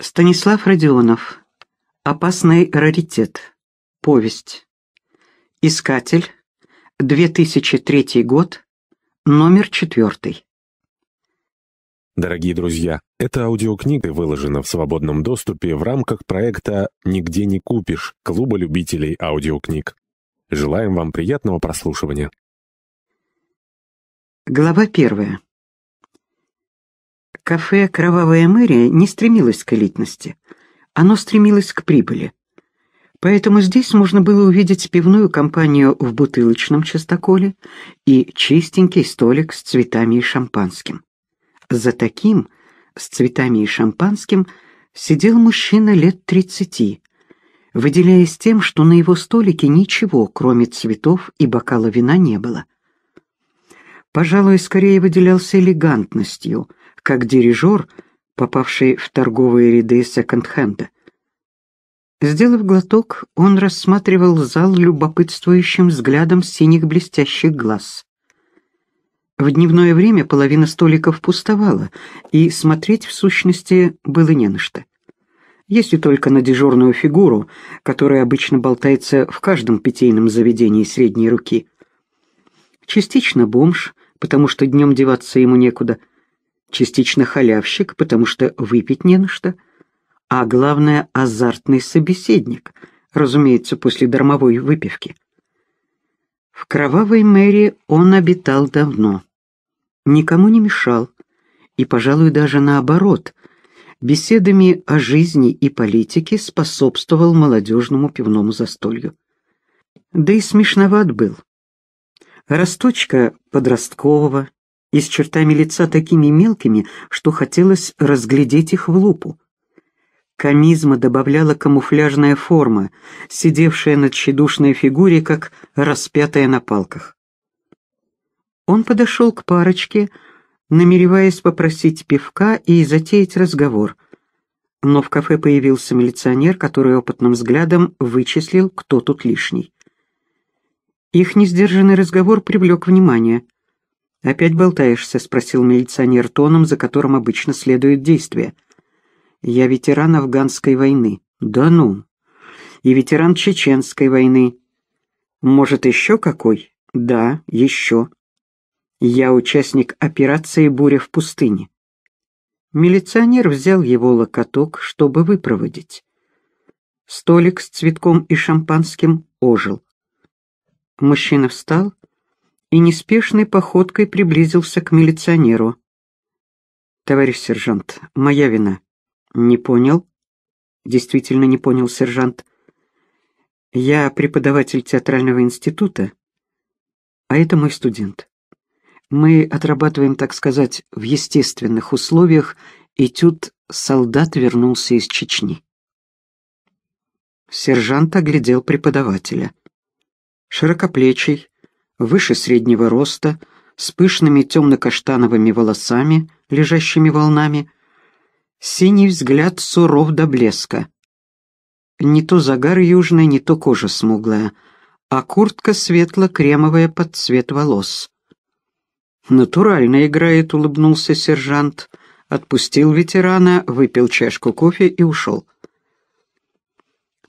Станислав Родионов. Опасный раритет. Повесть. Искатель. 2003 год. Номер 4. Дорогие друзья, эта аудиокнига выложена в свободном доступе в рамках проекта «Нигде не купишь» Клуба любителей аудиокниг. Желаем вам приятного прослушивания. Глава первая. Кафе «Кровавая мэрия» не стремилось к элитности. Оно стремилось к прибыли. Поэтому здесь можно было увидеть пивную компанию в бутылочном частоколе и чистенький столик с цветами и шампанским. За таким, с цветами и шампанским, сидел мужчина лет тридцати, выделяясь тем, что на его столике ничего, кроме цветов и бокала вина, не было. Пожалуй, скорее выделялся элегантностью — как дирижер, попавший в торговые ряды секонд-хенда. Сделав глоток, он рассматривал зал любопытствующим взглядом синих блестящих глаз. В дневное время половина столиков пустовала, и смотреть в сущности было не на что. Если только на дежурную фигуру, которая обычно болтается в каждом питейном заведении средней руки. Частично бомж, потому что днем деваться ему некуда – частично халявщик, потому что выпить не на что, а главное — азартный собеседник, разумеется, после дармовой выпивки. В кровавой мэри он обитал давно, никому не мешал, и, пожалуй, даже наоборот, беседами о жизни и политике способствовал молодежному пивному застолью. Да и смешноват был. расточка подросткового, и с чертами лица такими мелкими, что хотелось разглядеть их в лупу. Комизма добавляла камуфляжная форма, сидевшая на тщедушной фигуре, как распятая на палках. Он подошел к парочке, намереваясь попросить пивка и затеять разговор. Но в кафе появился милиционер, который опытным взглядом вычислил, кто тут лишний. Их несдержанный разговор привлек внимание — «Опять болтаешься?» — спросил милиционер тоном, за которым обычно следует действие. «Я ветеран афганской войны». «Да ну!» «И ветеран чеченской войны». «Может, еще какой?» «Да, еще». «Я участник операции «Буря в пустыне». Милиционер взял его локоток, чтобы выпроводить. Столик с цветком и шампанским ожил. Мужчина встал и неспешной походкой приблизился к милиционеру. «Товарищ сержант, моя вина». «Не понял?» «Действительно не понял, сержант. Я преподаватель театрального института, а это мой студент. Мы отрабатываем, так сказать, в естественных условиях и тут «Солдат вернулся из Чечни». Сержант оглядел преподавателя. Широкоплечий, выше среднего роста, с пышными темно-каштановыми волосами, лежащими волнами. Синий взгляд суров до блеска. Не то загар южный, не то кожа смуглая, а куртка светло-кремовая под цвет волос. «Натурально играет», — улыбнулся сержант. Отпустил ветерана, выпил чашку кофе и ушел.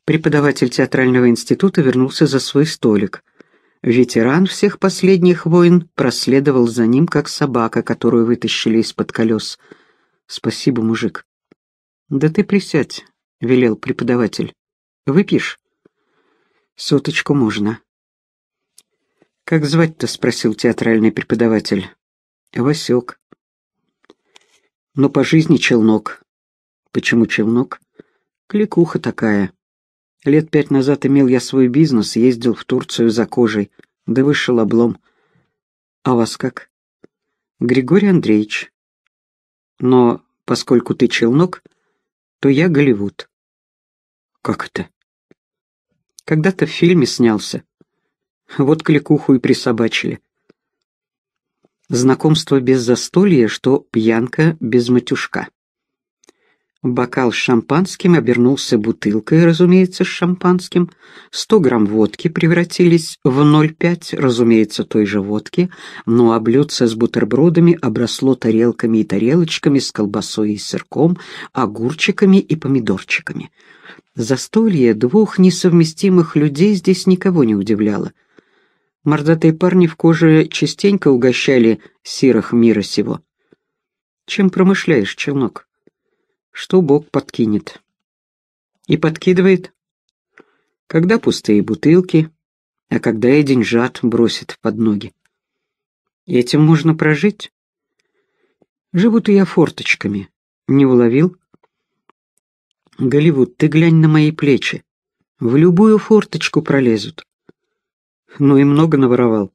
Преподаватель театрального института вернулся за свой столик. Ветеран всех последних войн проследовал за ним, как собака, которую вытащили из-под колес. «Спасибо, мужик». «Да ты присядь», — велел преподаватель. «Выпьешь?» «Соточку можно». «Как звать-то?» — спросил театральный преподаватель. «Васек». «Но ну, по жизни челнок». «Почему челнок?» «Кликуха такая». Лет пять назад имел я свой бизнес, ездил в Турцию за кожей, да вышел облом. А вас как? Григорий Андреевич. Но поскольку ты челнок, то я Голливуд. Как это? Когда-то в фильме снялся. Вот кликуху и присобачили. Знакомство без застолья, что пьянка без матюшка. Бокал с шампанским обернулся бутылкой, разумеется, с шампанским. Сто грамм водки превратились в 0,5, разумеется, той же водки, но ну, а с бутербродами обросло тарелками и тарелочками с колбасой и сырком, огурчиками и помидорчиками. Застолье двух несовместимых людей здесь никого не удивляло. Мордатые парни в коже частенько угощали сирах мира сего. «Чем промышляешь, челнок?» что Бог подкинет. И подкидывает, когда пустые бутылки, а когда и деньжат бросит под ноги. этим можно прожить. Живут и я форточками. Не уловил? Голливуд, ты глянь на мои плечи. В любую форточку пролезут. Ну и много наворовал.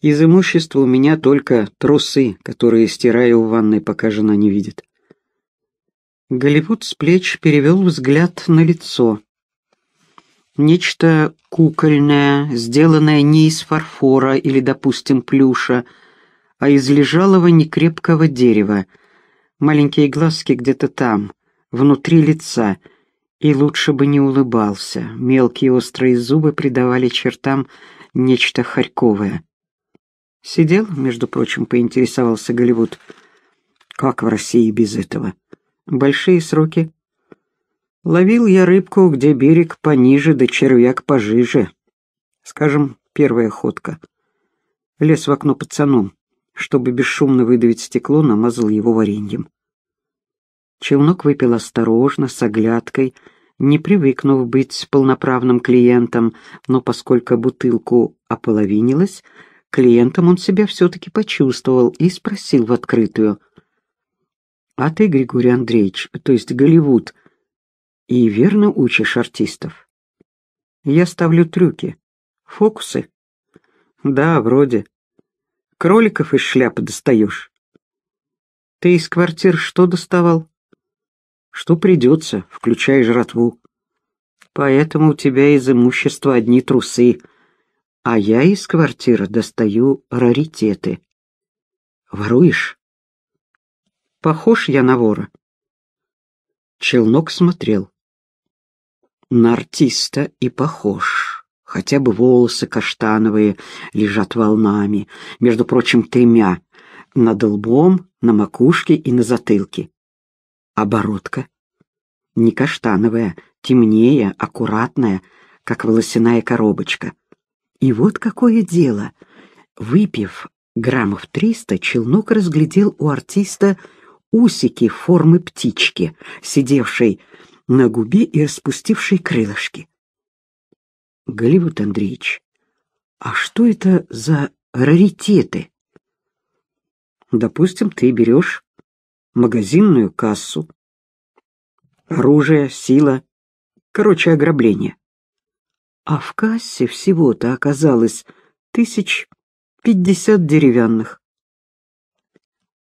Из имущества у меня только трусы, которые стираю в ванной, пока жена не видит. Голливуд с плеч перевел взгляд на лицо. Нечто кукольное, сделанное не из фарфора или, допустим, плюша, а из лежалого некрепкого дерева. Маленькие глазки где-то там, внутри лица, и лучше бы не улыбался. Мелкие острые зубы придавали чертам нечто харьковое. «Сидел, между прочим, поинтересовался Голливуд. Как в России без этого?» большие сроки. Ловил я рыбку, где берег пониже, да червяк пожиже. Скажем, первая ходка. Лез в окно пацаном, чтобы бесшумно выдавить стекло, намазал его вареньем. Челнок выпил осторожно, с оглядкой, не привыкнув быть полноправным клиентом, но поскольку бутылку ополовинилась, клиентом он себя все-таки почувствовал и спросил в открытую — а ты, Григорий Андреевич, то есть Голливуд, и верно учишь артистов. Я ставлю трюки. Фокусы? Да, вроде. Кроликов из шляпы достаешь. Ты из квартир что доставал? Что придется, включая жратву. Поэтому у тебя из имущества одни трусы, а я из квартиры достаю раритеты. Воруешь? Похож я на вора?» Челнок смотрел. «На артиста и похож. Хотя бы волосы каштановые лежат волнами, между прочим, тремя, над лбом, на макушке и на затылке. А бородка? Не каштановая, темнее, аккуратная, как волосяная коробочка. И вот какое дело!» Выпив граммов триста, челнок разглядел у артиста усики формы птички, сидевшей на губе и распустившей крылышки. Голливуд Андреевич, а что это за раритеты? Допустим, ты берешь магазинную кассу, оружие, сила, короче, ограбление. А в кассе всего-то оказалось тысяч пятьдесят деревянных.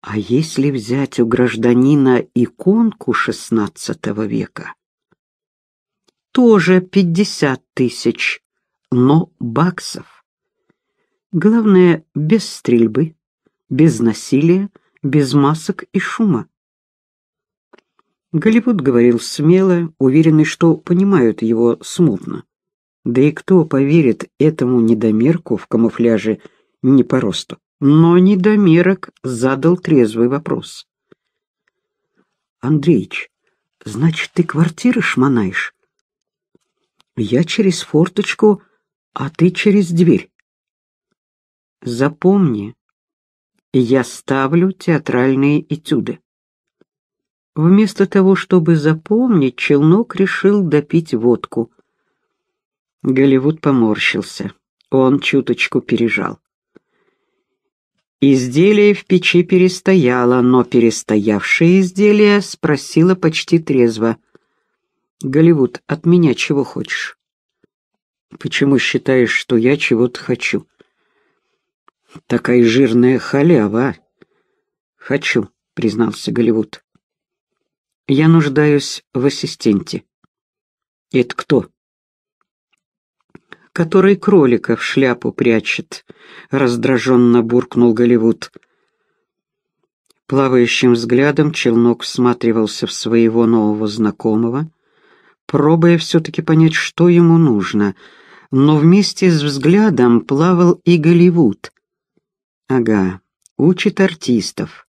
А если взять у гражданина иконку XVI века, тоже пятьдесят тысяч, но баксов. Главное, без стрельбы, без насилия, без масок и шума. Голливуд говорил смело, уверенный, что понимают его смутно. Да и кто поверит этому недомерку в камуфляже не по росту? но недомерок задал трезвый вопрос. «Андреич, значит, ты квартиры шмонаешь?» «Я через форточку, а ты через дверь». «Запомни, я ставлю театральные этюды». Вместо того, чтобы запомнить, Челнок решил допить водку. Голливуд поморщился. Он чуточку пережал. Изделие в печи перестояло, но перестоявшее изделие спросило почти трезво. «Голливуд, от меня чего хочешь?» «Почему считаешь, что я чего-то хочу?» «Такая жирная халява!» «Хочу», — признался Голливуд. «Я нуждаюсь в ассистенте». «Это кто?» который кролика в шляпу прячет», — раздраженно буркнул Голливуд. Плавающим взглядом челнок всматривался в своего нового знакомого, пробуя все-таки понять, что ему нужно, но вместе с взглядом плавал и Голливуд. Ага, учит артистов.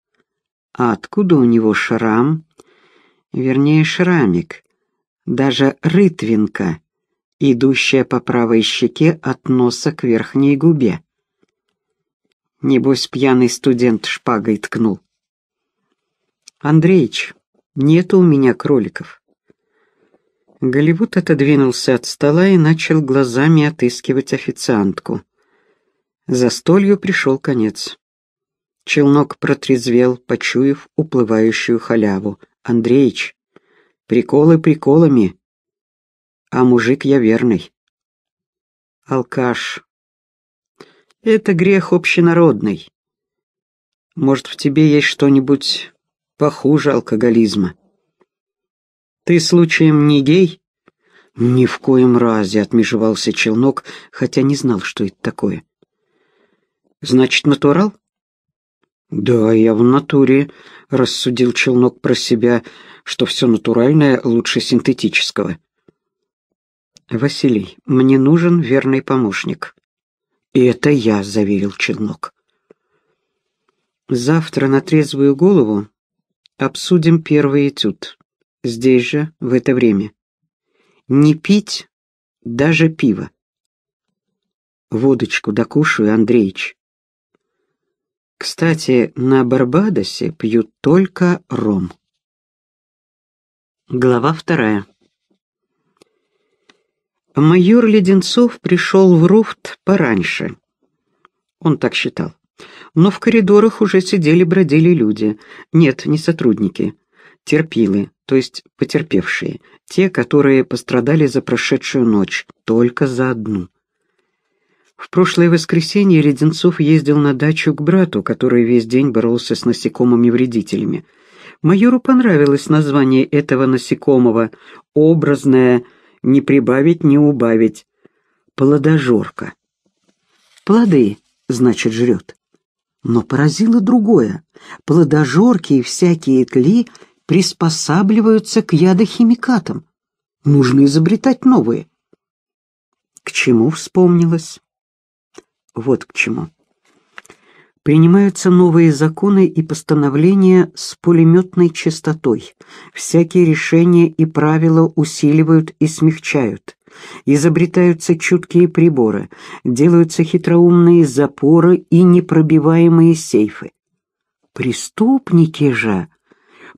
А откуда у него шрам? Вернее, шрамик. Даже рытвинка — идущая по правой щеке от носа к верхней губе. Небось, пьяный студент шпагой ткнул. «Андреич, нету у меня кроликов». Голливуд отодвинулся от стола и начал глазами отыскивать официантку. Застолью пришел конец. Челнок протрезвел, почуяв уплывающую халяву. «Андреич, приколы приколами, а мужик я верный. Алкаш. Это грех общенародный. Может, в тебе есть что-нибудь похуже алкоголизма? Ты случаем не гей? Ни в коем разе, отмежевался челнок, хотя не знал, что это такое. Значит, натурал? «Да, я в натуре», — рассудил Челнок про себя, что все натуральное лучше синтетического. «Василий, мне нужен верный помощник». «И это я», — заверил Челнок. «Завтра на трезвую голову обсудим первый этюд. Здесь же, в это время. Не пить даже пиво». «Водочку докушаю, Андреич». Кстати, на Барбадосе пьют только ром. Глава вторая. Майор Леденцов пришел в Руфт пораньше. Он так считал. Но в коридорах уже сидели-бродили люди. Нет, не сотрудники. Терпилы, то есть потерпевшие. Те, которые пострадали за прошедшую ночь. Только за одну. В прошлое воскресенье Леденцов ездил на дачу к брату, который весь день боролся с насекомыми-вредителями. Майору понравилось название этого насекомого, образное не прибавить, не убавить. Плодожорка. Плоды, значит, жрет. Но поразило другое. Плодожорки и всякие тли приспосабливаются к ядохимикатам. Нужно изобретать новые. К чему вспомнилось? Вот к чему. Принимаются новые законы и постановления с пулеметной частотой. Всякие решения и правила усиливают и смягчают. Изобретаются чуткие приборы, делаются хитроумные запоры и непробиваемые сейфы. Преступники же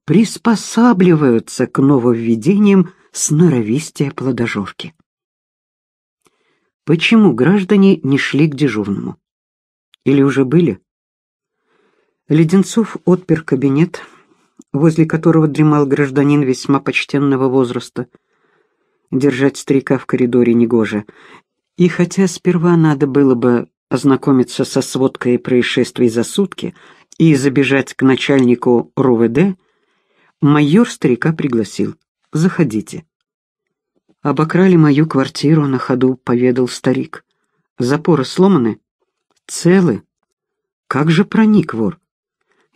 приспосабливаются к нововведениям сноровистия плодожорки. Почему граждане не шли к дежурному? Или уже были? Леденцов отпер кабинет, возле которого дремал гражданин весьма почтенного возраста. Держать старика в коридоре негоже. И хотя сперва надо было бы ознакомиться со сводкой происшествий за сутки и забежать к начальнику РУВД, майор старика пригласил. «Заходите». «Обокрали мою квартиру», — на ходу поведал старик. «Запоры сломаны?» «Целы?» «Как же проник вор?»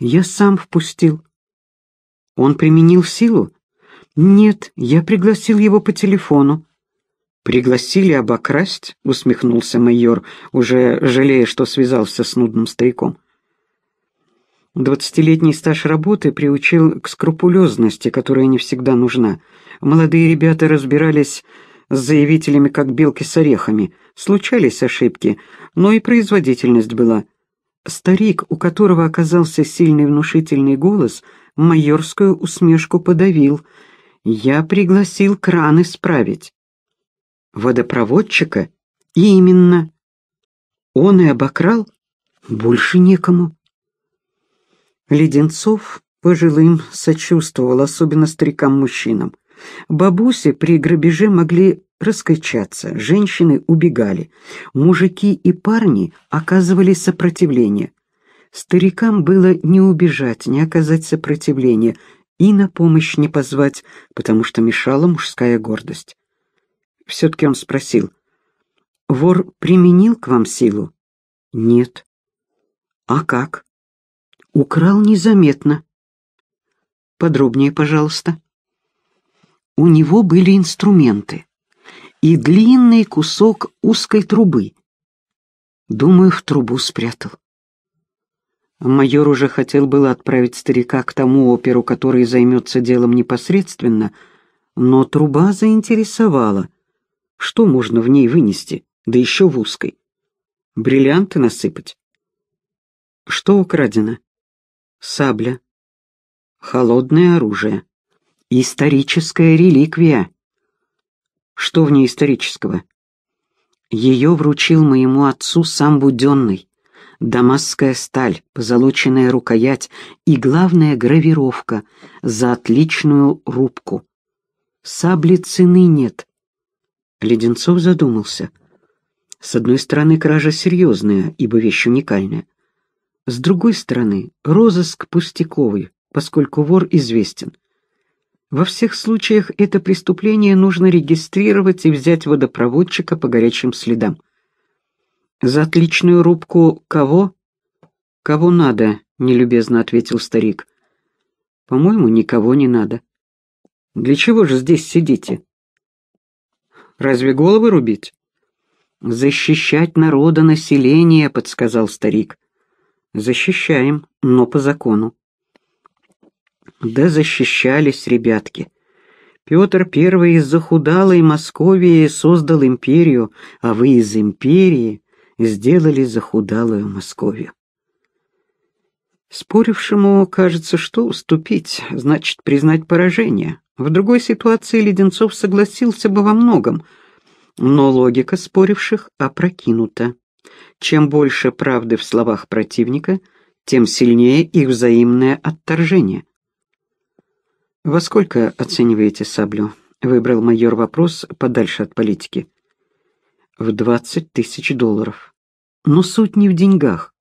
Я сам впустил. Он применил силу? Нет, я пригласил его по телефону. «Пригласили обокрасть?» — усмехнулся майор, уже жалея, что связался с нудным стариком. Двадцатилетний стаж работы приучил к скрупулезности, которая не всегда нужна. Молодые ребята разбирались с заявителями, как белки с орехами. Случались ошибки, но и производительность была – Старик, у которого оказался сильный внушительный голос, майорскую усмешку подавил. «Я пригласил кран исправить». «Водопроводчика?» «Именно». «Он и обокрал?» «Больше некому». Леденцов пожилым сочувствовал, особенно старикам-мужчинам. Бабуси при грабеже могли раскачаться, женщины убегали, мужики и парни оказывали сопротивление. Старикам было не убежать, не оказать сопротивления и на помощь не позвать, потому что мешала мужская гордость. Все-таки он спросил, «Вор применил к вам силу?» «Нет». «А как?» «Украл незаметно». «Подробнее, пожалуйста». У него были инструменты и длинный кусок узкой трубы. Думаю, в трубу спрятал. Майор уже хотел было отправить старика к тому оперу, который займется делом непосредственно, но труба заинтересовала. Что можно в ней вынести, да еще в узкой? Бриллианты насыпать? Что украдено? Сабля. Холодное оружие. Историческая реликвия. Что в ней исторического? Ее вручил моему отцу сам Буденный. Дамасская сталь, позолоченная рукоять и, главная гравировка за отличную рубку. Сабли цены нет. Леденцов задумался. С одной стороны, кража серьезная, ибо вещь уникальная. С другой стороны, розыск пустяковый, поскольку вор известен. Во всех случаях это преступление нужно регистрировать и взять водопроводчика по горячим следам. «За отличную рубку кого?» «Кого надо», — нелюбезно ответил старик. «По-моему, никого не надо». «Для чего же здесь сидите?» «Разве головы рубить?» «Защищать народа население», — подсказал старик. «Защищаем, но по закону». Да защищались ребятки. Петр первый из захудалой Московии создал империю, а вы из империи сделали захудалую Московию. Спорившему кажется, что уступить, значит признать поражение. В другой ситуации Леденцов согласился бы во многом, но логика споривших опрокинута. Чем больше правды в словах противника, тем сильнее их взаимное отторжение – «Во сколько оцениваете саблю?» — выбрал майор вопрос подальше от политики. «В двадцать тысяч долларов. Но суть не в деньгах.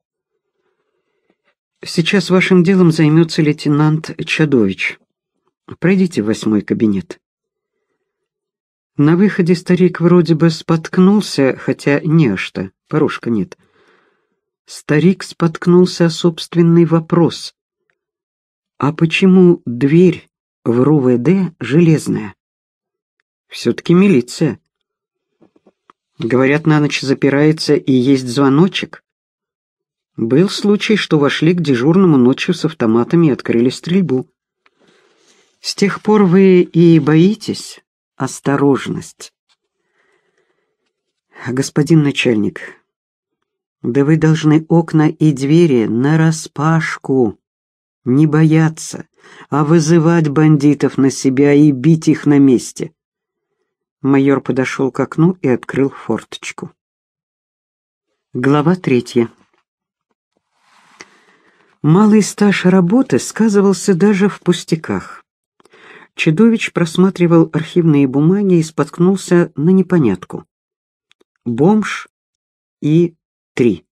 Сейчас вашим делом займется лейтенант Чадович. Пройдите в восьмой кабинет». На выходе старик вроде бы споткнулся, хотя не аж что, порушка нет. Старик споткнулся о собственный вопрос. «А почему дверь?» в РУВД «Железная». Все-таки милиция. Говорят, на ночь запирается и есть звоночек. Был случай, что вошли к дежурному ночью с автоматами и открыли стрельбу. С тех пор вы и боитесь? Осторожность. Господин начальник, да вы должны окна и двери нараспашку, не бояться а вызывать бандитов на себя и бить их на месте. Майор подошел к окну и открыл форточку. Глава третья. Малый стаж работы сказывался даже в пустяках. Чедович просматривал архивные бумаги и споткнулся на непонятку. Бомж и три.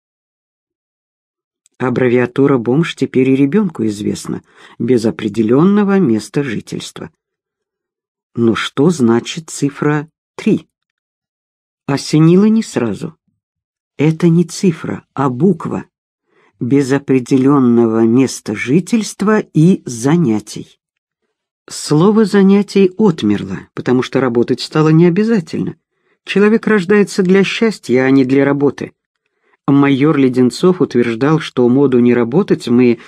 Аббревиатура «бомж» теперь и ребенку известна, без определенного места жительства. Но что значит цифра 3? Осенило не сразу. Это не цифра, а буква. Без определенного места жительства и занятий. Слово «занятий» отмерло, потому что работать стало необязательно. Человек рождается для счастья, а не для работы – Майор Леденцов утверждал, что моду не работать мы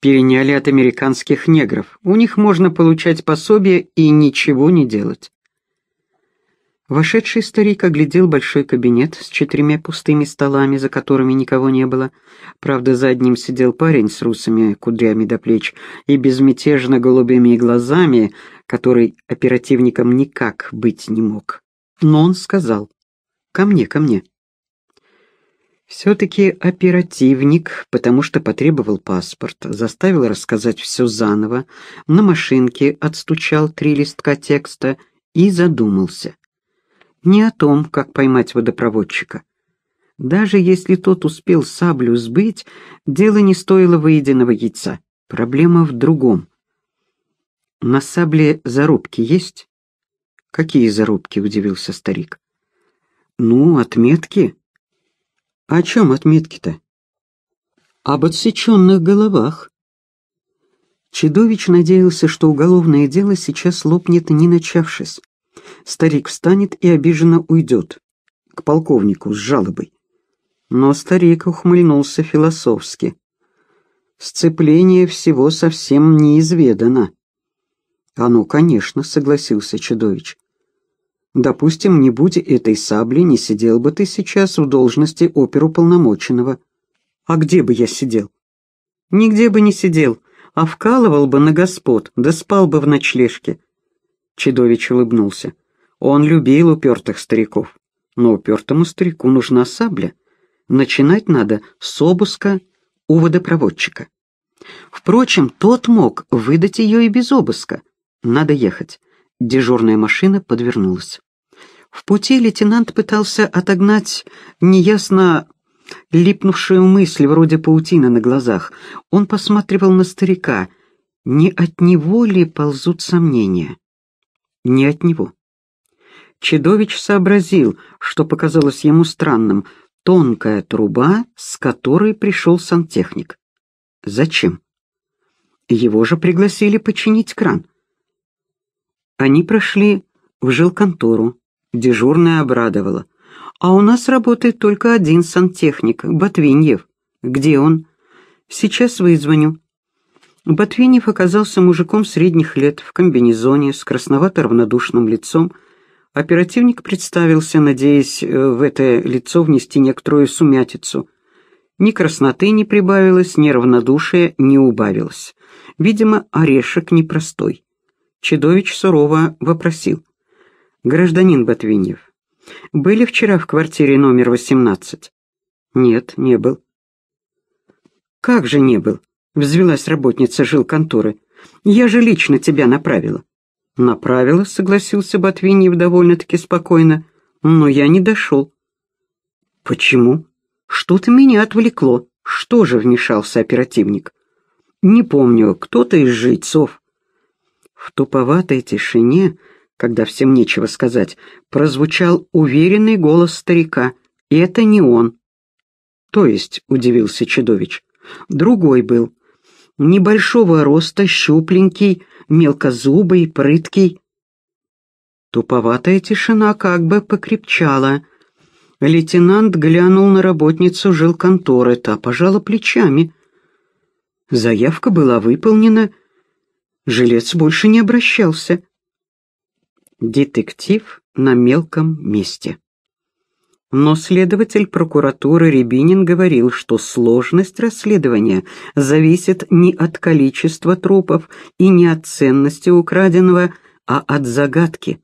переняли от американских негров. У них можно получать пособие и ничего не делать. Вошедший старик оглядел большой кабинет с четырьмя пустыми столами, за которыми никого не было. Правда, за одним сидел парень с русыми кудрями до плеч и безмятежно голубыми глазами, который оперативником никак быть не мог. Но он сказал «Ко мне, ко мне». Все-таки оперативник, потому что потребовал паспорт, заставил рассказать все заново, на машинке отстучал три листка текста и задумался. Не о том, как поймать водопроводчика. Даже если тот успел саблю сбыть, дело не стоило выеденного яйца. Проблема в другом. «На сабле зарубки есть?» «Какие зарубки?» — удивился старик. «Ну, отметки», о чем отметки-то? Об отсеченных головах. Чедович надеялся, что уголовное дело сейчас лопнет, не начавшись. Старик встанет и обиженно уйдет. К полковнику с жалобой. Но старик ухмыльнулся философски. «Сцепление всего совсем неизведано». «Оно, а ну, конечно», — согласился Чедович. Допустим, не будь этой сабли, не сидел бы ты сейчас в должности оперуполномоченного. А где бы я сидел? Нигде бы не сидел, а вкалывал бы на господ, да спал бы в ночлежке. Чедович улыбнулся. Он любил упертых стариков. Но упертому старику нужна сабля. Начинать надо с обыска у водопроводчика. Впрочем, тот мог выдать ее и без обыска. Надо ехать. Дежурная машина подвернулась. В пути лейтенант пытался отогнать неясно липнувшую мысль, вроде паутины на глазах. Он посматривал на старика. Не от него ли ползут сомнения? Не от него. Чедович сообразил, что показалось ему странным. Тонкая труба, с которой пришел сантехник. Зачем? Его же пригласили починить кран. Они прошли в жилконтору. Дежурная обрадовала. «А у нас работает только один сантехник, Ботвиньев. Где он?» «Сейчас вызвоню». Ботвиньев оказался мужиком средних лет, в комбинезоне, с красновато-равнодушным лицом. Оперативник представился, надеясь э, в это лицо внести некоторую сумятицу. Ни красноты не прибавилось, ни равнодушия не убавилось. Видимо, орешек непростой. Чедович сурово вопросил. «Гражданин Ботвиньев, были вчера в квартире номер 18?» «Нет, не был». «Как же не был?» — взвелась работница жилконторы. «Я же лично тебя направила». «Направила», — согласился Ботвиньев довольно-таки спокойно, «но я не дошел». «Почему?» «Что-то меня отвлекло. Что же?» — вмешался оперативник. «Не помню, кто-то из жильцов. В туповатой тишине, когда всем нечего сказать, прозвучал уверенный голос старика. И это не он. То есть, удивился Чедович, другой был. Небольшого роста, щупленький, мелкозубый, прыткий. Туповатая тишина как бы покрепчала. Лейтенант глянул на работницу жилконторы, та пожала плечами. Заявка была выполнена, — жилец больше не обращался. Детектив на мелком месте. Но следователь прокуратуры Рябинин говорил, что сложность расследования зависит не от количества трупов и не от ценности украденного, а от загадки.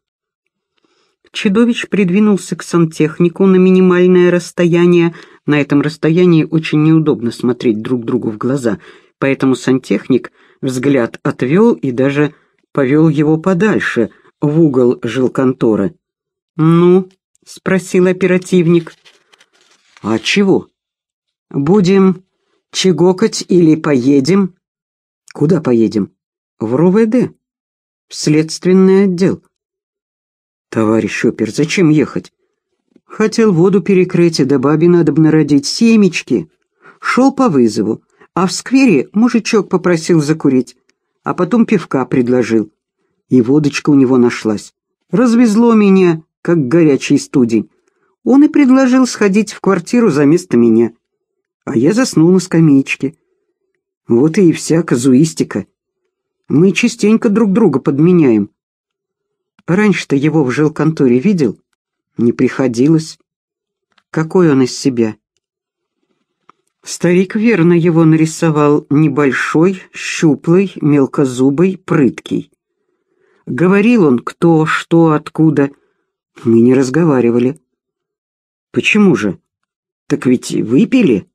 Чедович придвинулся к сантехнику на минимальное расстояние. На этом расстоянии очень неудобно смотреть друг другу в глаза, поэтому сантехник – взгляд отвел и даже повел его подальше, в угол жилконторы. «Ну?» — спросил оперативник. «А чего? Будем чегокать или поедем?» «Куда поедем?» «В РУВД, в следственный отдел». «Товарищ опер, зачем ехать?» «Хотел воду перекрыть, и до бабе надо народить семечки». «Шел по вызову. А в сквере мужичок попросил закурить, а потом пивка предложил. И водочка у него нашлась. Развезло меня, как горячий студень. Он и предложил сходить в квартиру за место меня. А я заснул на скамеечке. Вот и вся казуистика. Мы частенько друг друга подменяем. Раньше-то его в жилконторе видел? Не приходилось. Какой он из себя? Старик верно его нарисовал небольшой, щуплый, мелкозубый, прыткий. Говорил он кто, что, откуда. Мы не разговаривали. Почему же? Так ведь выпили?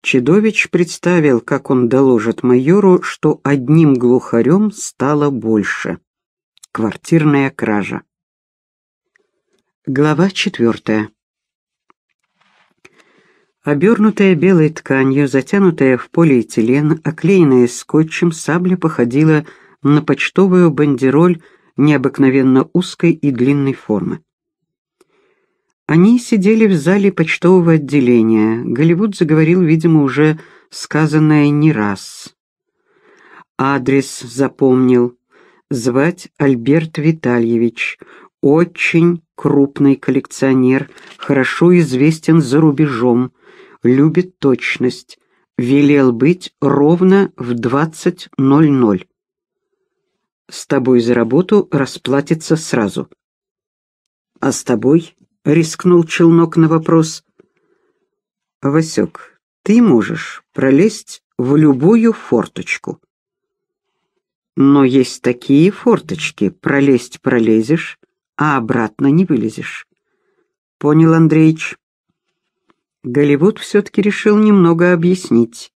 Чедович представил, как он доложит майору, что одним глухарем стало больше. Квартирная кража. Глава четвертая. Обернутая белой тканью, затянутая в полиэтилен, оклеенная скотчем, сабля походила на почтовую бандероль необыкновенно узкой и длинной формы. Они сидели в зале почтового отделения. Голливуд заговорил, видимо, уже сказанное не раз. Адрес запомнил. Звать Альберт Витальевич. Очень крупный коллекционер, хорошо известен за рубежом любит точность, велел быть ровно в 20.00. С тобой за работу расплатится сразу. А с тобой? Рискнул челнок на вопрос. Васек, ты можешь пролезть в любую форточку. Но есть такие форточки, пролезть пролезешь, а обратно не вылезешь. Понял, Андреич? Голливуд все-таки решил немного объяснить.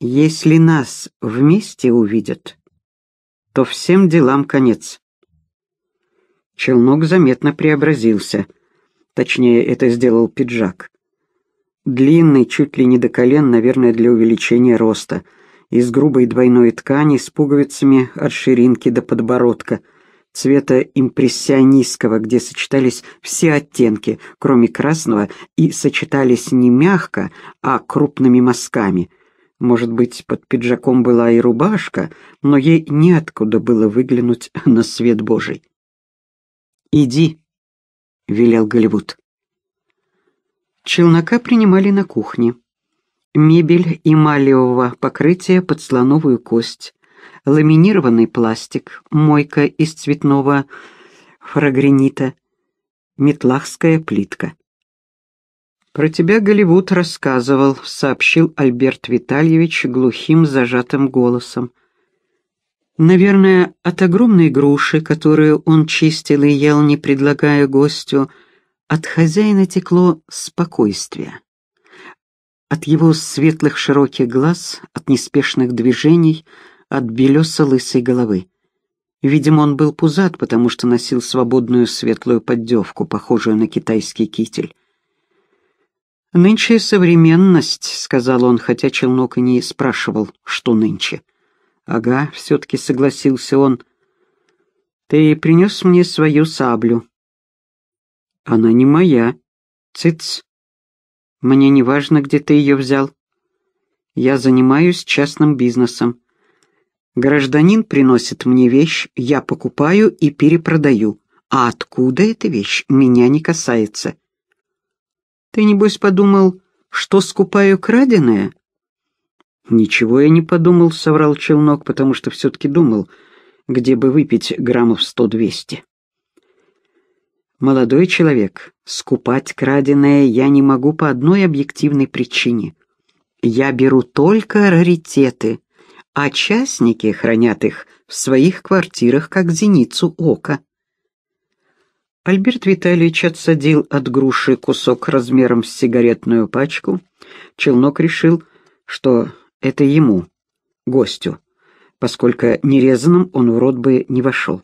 Если нас вместе увидят, то всем делам конец. Челнок заметно преобразился. Точнее, это сделал пиджак. Длинный, чуть ли не до колен, наверное, для увеличения роста. Из грубой двойной ткани с пуговицами от ширинки до подбородка — цвета импрессионистского, где сочетались все оттенки, кроме красного, и сочетались не мягко, а крупными мазками. Может быть, под пиджаком была и рубашка, но ей неоткуда было выглянуть на свет Божий. «Иди», — велел Голливуд. Челнока принимали на кухне. Мебель и эмалиевого покрытия под слоновую кость, ламинированный пластик, мойка из цветного фрагренита, метлахская плитка. «Про тебя Голливуд рассказывал», — сообщил Альберт Витальевич глухим зажатым голосом. Наверное, от огромной груши, которую он чистил и ел, не предлагая гостю, от хозяина текло спокойствие. От его светлых широких глаз, от неспешных движений — от белесо-лысой головы. Видимо, он был пузат, потому что носил свободную светлую поддевку, похожую на китайский китель. «Нынче современность», — сказал он, хотя Челнок и не спрашивал, что нынче. «Ага», — все-таки согласился он. «Ты принес мне свою саблю». «Она не моя. Цыц. Мне не важно, где ты ее взял. Я занимаюсь частным бизнесом. Гражданин приносит мне вещь, я покупаю и перепродаю. А откуда эта вещь, меня не касается. Ты, небось, подумал, что скупаю краденое? Ничего я не подумал, соврал челнок, потому что все-таки думал, где бы выпить граммов сто-двести. Молодой человек, скупать краденое я не могу по одной объективной причине. Я беру только раритеты — а частники хранят их в своих квартирах как зеницу ока. Альберт Витальевич отсадил от груши кусок размером с сигаретную пачку. Челнок решил, что это ему, гостю, поскольку нерезанным он в рот бы не вошел.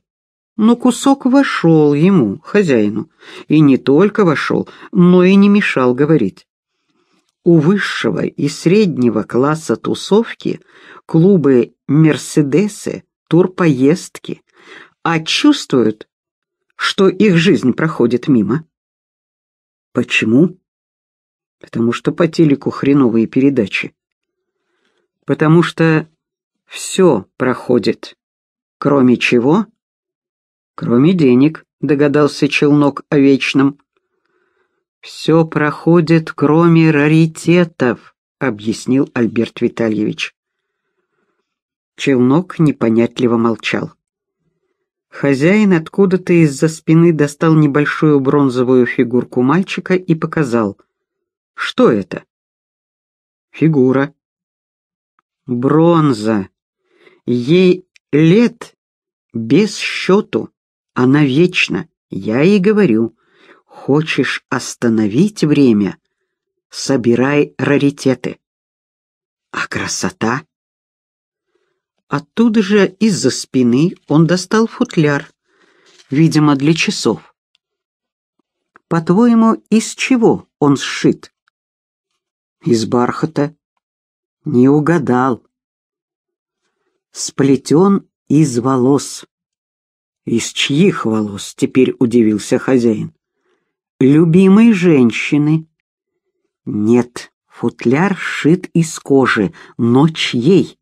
Но кусок вошел ему, хозяину, и не только вошел, но и не мешал говорить. У высшего и среднего класса тусовки клубы «Мерседесы», турпоездки, а чувствуют, что их жизнь проходит мимо. Почему? Потому что по телеку хреновые передачи. Потому что все проходит. Кроме чего? Кроме денег, догадался челнок о вечном. Все проходит, кроме раритетов, объяснил Альберт Витальевич. Челнок непонятливо молчал. Хозяин откуда-то из-за спины достал небольшую бронзовую фигурку мальчика и показал. «Что это?» «Фигура». «Бронза. Ей лет без счету. Она вечна, я и говорю. Хочешь остановить время? Собирай раритеты. А красота? Оттуда же из-за спины он достал футляр, видимо, для часов. По-твоему, из чего он сшит? Из бархата. Не угадал. Сплетен из волос. Из чьих волос, теперь удивился хозяин любимой женщины. Нет, футляр шит из кожи, но чьей?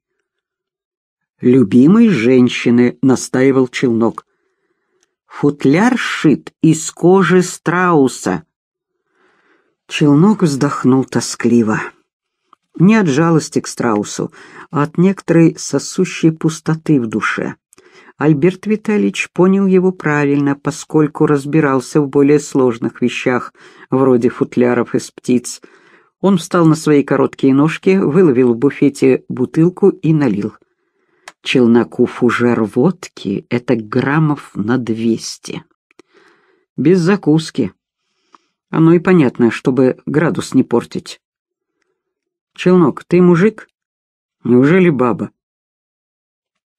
Любимой женщины, настаивал Челнок. Футляр шит из кожи страуса. Челнок вздохнул тоскливо. Не от жалости к страусу, а от некоторой сосущей пустоты в душе. Альберт Витальевич понял его правильно, поскольку разбирался в более сложных вещах, вроде футляров из птиц. Он встал на свои короткие ножки, выловил в буфете бутылку и налил. Челноку фужер водки — это граммов на двести. Без закуски. Оно и понятно, чтобы градус не портить. «Челнок, ты мужик? Неужели баба?»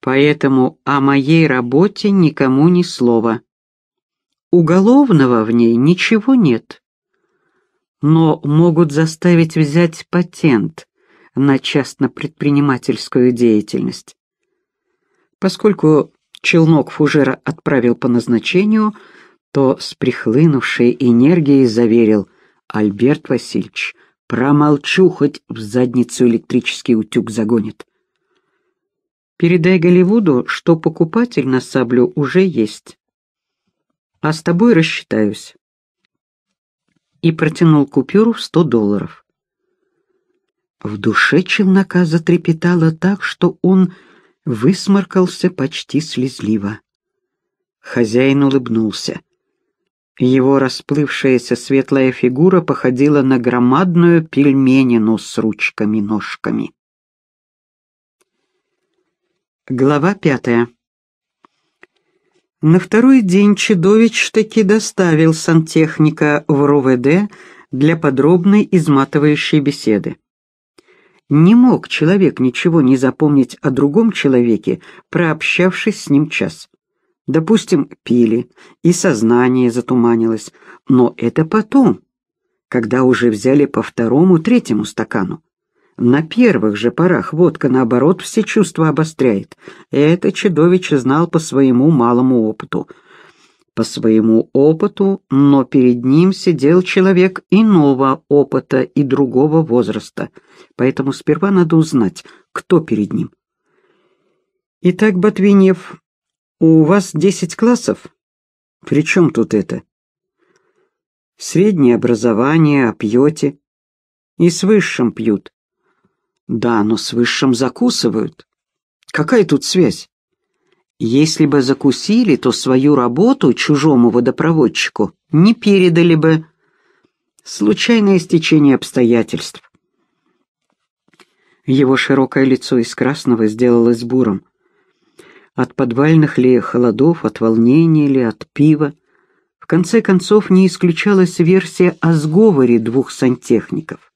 Поэтому о моей работе никому ни слова. Уголовного в ней ничего нет. Но могут заставить взять патент на частно-предпринимательскую деятельность. Поскольку челнок фужера отправил по назначению, то с прихлынувшей энергией заверил Альберт Васильевич, промолчу, хоть в задницу электрический утюг загонит. Передай Голливуду, что покупатель на саблю уже есть. А с тобой рассчитаюсь. И протянул купюру в сто долларов. В душе челнока затрепетало так, что он высморкался почти слезливо. Хозяин улыбнулся. Его расплывшаяся светлая фигура походила на громадную пельменину с ручками-ножками. Глава пятая. На второй день Чедович таки доставил сантехника в РОВД для подробной изматывающей беседы. Не мог человек ничего не запомнить о другом человеке, прообщавшись с ним час. Допустим, пили, и сознание затуманилось, но это потом, когда уже взяли по второму-третьему стакану. На первых же порах водка, наоборот, все чувства обостряет. Это чудовище знал по своему малому опыту. По своему опыту, но перед ним сидел человек иного опыта и другого возраста. Поэтому сперва надо узнать, кто перед ним. «Итак, Ботвиньев, у вас десять классов? При чем тут это?» «Среднее образование, а пьете?» «И с высшим пьют. Да, но с высшим закусывают. Какая тут связь? Если бы закусили, то свою работу чужому водопроводчику не передали бы. Случайное стечение обстоятельств. Его широкое лицо из красного сделалось буром. От подвальных ли холодов, от волнения ли, от пива. В конце концов, не исключалась версия о сговоре двух сантехников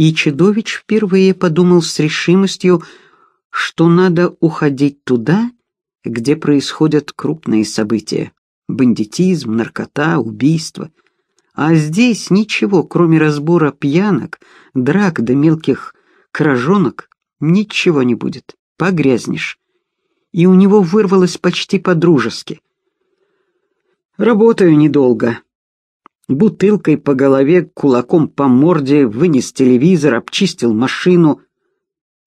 и Чедович впервые подумал с решимостью, что надо уходить туда, где происходят крупные события — бандитизм, наркота, убийства. А здесь ничего, кроме разбора пьянок, драк да мелких кражонок, ничего не будет, погрязнешь. И у него вырвалось почти по-дружески. «Работаю недолго», бутылкой по голове, кулаком по морде, вынес телевизор, обчистил машину.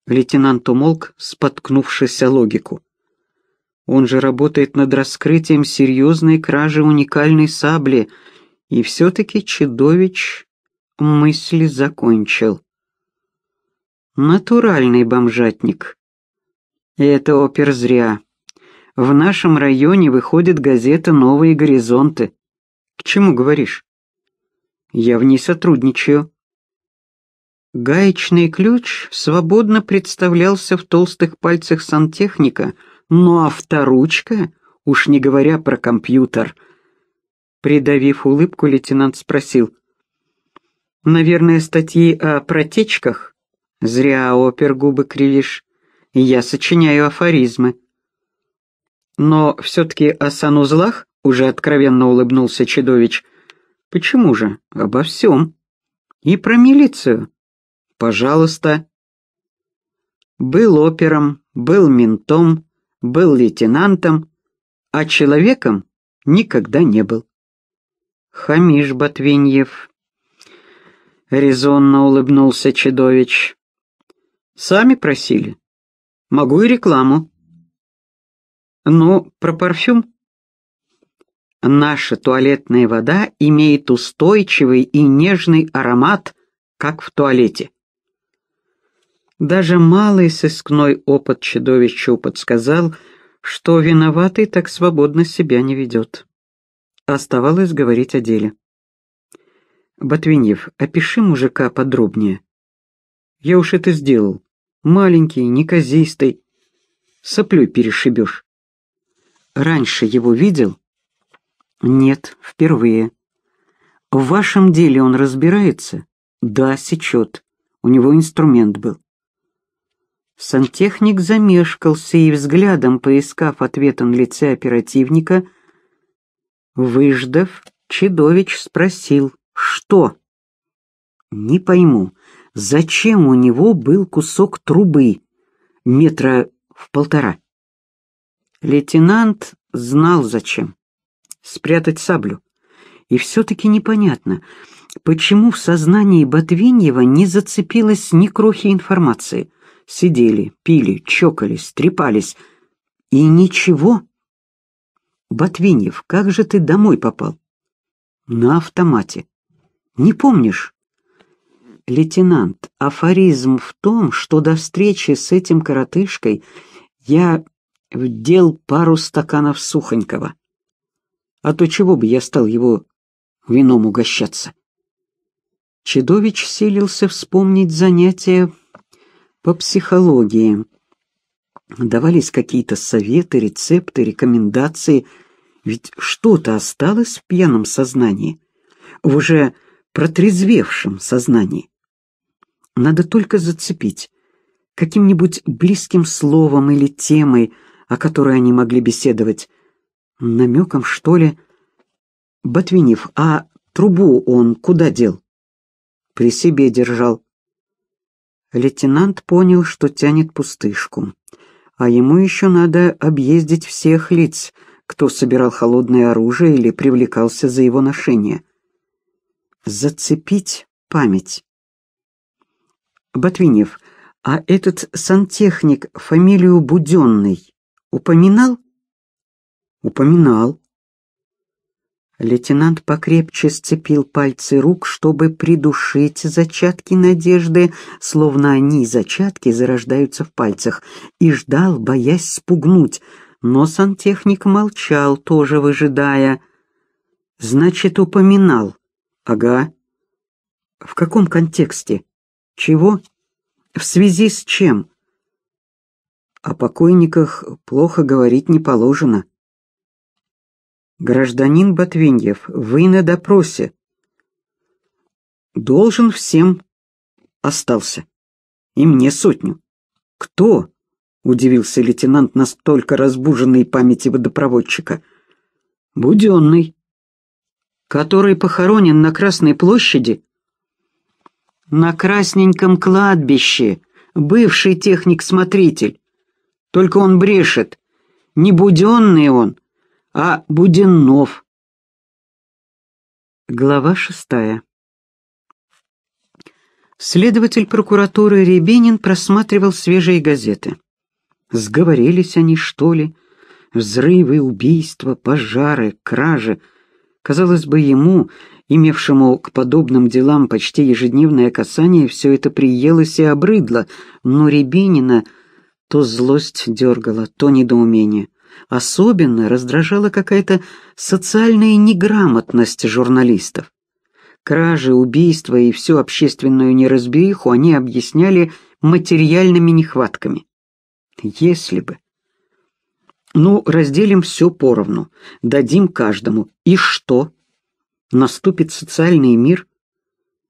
Лейтенант умолк, споткнувшись о логику. Он же работает над раскрытием серьезной кражи уникальной сабли, и все-таки Чедович мысли закончил. Натуральный бомжатник. И это опер зря. В нашем районе выходит газета «Новые горизонты». К чему говоришь? Я в ней сотрудничаю». Гаечный ключ свободно представлялся в толстых пальцах сантехника, но ну авторучка, уж не говоря про компьютер. Придавив улыбку, лейтенант спросил. «Наверное, статьи о протечках?» «Зря, опер, губы кривишь. Я сочиняю афоризмы». «Но все-таки о санузлах?» — уже откровенно улыбнулся Чедович — Почему же? Обо всем. И про милицию. Пожалуйста. Был опером, был ментом, был лейтенантом, а человеком никогда не был. Хамиш Ботвиньев. Резонно улыбнулся Чедович. Сами просили. Могу и рекламу. Ну, про парфюм Наша туалетная вода имеет устойчивый и нежный аромат, как в туалете. Даже малый сыскной опыт чудовищу подсказал, что виноватый так свободно себя не ведет. Оставалось говорить о деле. «Ботвиньев, опиши мужика подробнее». «Я уж это сделал. Маленький, неказистый. Соплю перешибешь». «Раньше его видел?» Нет, впервые. В вашем деле он разбирается? Да, сечет. У него инструмент был. Сантехник замешкался и взглядом, поискав ответ на лице оперативника, выждав, Чедович спросил, что? Не пойму, зачем у него был кусок трубы метра в полтора? Лейтенант знал зачем спрятать саблю. И все-таки непонятно, почему в сознании Ботвиньева не зацепилось ни крохи информации. Сидели, пили, чокались, трепались. И ничего. Ботвиньев, как же ты домой попал? На автомате. Не помнишь? Лейтенант, афоризм в том, что до встречи с этим коротышкой я вдел пару стаканов сухонького а то чего бы я стал его вином угощаться? Чедович селился вспомнить занятия по психологии. Давались какие-то советы, рецепты, рекомендации, ведь что-то осталось в пьяном сознании, в уже протрезвевшем сознании. Надо только зацепить каким-нибудь близким словом или темой, о которой они могли беседовать, намеком, что ли. Ботвинев, а трубу он куда дел? При себе держал. Лейтенант понял, что тянет пустышку. А ему еще надо объездить всех лиц, кто собирал холодное оружие или привлекался за его ношение. Зацепить память. Ботвинев, а этот сантехник фамилию Буденный упоминал? Упоминал. Лейтенант покрепче сцепил пальцы рук, чтобы придушить зачатки надежды, словно они, зачатки, зарождаются в пальцах, и ждал, боясь спугнуть. Но сантехник молчал, тоже выжидая. «Значит, упоминал?» «Ага». «В каком контексте?» «Чего?» «В связи с чем?» «О покойниках плохо говорить не положено». «Гражданин Ботвиньев, вы на допросе». «Должен всем остался. И мне сотню». «Кто?» — удивился лейтенант, настолько разбуженной памяти водопроводчика. «Буденный, который похоронен на Красной площади». «На красненьком кладбище, бывший техник-смотритель. Только он брешет. Не буденный он, а Будинов. Глава шестая. Следователь прокуратуры Рябинин просматривал свежие газеты. Сговорились они, что ли? Взрывы, убийства, пожары, кражи. Казалось бы, ему, имевшему к подобным делам почти ежедневное касание, все это приелось и обрыдло, но Рябинина то злость дергала, то недоумение. Особенно раздражала какая-то социальная неграмотность журналистов. Кражи, убийства и всю общественную неразбериху они объясняли материальными нехватками. Если бы. Ну, разделим все поровну, дадим каждому. И что? Наступит социальный мир?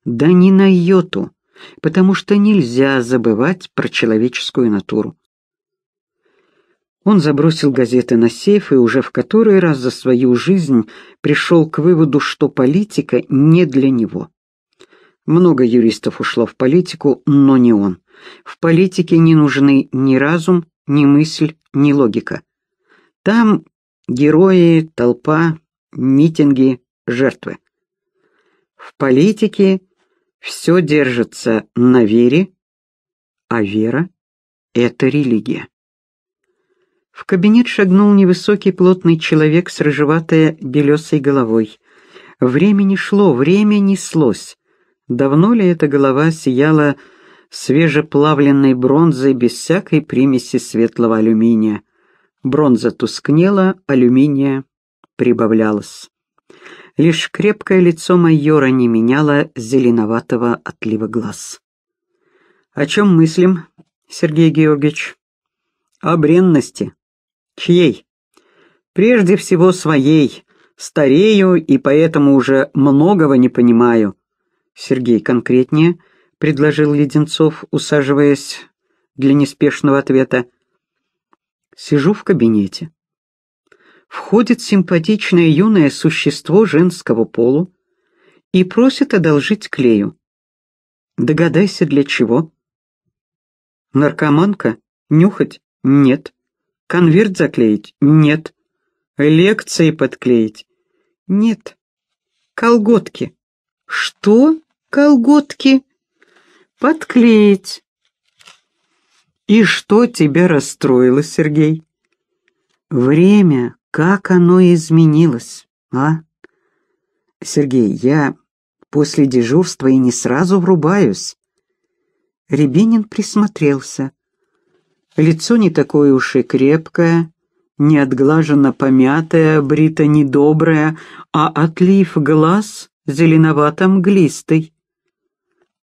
Да не на йоту, потому что нельзя забывать про человеческую натуру. Он забросил газеты на сейф и уже в который раз за свою жизнь пришел к выводу, что политика не для него. Много юристов ушло в политику, но не он. В политике не нужны ни разум, ни мысль, ни логика. Там герои, толпа, митинги, жертвы. В политике все держится на вере, а вера — это религия. В кабинет шагнул невысокий плотный человек с рыжеватой белесой головой. Время не шло, время неслось. Давно ли эта голова сияла свежеплавленной бронзой без всякой примеси светлого алюминия? Бронза тускнела, алюминия прибавлялось. Лишь крепкое лицо майора не меняло зеленоватого отлива глаз. «О чем мыслим, Сергей Георгиевич?» «О бренности», Чьей? Прежде всего своей. Старею и поэтому уже многого не понимаю. Сергей конкретнее предложил Леденцов, усаживаясь для неспешного ответа. Сижу в кабинете. Входит симпатичное юное существо женского полу и просит одолжить клею. Догадайся, для чего? Наркоманка? Нюхать? Нет. Конверт заклеить? Нет. Лекции подклеить? Нет. Колготки. Что? Колготки? Подклеить. И что тебя расстроило, Сергей? Время, как оно изменилось, а? Сергей, я после дежурства и не сразу врубаюсь. Рябинин присмотрелся. Лицо не такое уж и крепкое, не отглажено, помятое, брито недоброе, а отлив глаз зеленовато-мглистый.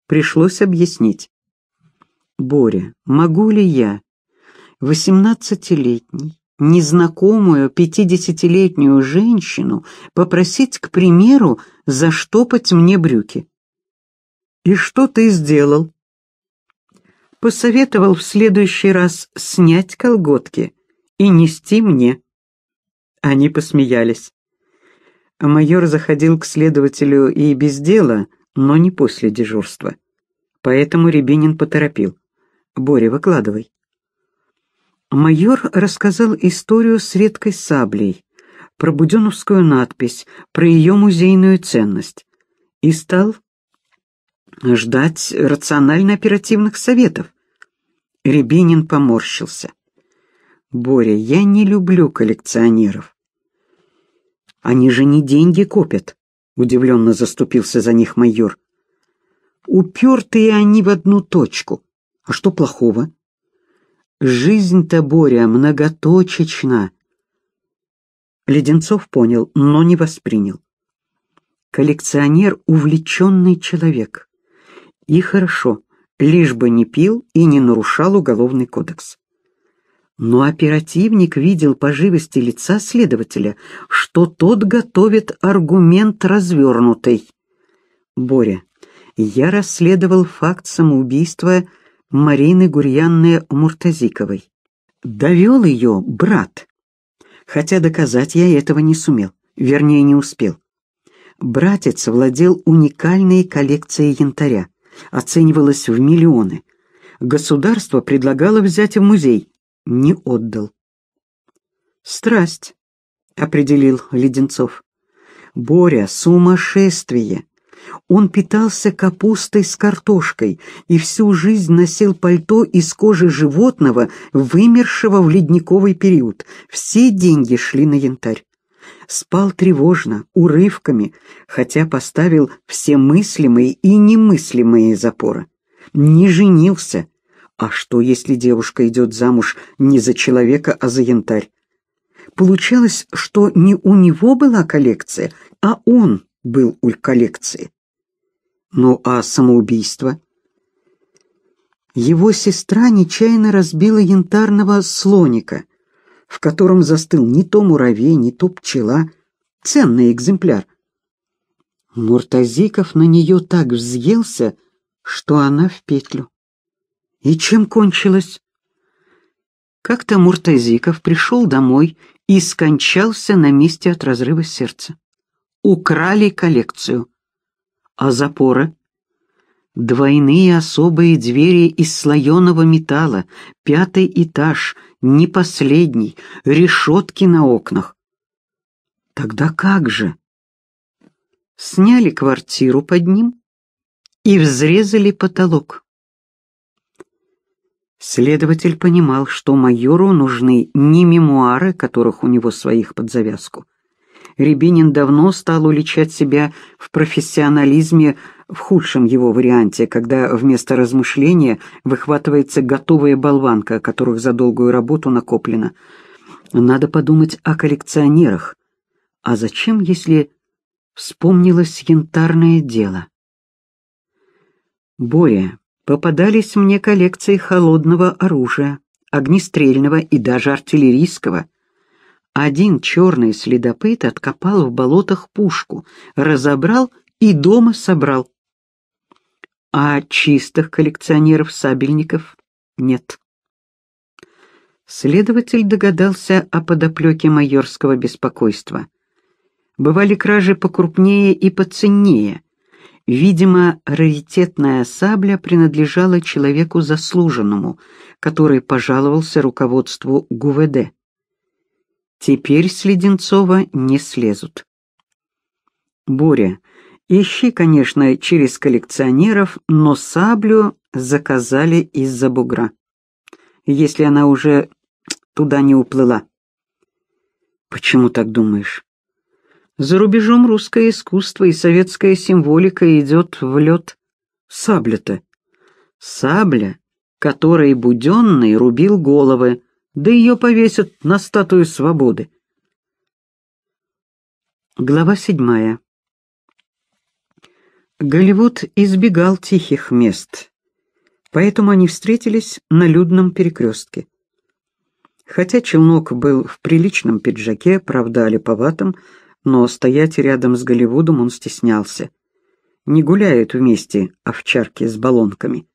Пришлось объяснить. «Боря, могу ли я, восемнадцатилетний, незнакомую пятидесятилетнюю женщину попросить, к примеру, заштопать мне брюки?» «И что ты сделал?» посоветовал в следующий раз снять колготки и нести мне. Они посмеялись. Майор заходил к следователю и без дела, но не после дежурства. Поэтому Рябинин поторопил. «Боря, выкладывай». Майор рассказал историю с редкой саблей, про буденовскую надпись, про ее музейную ценность и стал ждать рационально-оперативных советов. Рябинин поморщился. «Боря, я не люблю коллекционеров». «Они же не деньги копят», — удивленно заступился за них майор. «Упертые они в одну точку. А что плохого?» «Жизнь-то, Боря, многоточечна». Леденцов понял, но не воспринял. Коллекционер — увлеченный человек. И хорошо, лишь бы не пил и не нарушал уголовный кодекс. Но оперативник видел по живости лица следователя, что тот готовит аргумент развернутый. «Боря, я расследовал факт самоубийства Марины Гурьянны Муртазиковой. Довел ее брат, хотя доказать я этого не сумел, вернее, не успел. Братец владел уникальной коллекцией янтаря. Оценивалось в миллионы. Государство предлагало взять в музей. Не отдал. «Страсть», — определил Леденцов. «Боря, сумасшествие!» Он питался капустой с картошкой и всю жизнь носил пальто из кожи животного, вымершего в ледниковый период. Все деньги шли на янтарь спал тревожно, урывками, хотя поставил все мыслимые и немыслимые запоры. Не женился. А что, если девушка идет замуж не за человека, а за янтарь? Получалось, что не у него была коллекция, а он был у коллекции. Ну а самоубийство? Его сестра нечаянно разбила янтарного слоника — в котором застыл не то муравей, не то пчела. Ценный экземпляр. Муртазиков на нее так взъелся, что она в петлю. И чем кончилось? Как-то Муртазиков пришел домой и скончался на месте от разрыва сердца. Украли коллекцию. А Запоры? Двойные особые двери из слоеного металла, пятый этаж, не последний, решетки на окнах. Тогда как же? Сняли квартиру под ним и взрезали потолок. Следователь понимал, что майору нужны не мемуары, которых у него своих под завязку. Рябинин давно стал уличать себя в профессионализме в худшем его варианте, когда вместо размышления выхватывается готовая болванка, которых за долгую работу накоплено. Надо подумать о коллекционерах. А зачем, если вспомнилось янтарное дело? Боя, попадались мне коллекции холодного оружия, огнестрельного и даже артиллерийского. Один черный следопыт откопал в болотах пушку, разобрал и дома собрал а чистых коллекционеров-сабельников нет. Следователь догадался о подоплеке майорского беспокойства. Бывали кражи покрупнее и поценнее. Видимо, раритетная сабля принадлежала человеку заслуженному, который пожаловался руководству ГУВД. Теперь с Леденцова не слезут. Боря Ищи, конечно, через коллекционеров, но саблю заказали из-за бугра. Если она уже туда не уплыла. Почему так думаешь? За рубежом русское искусство и советская символика идет в лед. Сабля-то. Сабля, которой Буденный рубил головы, да ее повесят на статую свободы. Глава седьмая. Голливуд избегал тихих мест, поэтому они встретились на людном перекрестке. Хотя Челнок был в приличном пиджаке, правда, липоватом, но стоять рядом с Голливудом он стеснялся. Не гуляют вместе овчарки с баллонками.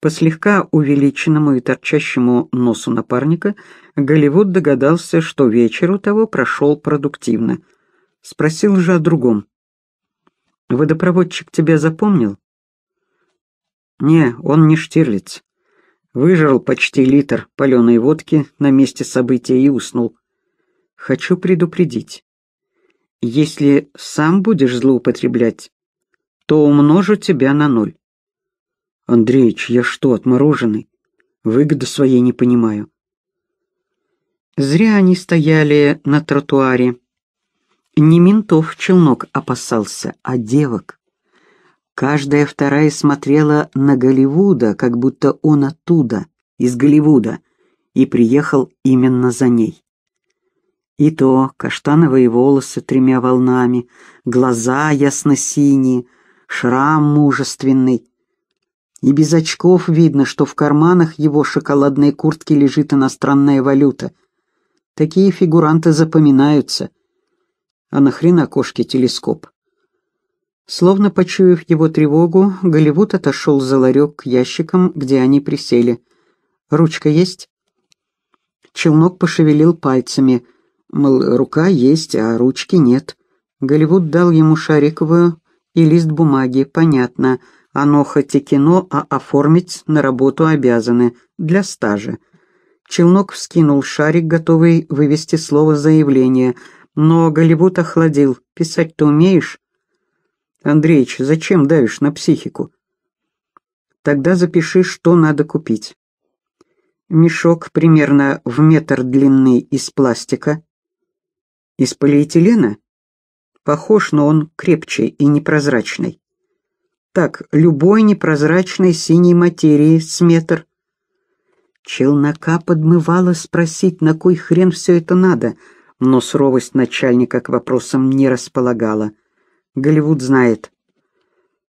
По слегка увеличенному и торчащему носу напарника Голливуд догадался, что вечер у того прошел продуктивно. Спросил же о другом. Водопроводчик тебя запомнил? Не, он не Штирлиц. Выжрал почти литр паленой водки на месте события и уснул. Хочу предупредить. Если сам будешь злоупотреблять, то умножу тебя на ноль. Андреич, я что, отмороженный? Выгоды своей не понимаю. Зря они стояли на тротуаре. Не ментов челнок опасался, а девок. Каждая вторая смотрела на Голливуда, как будто он оттуда, из Голливуда, и приехал именно за ней. И то каштановые волосы тремя волнами, глаза ясно-синие, шрам мужественный. И без очков видно, что в карманах его шоколадной куртки лежит иностранная валюта. Такие фигуранты запоминаются — а нахрена кошке телескоп? Словно почуяв его тревогу, Голливуд отошел за ларек к ящикам, где они присели. «Ручка есть?» Челнок пошевелил пальцами. Мол, рука есть, а ручки нет. Голливуд дал ему шариковую и лист бумаги, понятно. Оно хоть и кино, а оформить на работу обязаны, для стажа. Челнок вскинул шарик, готовый вывести слово «заявление», но Голливуд охладил. Писать-то умеешь? Андреич, зачем давишь на психику? Тогда запиши, что надо купить. Мешок примерно в метр длинный из пластика. Из полиэтилена? Похож, но он крепче и непрозрачный. Так, любой непрозрачной синей материи с метр. Челнока подмывала спросить, на кой хрен все это надо — но суровость начальника к вопросам не располагала. Голливуд знает.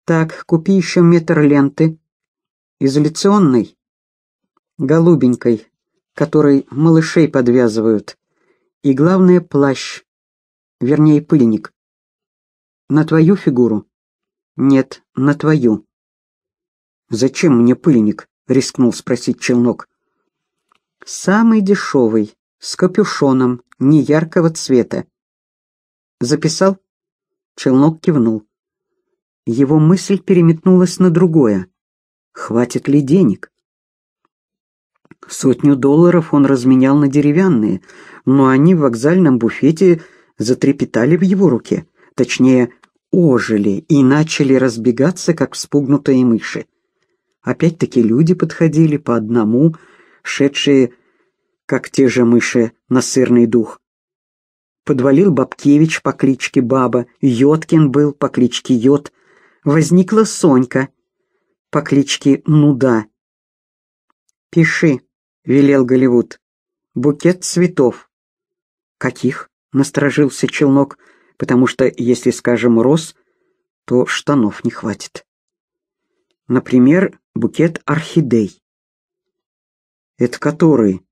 «Так, купи еще метр ленты. Изоляционной. Голубенькой, которой малышей подвязывают. И, главное, плащ. Вернее, пыльник. На твою фигуру?» «Нет, на твою». «Зачем мне пыльник?» — рискнул спросить челнок. «Самый дешевый, с капюшоном, неяркого цвета. «Записал?» Челнок кивнул. Его мысль переметнулась на другое. «Хватит ли денег?» Сотню долларов он разменял на деревянные, но они в вокзальном буфете затрепетали в его руке, точнее, ожили и начали разбегаться, как вспугнутые мыши. Опять-таки люди подходили по одному, шедшие как те же мыши на сырный дух. Подвалил Бабкевич по кличке Баба, Йоткин был по кличке Йод. возникла Сонька по кличке Нуда. «Пиши», — велел Голливуд, — «букет цветов». «Каких?» — насторожился Челнок, потому что, если скажем «роз», то штанов не хватит. Например, букет орхидей. «Это который?»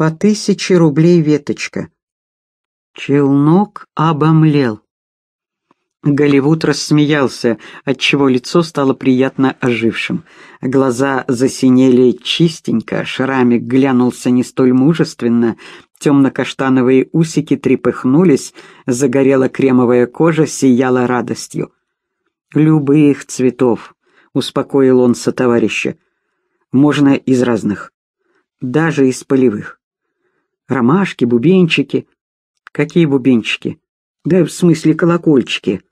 по тысяче рублей веточка. Челнок обомлел. Голливуд рассмеялся, отчего лицо стало приятно ожившим. Глаза засинели чистенько, шрамик глянулся не столь мужественно, темно-каштановые усики трепыхнулись, загорела кремовая кожа, сияла радостью. «Любых цветов», — успокоил он сотоварища. «Можно из разных, даже из полевых ромашки, бубенчики. Какие бубенчики? Да в смысле колокольчики.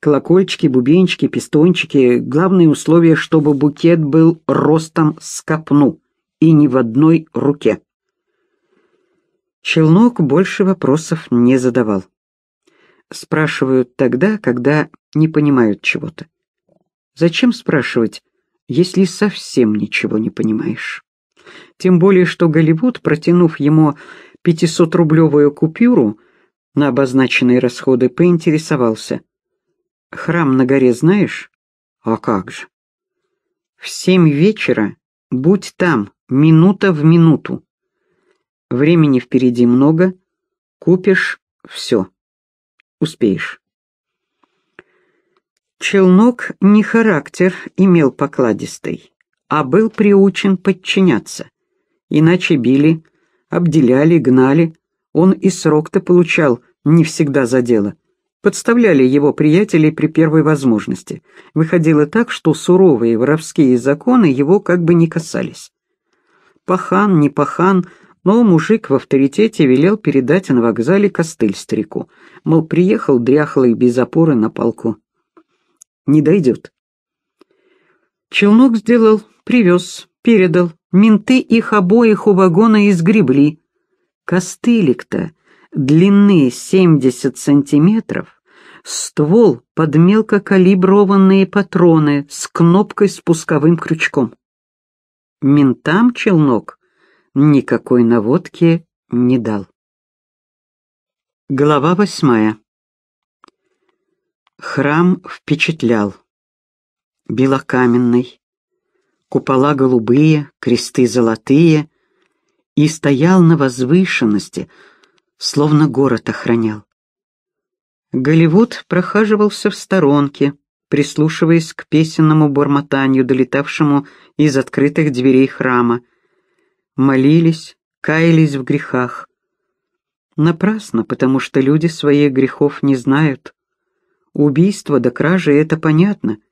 Колокольчики, бубенчики, пистончики. Главное условие, чтобы букет был ростом с копну и не в одной руке. Челнок больше вопросов не задавал. Спрашивают тогда, когда не понимают чего-то. Зачем спрашивать, если совсем ничего не понимаешь? Тем более, что Голливуд, протянув ему 500-рублевую купюру на обозначенные расходы, поинтересовался. «Храм на горе знаешь? А как же?» «В семь вечера будь там, минута в минуту. Времени впереди много, купишь все. Успеешь». Челнок не характер имел покладистый а был приучен подчиняться. Иначе били, обделяли, гнали. Он и срок-то получал не всегда за дело. Подставляли его приятелей при первой возможности. Выходило так, что суровые воровские законы его как бы не касались. Пахан, не пахан, но мужик в авторитете велел передать на вокзале костыль старику. Мол, приехал дряхлый без опоры на полку. «Не дойдет. Челнок сделал, привез, передал. Менты их обоих у вагона изгребли. Костылик-то, длины 70 сантиметров, ствол под мелкокалиброванные патроны с кнопкой с пусковым крючком. Ментам челнок никакой наводки не дал. Глава восьмая. Храм впечатлял белокаменной, купола голубые, кресты золотые, и стоял на возвышенности, словно город охранял. Голливуд прохаживался в сторонке, прислушиваясь к песенному бормотанию, долетавшему из открытых дверей храма. Молились, каялись в грехах. Напрасно, потому что люди своих грехов не знают. Убийство до да кражи — это понятно —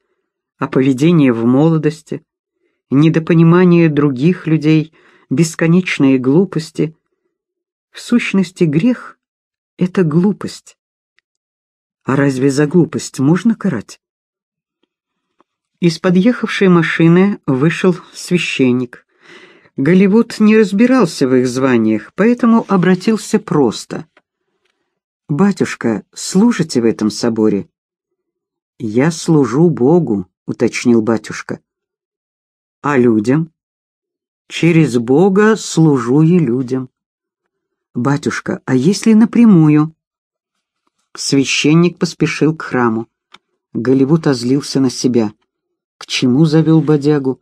о поведении в молодости, недопонимание других людей, бесконечные глупости. В сущности, грех — это глупость. А разве за глупость можно карать? Из подъехавшей машины вышел священник. Голливуд не разбирался в их званиях, поэтому обратился просто. «Батюшка, служите в этом соборе?» «Я служу Богу», уточнил батюшка. А людям? Через Бога служу и людям. Батюшка, а если напрямую? Священник поспешил к храму. Голливуд озлился на себя. К чему завел бодягу?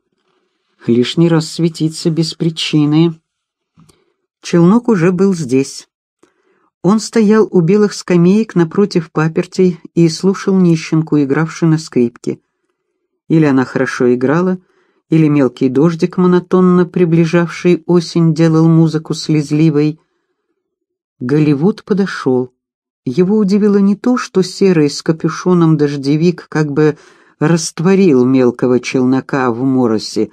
Лишний раз светиться без причины. Челнок уже был здесь. Он стоял у белых скамеек напротив папертей и слушал нищенку, игравшую на скрипке. Или она хорошо играла, или мелкий дождик, монотонно приближавший осень, делал музыку слезливой. Голливуд подошел. Его удивило не то, что серый с капюшоном дождевик как бы растворил мелкого челнока в моросе.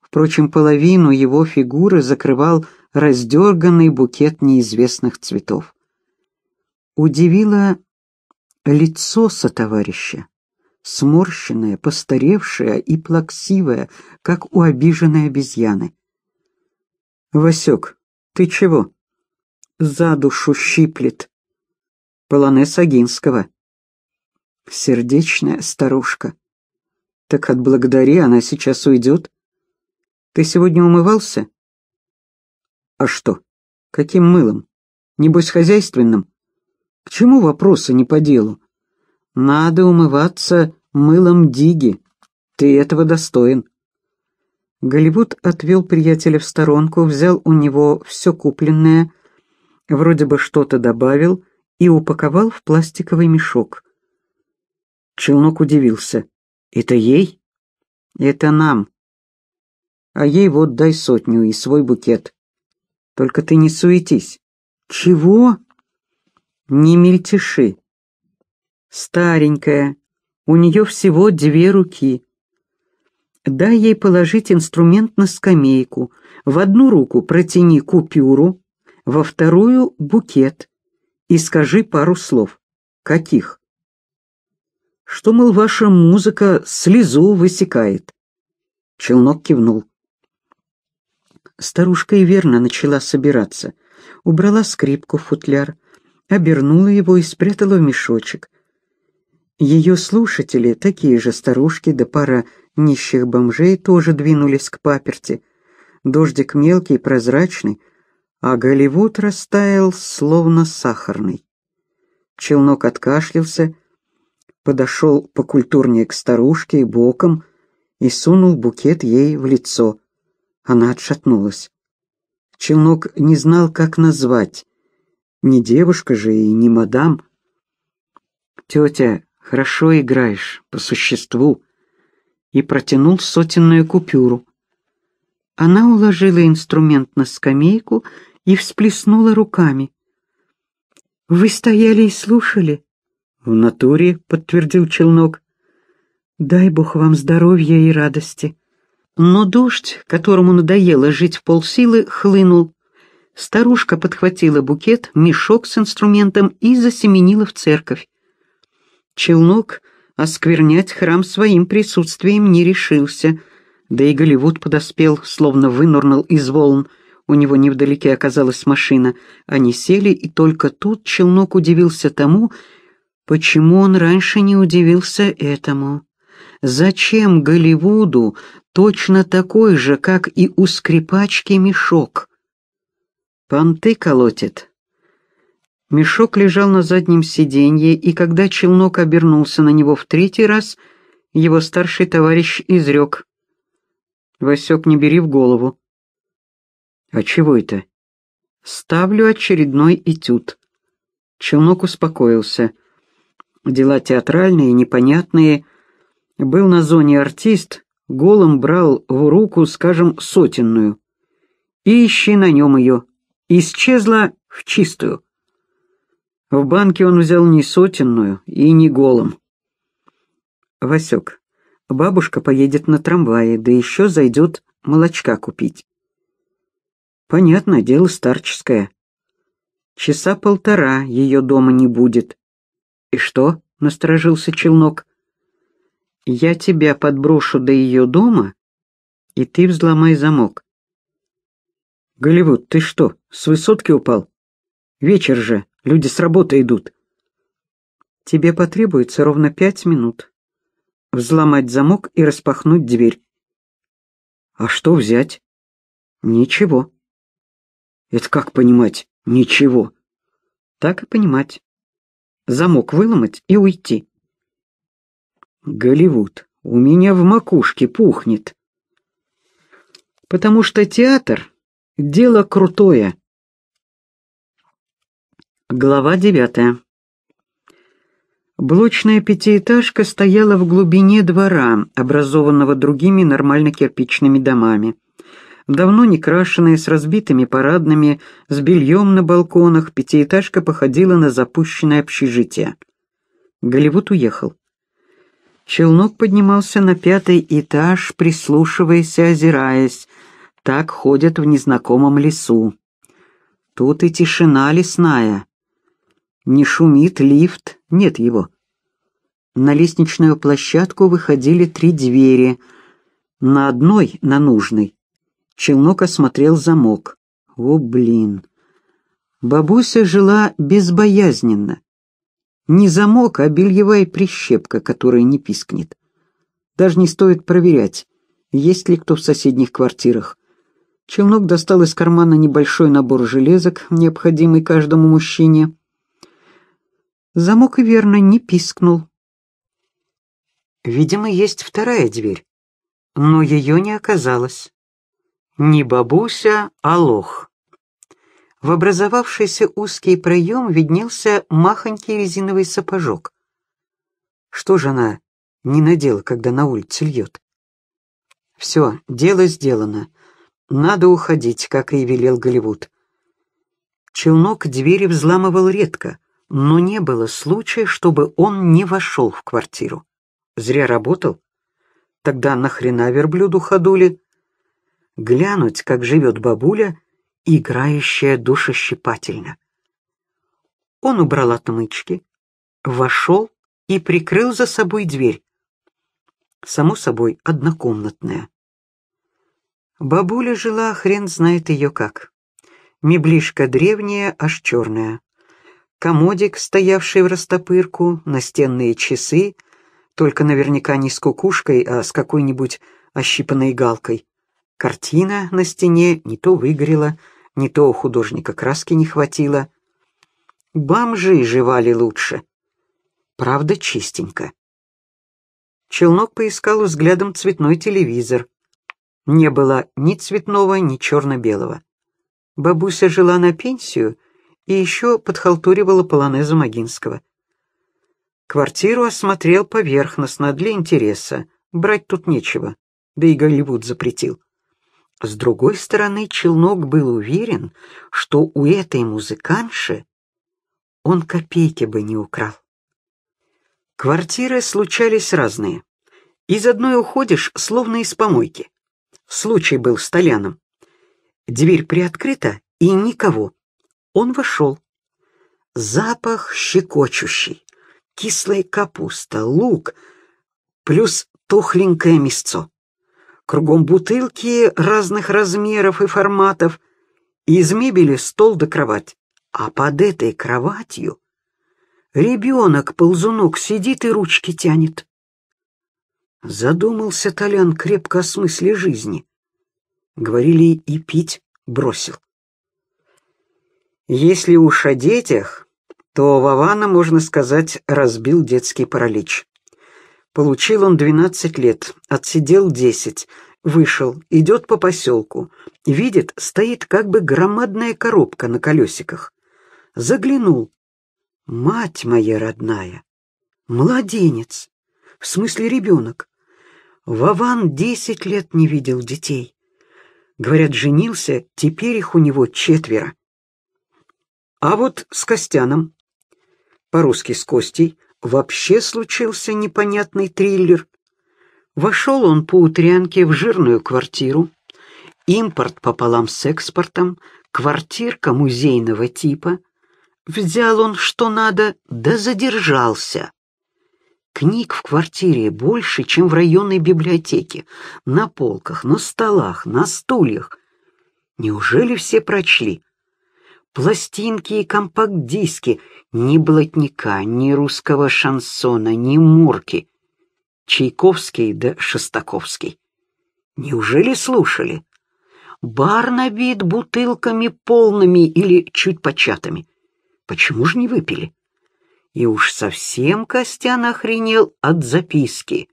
Впрочем, половину его фигуры закрывал раздерганный букет неизвестных цветов. Удивило лицо сотоварища сморщенная, постаревшая и плаксивая, как у обиженной обезьяны. «Васек, ты чего?» «За душу щиплет». «Полонез Агинского». «Сердечная старушка». «Так отблагодари, она сейчас уйдет». «Ты сегодня умывался?» «А что? Каким мылом? Небось, хозяйственным?» «К чему вопросы не по делу?» «Надо умываться...» мылом Диги. Ты этого достоин». Голливуд отвел приятеля в сторонку, взял у него все купленное, вроде бы что-то добавил и упаковал в пластиковый мешок. Челнок удивился. «Это ей?» «Это нам. А ей вот дай сотню и свой букет. Только ты не суетись». «Чего?» «Не мельтеши. Старенькая, у нее всего две руки. Дай ей положить инструмент на скамейку. В одну руку протяни купюру, во вторую — букет. И скажи пару слов. Каких? Что, мол, ваша музыка слезу высекает? Челнок кивнул. Старушка и верно начала собираться. Убрала скрипку в футляр, обернула его и спрятала в мешочек — ее слушатели, такие же старушки да пара нищих бомжей, тоже двинулись к паперти. Дождик мелкий, прозрачный, а Голливуд растаял, словно сахарный. Челнок откашлялся, подошел покультурнее к старушке и боком и сунул букет ей в лицо. Она отшатнулась. Челнок не знал, как назвать. Не девушка же и не мадам. «Тетя, Хорошо играешь, по существу. И протянул сотенную купюру. Она уложила инструмент на скамейку и всплеснула руками. «Вы стояли и слушали?» «В натуре», — подтвердил Челнок. «Дай Бог вам здоровья и радости». Но дождь, которому надоело жить в полсилы, хлынул. Старушка подхватила букет, мешок с инструментом и засеменила в церковь. Челнок осквернять а храм своим присутствием не решился, да и Голливуд подоспел, словно вынурнул из волн. У него невдалеке оказалась машина. Они сели, и только тут Челнок удивился тому, почему он раньше не удивился этому. Зачем Голливуду точно такой же, как и у скрипачки, мешок? «Понты колотит», Мешок лежал на заднем сиденье, и когда челнок обернулся на него в третий раз, его старший товарищ изрек. «Васек, не бери в голову». «А чего это?» «Ставлю очередной этюд». Челнок успокоился. Дела театральные, непонятные. Был на зоне артист, голым брал в руку, скажем, сотенную. И ищи на нем ее. Исчезла в чистую. В банке он взял не сотенную и не голым. «Васек, бабушка поедет на трамвае, да еще зайдет молочка купить». «Понятно, дело старческое. Часа полтора ее дома не будет». «И что?» — насторожился Челнок. «Я тебя подброшу до ее дома, и ты взломай замок». «Голливуд, ты что, с высотки упал? Вечер же, Люди с работы идут. Тебе потребуется ровно пять минут. Взломать замок и распахнуть дверь. А что взять? Ничего. Это как понимать? Ничего. Так и понимать. Замок выломать и уйти. Голливуд, у меня в макушке пухнет. Потому что театр — дело крутое. Глава девятая. Блочная пятиэтажка стояла в глубине двора, образованного другими нормально-кирпичными домами. Давно не крашенная, с разбитыми парадными, с бельем на балконах, пятиэтажка походила на запущенное общежитие. Голливуд уехал. Челнок поднимался на пятый этаж, прислушиваясь и озираясь. Так ходят в незнакомом лесу. Тут и тишина лесная, не шумит лифт, нет его. На лестничную площадку выходили три двери. На одной, на нужной, Челнок осмотрел замок. О, блин. Бабуся жила безбоязненно. Не замок, а бельевая прищепка, которая не пискнет. Даже не стоит проверять, есть ли кто в соседних квартирах. Челнок достал из кармана небольшой набор железок, необходимый каждому мужчине. Замок и верно не пискнул. Видимо, есть вторая дверь, но ее не оказалось. Не бабуся, а лох. В образовавшийся узкий проем виднелся махонький резиновый сапожок. Что же она не надела, когда на улице льет? Все, дело сделано. Надо уходить, как и велел Голливуд. Челнок двери взламывал редко — но не было случая, чтобы он не вошел в квартиру. Зря работал? Тогда нахрена верблюду ходули? Глянуть, как живет бабуля, играющая душещипательно. Он убрал отмычки, вошел и прикрыл за собой дверь. Само собой, однокомнатная. Бабуля жила, хрен знает ее как. Меблишка древняя, аж черная комодик, стоявший в растопырку, настенные часы, только наверняка не с кукушкой, а с какой-нибудь ощипанной галкой. Картина на стене не то выгорела, не то у художника краски не хватило. Бомжи жевали лучше. Правда, чистенько. Челнок поискал взглядом цветной телевизор. Не было ни цветного, ни черно-белого. Бабуся жила на пенсию — и еще подхалтуривала полонеза Магинского. Квартиру осмотрел поверхностно, для интереса. Брать тут нечего, да и Голливуд запретил. С другой стороны, Челнок был уверен, что у этой музыканши он копейки бы не украл. Квартиры случались разные. Из одной уходишь, словно из помойки. Случай был с Толяном. Дверь приоткрыта, и никого. Он вошел. Запах щекочущий. Кислая капуста, лук, плюс тухленькое мясцо. Кругом бутылки разных размеров и форматов. из мебели стол до да кровать. А под этой кроватью ребенок-ползунок сидит и ручки тянет. Задумался Толян крепко о смысле жизни. Говорили, и пить бросил. Если уж о детях, то Вавана, можно сказать, разбил детский паралич. Получил он 12 лет, отсидел 10, вышел, идет по поселку. Видит, стоит как бы громадная коробка на колесиках. Заглянул. Мать моя родная! Младенец! В смысле ребенок. Вован 10 лет не видел детей. Говорят, женился, теперь их у него четверо. А вот с Костяном, по-русски с Костей, вообще случился непонятный триллер. Вошел он по утрянке в жирную квартиру, импорт пополам с экспортом, квартирка музейного типа. Взял он что надо, да задержался. Книг в квартире больше, чем в районной библиотеке. На полках, на столах, на стульях. Неужели все прочли? пластинки и компакт-диски, ни блатника, ни русского шансона, ни мурки. Чайковский да Шостаковский. Неужели слушали? Бар набит бутылками полными или чуть початыми. Почему же не выпили? И уж совсем Костян охренел от записки.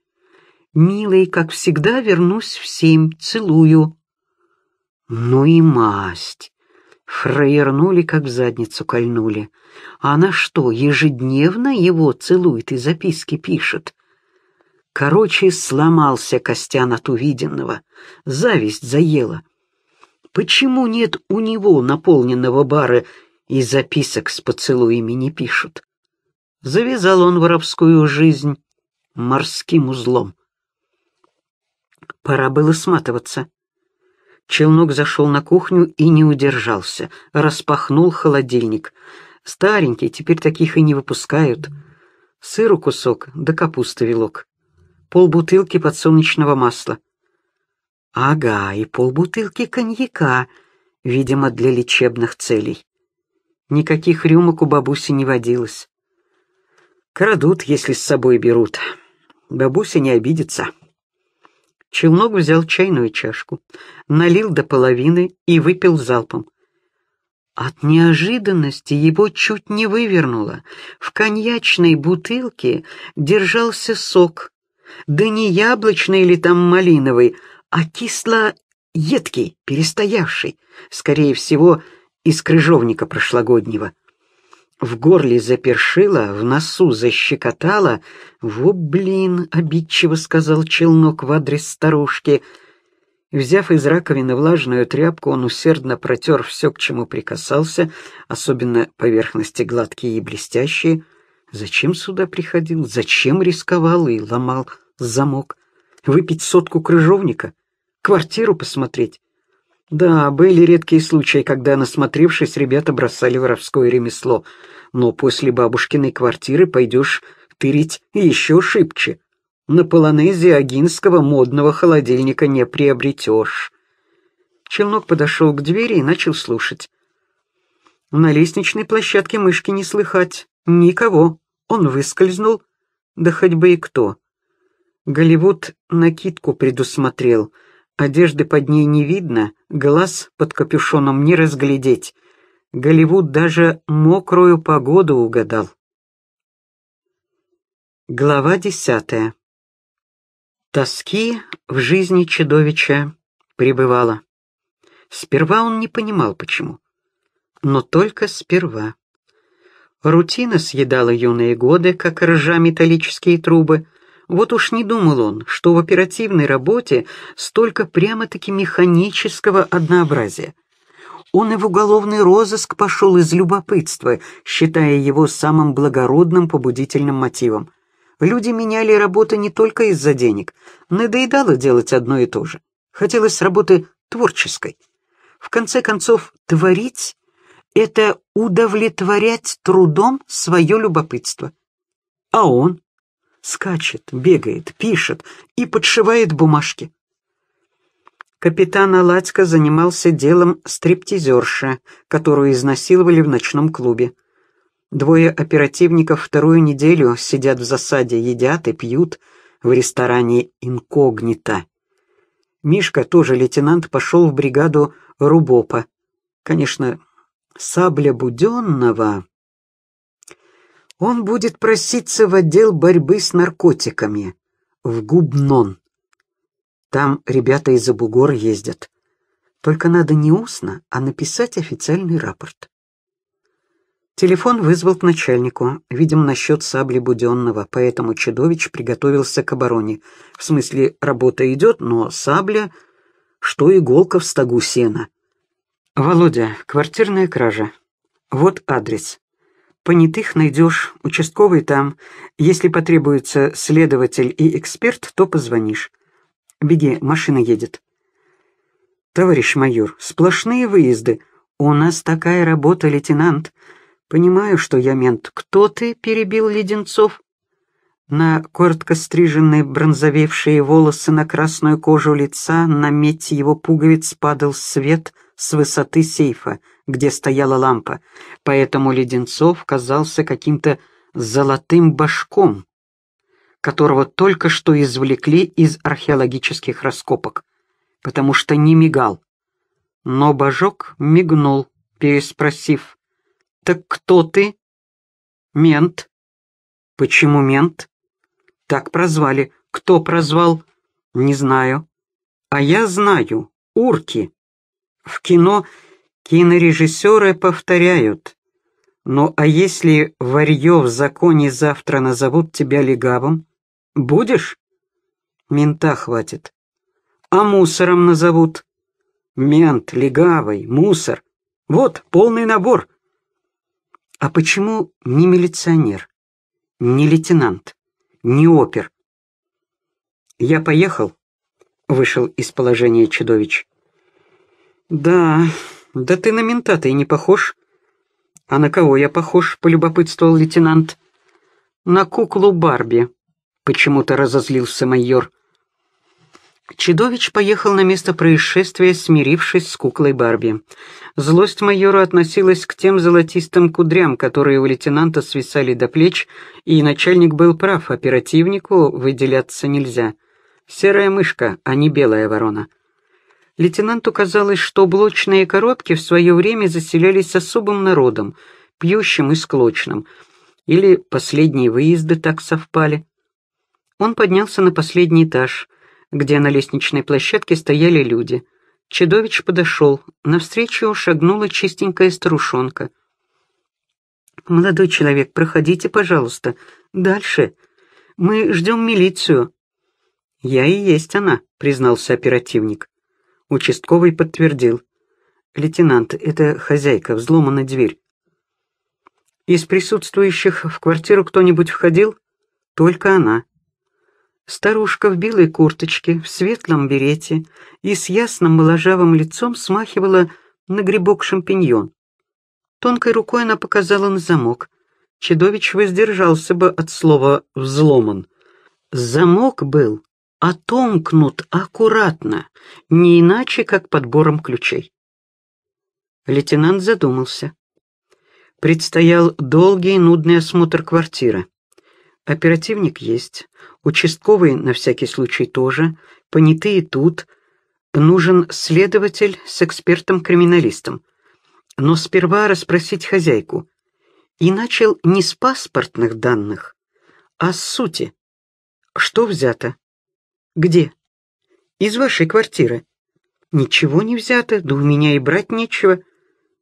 «Милый, как всегда, вернусь в семь, целую». Ну и масть! Фраернули, как в задницу кольнули. А она что, ежедневно его целует и записки пишет? Короче, сломался Костян от увиденного. Зависть заела. Почему нет у него наполненного бара и записок с поцелуями не пишут? Завязал он воровскую жизнь морским узлом. Пора было сматываться. Челнок зашел на кухню и не удержался, распахнул холодильник. Старенький, теперь таких и не выпускают. Сыру кусок, да капусты вилок. Полбутылки подсолнечного масла. Ага, и полбутылки коньяка, видимо, для лечебных целей. Никаких рюмок у бабуси не водилось. Крадут, если с собой берут. Бабуся не обидится. Челнок взял чайную чашку, налил до половины и выпил залпом. От неожиданности его чуть не вывернуло. В коньячной бутылке держался сок, да не яблочный или там малиновый, а кисло-едкий, перестоявший, скорее всего, из крыжовника прошлогоднего. В горле запершило, в носу защекотало. «Во блин!» — обидчиво сказал челнок в адрес старушки. Взяв из раковины влажную тряпку, он усердно протер все, к чему прикасался, особенно поверхности гладкие и блестящие. Зачем сюда приходил? Зачем рисковал и ломал замок? Выпить сотку крыжовника? Квартиру посмотреть? Да, были редкие случаи, когда, насмотревшись, ребята бросали воровское ремесло — но после бабушкиной квартиры пойдешь тырить еще шибче. На полонезе Агинского модного холодильника не приобретешь. Челнок подошел к двери и начал слушать. На лестничной площадке мышки не слыхать. Никого. Он выскользнул. Да хоть бы и кто. Голливуд накидку предусмотрел. Одежды под ней не видно, глаз под капюшоном не разглядеть. Голливуд даже мокрую погоду угадал. Глава десятая. Тоски в жизни чудовища пребывало. Сперва он не понимал, почему. Но только сперва. Рутина съедала юные годы, как ржа металлические трубы. Вот уж не думал он, что в оперативной работе столько прямо-таки механического однообразия — он и в уголовный розыск пошел из любопытства, считая его самым благородным побудительным мотивом. Люди меняли работу не только из-за денег. Надоедало делать одно и то же. Хотелось работы творческой. В конце концов, творить — это удовлетворять трудом свое любопытство. А он скачет, бегает, пишет и подшивает бумажки. Капитан Аладько занимался делом стриптизерши, которую изнасиловали в ночном клубе. Двое оперативников вторую неделю сидят в засаде, едят и пьют в ресторане «Инкогнито». Мишка, тоже лейтенант, пошел в бригаду Рубопа. Конечно, сабля Буденного... Он будет проситься в отдел борьбы с наркотиками, в Губнон. Там ребята из-за бугор ездят. Только надо не устно, а написать официальный рапорт. Телефон вызвал к начальнику, видимо, насчет сабли Буденного, поэтому Чедович приготовился к обороне. В смысле, работа идет, но сабля, что иголка в стогу сена. «Володя, квартирная кража. Вот адрес. Понятых найдешь, участковый там. Если потребуется следователь и эксперт, то позвонишь. Беги, машина едет. Товарищ майор, сплошные выезды. У нас такая работа, лейтенант. Понимаю, что я мент. Кто ты? Перебил Леденцов. На коротко стриженные бронзовевшие волосы, на красную кожу лица, на медь его пуговиц падал свет с высоты сейфа, где стояла лампа, поэтому Леденцов казался каким-то золотым башком, которого только что извлекли из археологических раскопок, потому что не мигал. Но Божок мигнул, переспросив. «Так кто ты?» «Мент». «Почему мент?» «Так прозвали. Кто прозвал?» «Не знаю». «А я знаю. Урки». В кино кинорежиссеры повторяют. «Ну а если варьё в законе завтра назовут тебя легавым?» Будешь? Мента хватит. А мусором назовут. Мент, легавый, мусор. Вот, полный набор. А почему не милиционер, не лейтенант, не опер? Я поехал, вышел из положения Чудович. Да, да ты на мента ты не похож. А на кого я похож, полюбопытствовал лейтенант. На куклу Барби почему-то разозлился майор. Чедович поехал на место происшествия, смирившись с куклой Барби. Злость майора относилась к тем золотистым кудрям, которые у лейтенанта свисали до плеч, и начальник был прав, оперативнику выделяться нельзя. Серая мышка, а не белая ворона. Лейтенанту казалось, что блочные коробки в свое время заселялись особым народом, пьющим и склочным, или последние выезды так совпали. Он поднялся на последний этаж, где на лестничной площадке стояли люди. Чедович подошел. Навстречу шагнула чистенькая старушонка. «Молодой человек, проходите, пожалуйста. Дальше. Мы ждем милицию». «Я и есть она», — признался оперативник. Участковый подтвердил. «Лейтенант, это хозяйка, взломана дверь». «Из присутствующих в квартиру кто-нибудь входил?» «Только она». Старушка в белой курточке, в светлом берете и с ясным моложавым лицом смахивала на грибок шампиньон. Тонкой рукой она показала на замок. Чедович воздержался бы от слова «взломан». Замок был отомкнут аккуратно, не иначе, как подбором ключей. Лейтенант задумался. Предстоял долгий и нудный осмотр квартиры. Оперативник есть, Участковый на всякий случай тоже, понятые тут. Нужен следователь с экспертом-криминалистом. Но сперва расспросить хозяйку. И начал не с паспортных данных, а с сути. Что взято? Где? Из вашей квартиры. Ничего не взято, да у меня и брать нечего.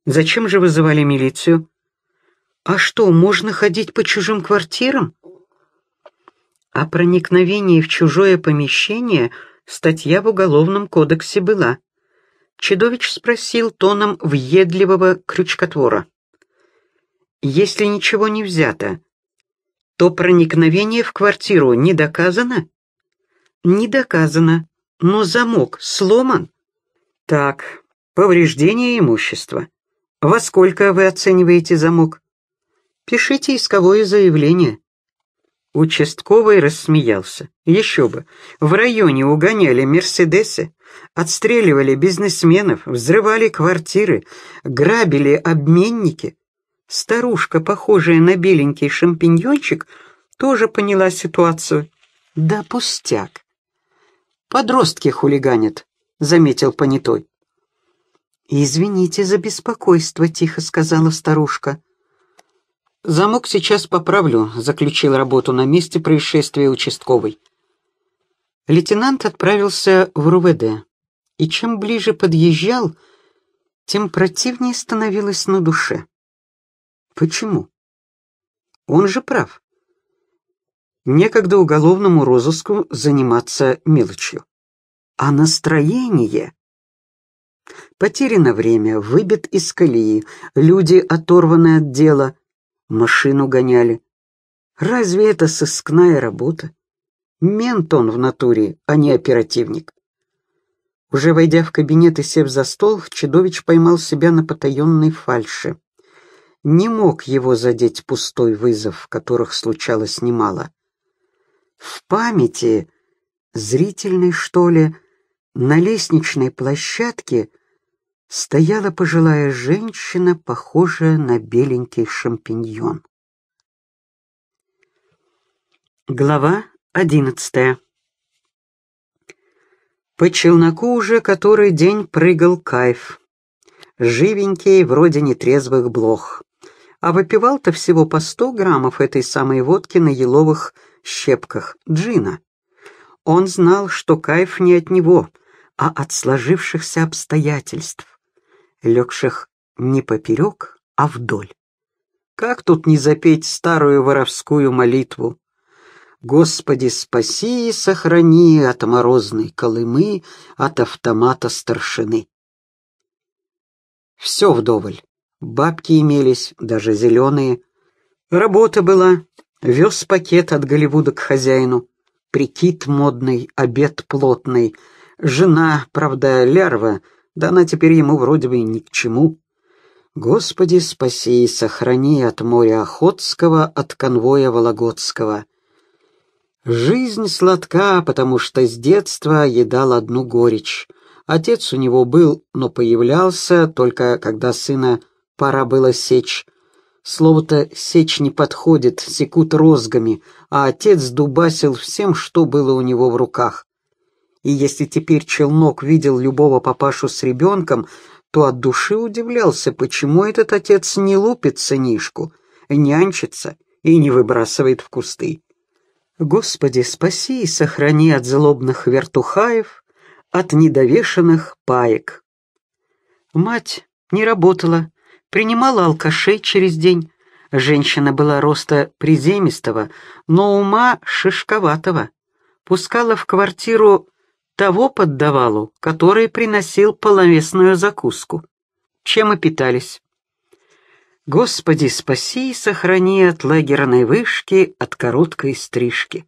Зачем же вызывали милицию? А что, можно ходить по чужим квартирам? О проникновении в чужое помещение статья в Уголовном кодексе была. Чедович спросил тоном въедливого крючкотвора. «Если ничего не взято, то проникновение в квартиру не доказано?» «Не доказано, но замок сломан». «Так, повреждение имущества. Во сколько вы оцениваете замок?» «Пишите исковое заявление». Участковый рассмеялся. Еще бы. В районе угоняли «Мерседесы», отстреливали бизнесменов, взрывали квартиры, грабили обменники. Старушка, похожая на беленький шампиньончик, тоже поняла ситуацию. Да пустяк. Подростки хулиганят, заметил понятой. «Извините за беспокойство», — тихо сказала старушка. «Замок сейчас поправлю», — заключил работу на месте происшествия участковый. Лейтенант отправился в РУВД, и чем ближе подъезжал, тем противнее становилось на душе. Почему? Он же прав. Некогда уголовному розыску заниматься мелочью. А настроение... Потеряно время, выбит из колеи, люди оторваны от дела — машину гоняли. Разве это сыскная работа? Мент он в натуре, а не оперативник. Уже войдя в кабинет и сев за стол, Чедович поймал себя на потаенной фальше. Не мог его задеть пустой вызов, которых случалось немало. В памяти, зрительной что ли, на лестничной площадке — стояла пожилая женщина, похожая на беленький шампиньон. Глава одиннадцатая По челноку уже который день прыгал кайф. Живенький, вроде нетрезвых блох. А выпивал-то всего по сто граммов этой самой водки на еловых щепках джина. Он знал, что кайф не от него, а от сложившихся обстоятельств легших не поперек, а вдоль. Как тут не запеть старую воровскую молитву? Господи, спаси и сохрани от морозной Колымы, от автомата старшины. Все вдоволь. Бабки имелись, даже зеленые. Работа была. Вез пакет от Голливуда к хозяину. Прикид модный, обед плотный. Жена, правда, лярва, да она теперь ему вроде бы ни к чему. Господи, спаси и сохрани от моря Охотского, от конвоя Вологодского. Жизнь сладка, потому что с детства едал одну горечь. Отец у него был, но появлялся только когда сына пора было сечь. Слово-то «сечь» не подходит, секут розгами, а отец дубасил всем, что было у него в руках и если теперь челнок видел любого папашу с ребенком, то от души удивлялся, почему этот отец не лупит сынишку, нянчится и не выбрасывает в кусты. Господи, спаси и сохрани от злобных вертухаев, от недовешенных паек. Мать не работала, принимала алкашей через день. Женщина была роста приземистого, но ума шишковатого. Пускала в квартиру того поддавалу, который приносил половесную закуску. Чем и питались. Господи, спаси и сохрани от лагерной вышки, от короткой стрижки.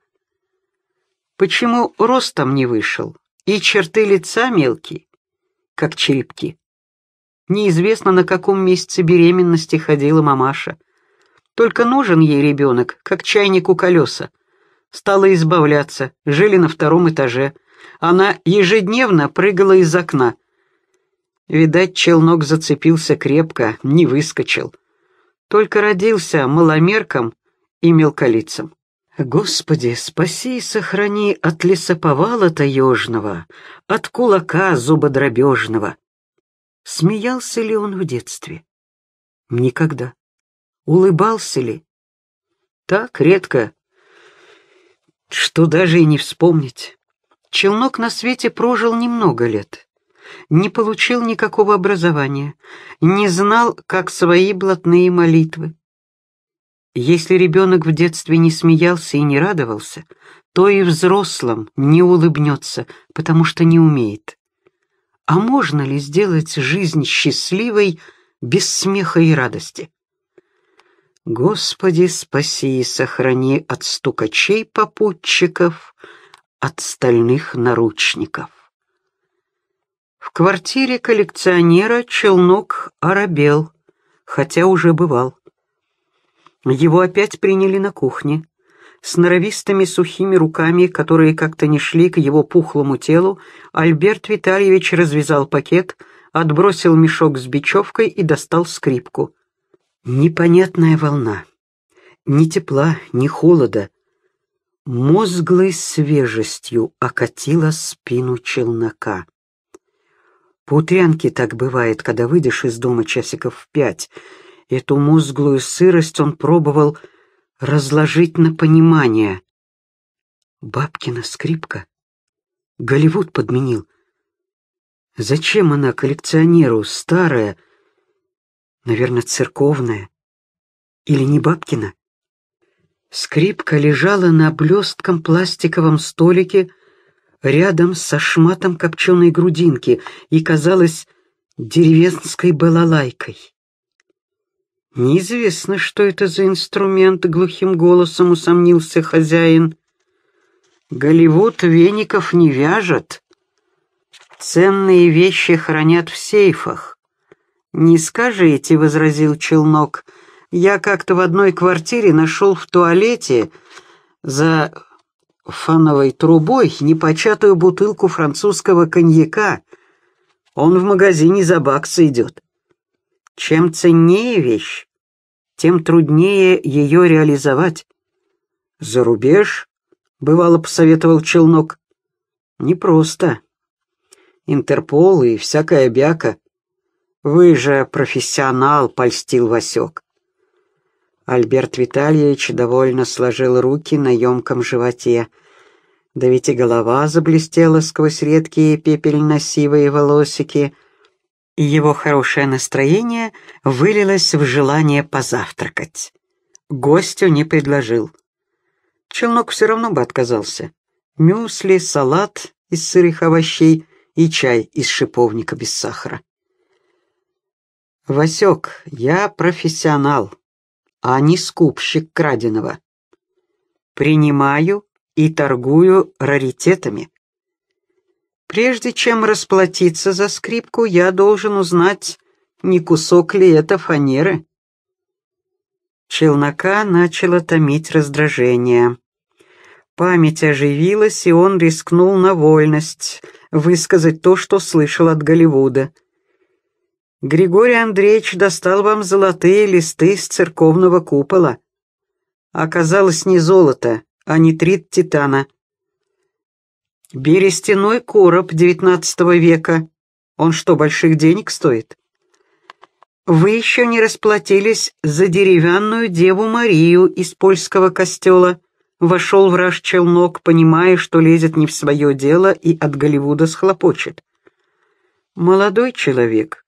Почему ростом не вышел, и черты лица мелкие, как черепки? Неизвестно, на каком месяце беременности ходила мамаша. Только нужен ей ребенок, как чайнику колеса. Стала избавляться, жили на втором этаже — она ежедневно прыгала из окна. Видать, челнок зацепился крепко, не выскочил. Только родился маломерком и мелколицем. Господи, спаси и сохрани от лесоповала таежного, от кулака зубодробежного. Смеялся ли он в детстве? Никогда. Улыбался ли? Так редко, что даже и не вспомнить. Челнок на свете прожил немного лет. Не получил никакого образования, не знал, как свои блатные молитвы. Если ребенок в детстве не смеялся и не радовался, то и взрослым не улыбнется, потому что не умеет. А можно ли сделать жизнь счастливой без смеха и радости? Господи, спаси и сохрани от стукачей попутчиков — от стальных наручников. В квартире коллекционера челнок оробел, хотя уже бывал. Его опять приняли на кухне. С норовистыми сухими руками, которые как-то не шли к его пухлому телу, Альберт Витальевич развязал пакет, отбросил мешок с бечевкой и достал скрипку. Непонятная волна. Ни тепла, ни холода, мозглой свежестью окатила спину челнока. По утрянке так бывает, когда выйдешь из дома часиков в пять. Эту мозглую сырость он пробовал разложить на понимание. Бабкина скрипка. Голливуд подменил. Зачем она коллекционеру, старая, наверное, церковная? Или не бабкина? Скрипка лежала на блестком пластиковом столике рядом со шматом копченой грудинки и казалась деревенской балалайкой. «Неизвестно, что это за инструмент», — глухим голосом усомнился хозяин. «Голливуд веников не вяжет. Ценные вещи хранят в сейфах». «Не скажете, возразил челнок, — я как-то в одной квартире нашел в туалете за фановой трубой непочатую бутылку французского коньяка. Он в магазине за бакс идет. Чем ценнее вещь, тем труднее ее реализовать. «За рубеж?» — бывало посоветовал Челнок. «Непросто. Интерпол и всякая бяка. Вы же профессионал», — польстил Васек. Альберт Витальевич довольно сложил руки на емком животе. Да ведь и голова заблестела сквозь редкие пепельно-сивые волосики. И его хорошее настроение вылилось в желание позавтракать. Гостю не предложил. Челнок все равно бы отказался. Мюсли, салат из сырых овощей и чай из шиповника без сахара. «Васек, я профессионал», а не скупщик краденого. Принимаю и торгую раритетами. Прежде чем расплатиться за скрипку, я должен узнать, не кусок ли это фанеры. Челнока начало томить раздражение. Память оживилась, и он рискнул на вольность высказать то, что слышал от Голливуда — Григорий Андреевич достал вам золотые листы с церковного купола. Оказалось не золото, а нитрит титана. Берестяной короб девятнадцатого века. Он что, больших денег стоит? Вы еще не расплатились за деревянную Деву Марию из польского костела. Вошел враж челнок, понимая, что лезет не в свое дело и от Голливуда схлопочет. Молодой человек,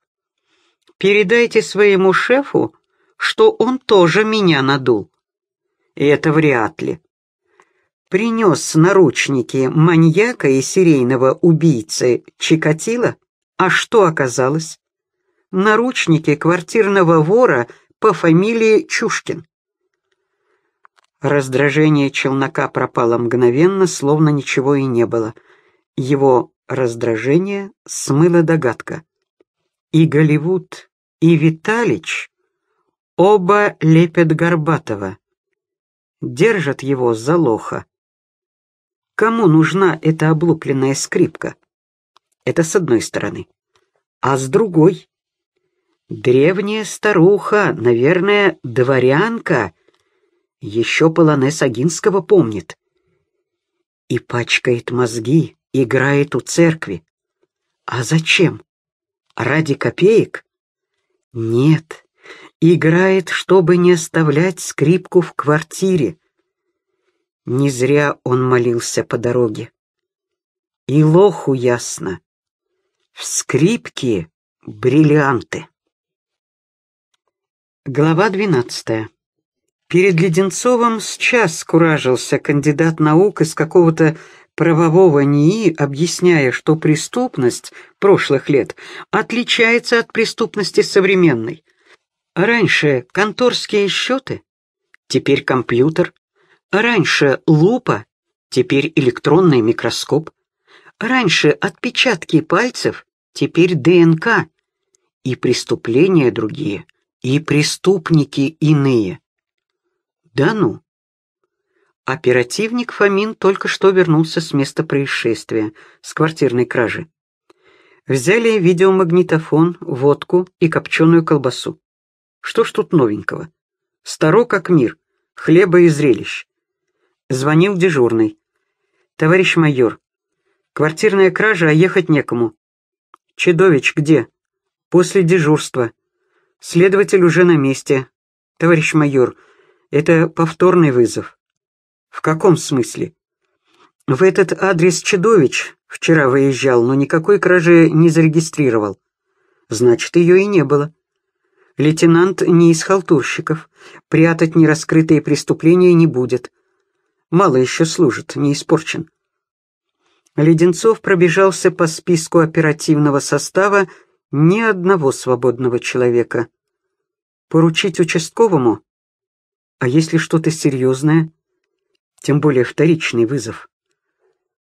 Передайте своему шефу, что он тоже меня надул. И это вряд ли. Принес наручники маньяка и серийного убийцы Чикатила, а что оказалось? Наручники квартирного вора по фамилии Чушкин. Раздражение челнока пропало мгновенно, словно ничего и не было. Его раздражение смыла догадка. И Голливуд и Виталич оба лепят Горбатова, держат его за лоха. Кому нужна эта облупленная скрипка? Это с одной стороны. А с другой? Древняя старуха, наверное, дворянка, еще полонез Агинского помнит. И пачкает мозги, играет у церкви. А зачем? Ради копеек? Нет, играет, чтобы не оставлять скрипку в квартире. Не зря он молился по дороге. И лоху ясно. В скрипке бриллианты. Глава двенадцатая. Перед Леденцовым с час скуражился кандидат наук из какого-то правового НИИ, объясняя, что преступность прошлых лет отличается от преступности современной. Раньше конторские счеты, теперь компьютер. Раньше лупа, теперь электронный микроскоп. Раньше отпечатки пальцев, теперь ДНК. И преступления другие, и преступники иные. Да ну! Оперативник Фомин только что вернулся с места происшествия, с квартирной кражи. Взяли видеомагнитофон, водку и копченую колбасу. Что ж тут новенького? Старо как мир, хлеба и зрелищ. Звонил дежурный. «Товарищ майор, квартирная кража, а ехать некому». «Чедович где?» «После дежурства». «Следователь уже на месте». «Товарищ майор, это повторный вызов». В каком смысле? В этот адрес Чедович вчера выезжал, но никакой кражи не зарегистрировал. Значит, ее и не было. Лейтенант не из халтурщиков. Прятать нераскрытые преступления не будет. Мало еще служит, не испорчен. Леденцов пробежался по списку оперативного состава ни одного свободного человека. Поручить участковому? А если что-то серьезное? тем более вторичный вызов.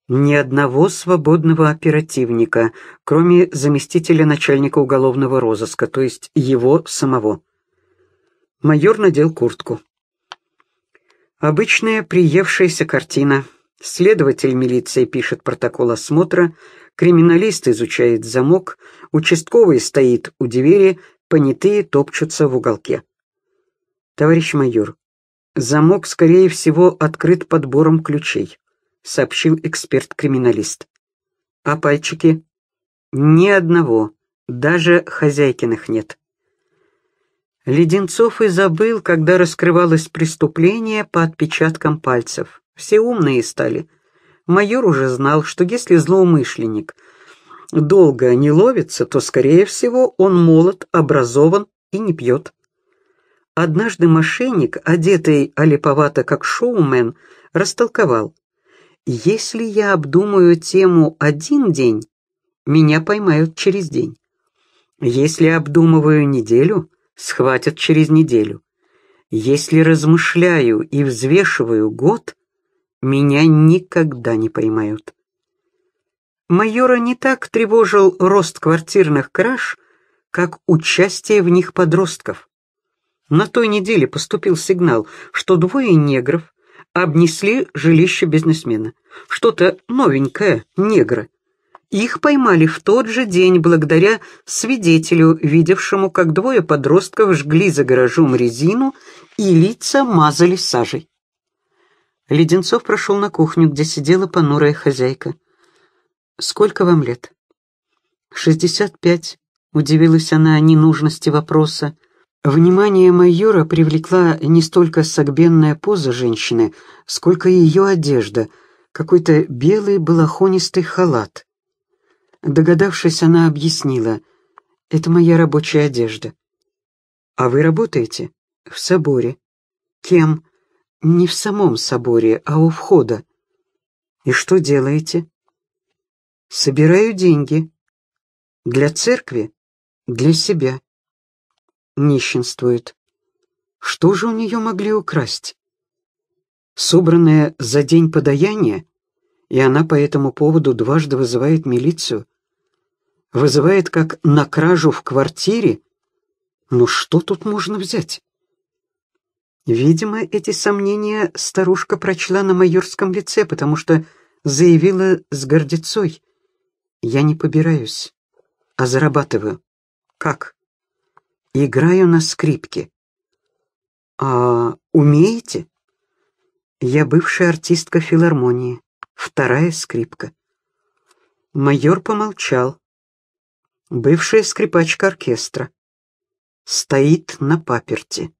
Ни одного свободного оперативника, кроме заместителя начальника уголовного розыска, то есть его самого. Майор надел куртку. Обычная приевшаяся картина. Следователь милиции пишет протокол осмотра, криминалист изучает замок, участковый стоит у двери, понятые топчутся в уголке. «Товарищ майор, «Замок, скорее всего, открыт подбором ключей», — сообщил эксперт-криминалист. «А пальчики?» «Ни одного, даже хозяйкиных нет». Леденцов и забыл, когда раскрывалось преступление по отпечаткам пальцев. Все умные стали. Майор уже знал, что если злоумышленник долго не ловится, то, скорее всего, он молод, образован и не пьет. Однажды мошенник, одетый олиповато как шоумен, растолковал. «Если я обдумаю тему один день, меня поймают через день. Если обдумываю неделю, схватят через неделю. Если размышляю и взвешиваю год, меня никогда не поймают». Майора не так тревожил рост квартирных краж, как участие в них подростков. На той неделе поступил сигнал, что двое негров обнесли жилище бизнесмена. Что-то новенькое, негры. Их поймали в тот же день благодаря свидетелю, видевшему, как двое подростков жгли за гаражом резину и лица мазали сажей. Леденцов прошел на кухню, где сидела понурая хозяйка. «Сколько вам лет?» «Шестьдесят пять», — удивилась она о ненужности вопроса. Внимание майора привлекла не столько согбенная поза женщины, сколько ее одежда, какой-то белый балахонистый халат. Догадавшись, она объяснила, «Это моя рабочая одежда». «А вы работаете?» «В соборе». «Кем?» «Не в самом соборе, а у входа». «И что делаете?» «Собираю деньги». «Для церкви?» «Для себя» нищенствует. Что же у нее могли украсть? Собранное за день подаяние, и она по этому поводу дважды вызывает милицию. Вызывает как на кражу в квартире. Но ну что тут можно взять? Видимо, эти сомнения старушка прочла на майорском лице, потому что заявила с гордецой. «Я не побираюсь, а зарабатываю». «Как?» Играю на скрипке. А умеете? Я бывшая артистка филармонии, вторая скрипка. Майор помолчал. Бывшая скрипачка оркестра. Стоит на паперти.